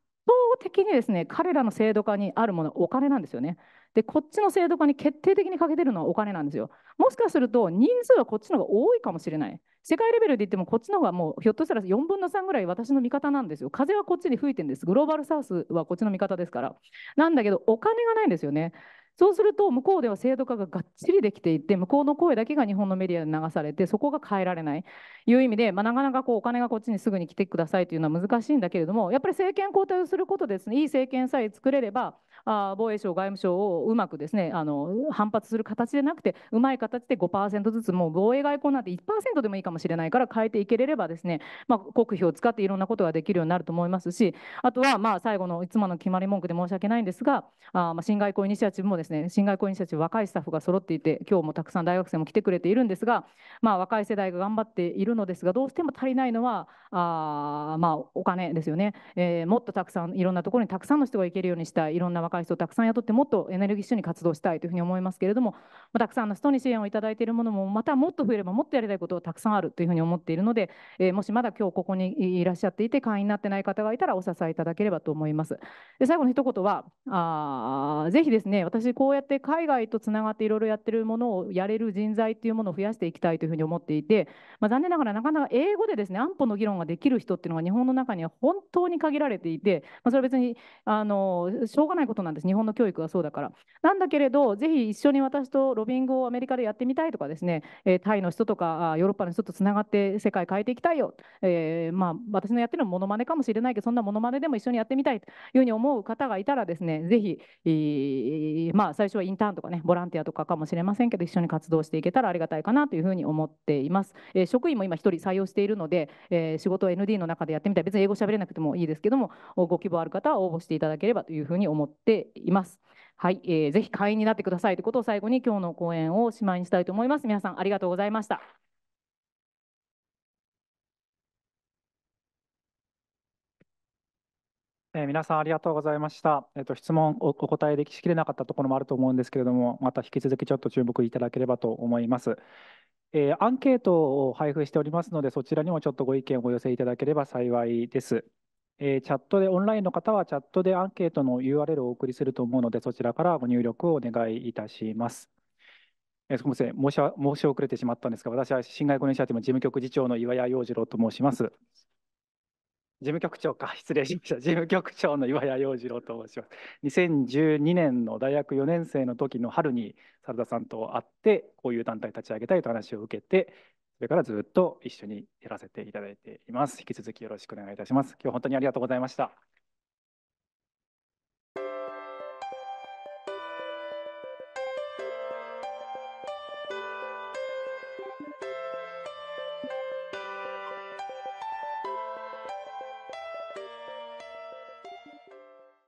的にですね彼らの制度化にあるものはお金なんですよね。でこっちの制度化に決定的に欠けてるのはお金なんですよ。もしかすると人数はこっちの方が多いかもしれない。世界レベルで言ってもこっちの方がもうひょっとしたら4分の3ぐらい私の味方なんですよ。風はこっちに吹いてるんです。グローバルサウスはこっちの味方ですから。なんだけどお金がないんですよね。そうすると向こうでは制度化ががっちりできていて向こうの声だけが日本のメディアで流されてそこが変えられないいう意味で、まあ、なかなかこうお金がこっちにすぐに来てくださいというのは難しいんだけれどもやっぱり政権交代をすることですねいい政権さえ作れればあ防衛省外務省をうまくですねあの反発する形でなくてうまい形で5%ずつもう防衛外交なんて1%でもいいかもしれないから変えていけれればですね、まあ、国費を使っていろんなことができるようになると思いますしあとはまあ最後のいつもの決まり文句で申し訳ないんですがあまあ新外交イニシアチブもですねですね新外交イニシアチ若いスタッフが揃っていて今日もたくさん大学生も来てくれているんですが、まあ、若い世代が頑張っているのですがどうしても足りないのはあ、まあ、お金ですよね、えー、もっとたくさんいろんなところにたくさんの人が行けるようにしたいいろんな若い人をたくさん雇ってもっとエネルギッシュに活動したいというふうに思いますけれども、まあ、たくさんの人に支援をいただいているものもまたもっと増えればもっとやりたいことがたくさんあるというふうに思っているので、えー、もしまだ今日ここにいらっしゃっていて会員になってない方がいたらお支えいただければと思います。で最後の一言はあぜひですね私こうやって海外とつながっていろいろやってるものをやれる人材というものを増やしていきたいというふうに思っていて、まあ、残念ながらなかなか英語でですね安保の議論ができる人っていうのが日本の中には本当に限られていて、まあ、それは別にあのしょうがないことなんです日本の教育はそうだから。なんだけれどぜひ一緒に私とロビングをアメリカでやってみたいとかですね、えー、タイの人とかヨーロッパの人とつながって世界変えていきたいよ、えー、まあ、私のやってるのものまねかもしれないけどそんなものまねでも一緒にやってみたいというふうに思う方がいたらですねぜひ、えーまあ、最初はインターンとかねボランティアとかかもしれませんけど一緒に活動していけたらありがたいかなというふうに思っています、えー、職員も今1人採用しているので、えー、仕事を ND の中でやってみたい別に英語喋れなくてもいいですけどもご希望ある方は応募していただければというふうに思っていますはい、えー、ぜひ会員になってくださいということを最後に今日の講演をおしまいにしたいと思います皆さんありがとうございましたえー、皆さんありがとうございました。えっ、ー、と、質問をお答えできしきれなかったところもあると思うんですけれども、また引き続きちょっと注目いただければと思います。えー、アンケートを配布しておりますので、そちらにもちょっとご意見をお寄せいただければ幸いです。えー、チャットで、オンラインの方はチャットでアンケートの URL をお送りすると思うので、そちらからご入力をお願いいたします。えー、すみません申し、申し遅れてしまったんですが、私は新外国人社長の事務局次長の岩屋洋次郎と申します。事務局長か、<laughs> 失礼しました。事務局長の岩谷洋次郎と申します。2012年の大学4年生の時の春に、猿田さんと会って、こういう団体立ち上げたいと話を受けて、それからずっと一緒にやらせていただいています。引き続きよろしくお願いいたします。今日本当にありがとうございました。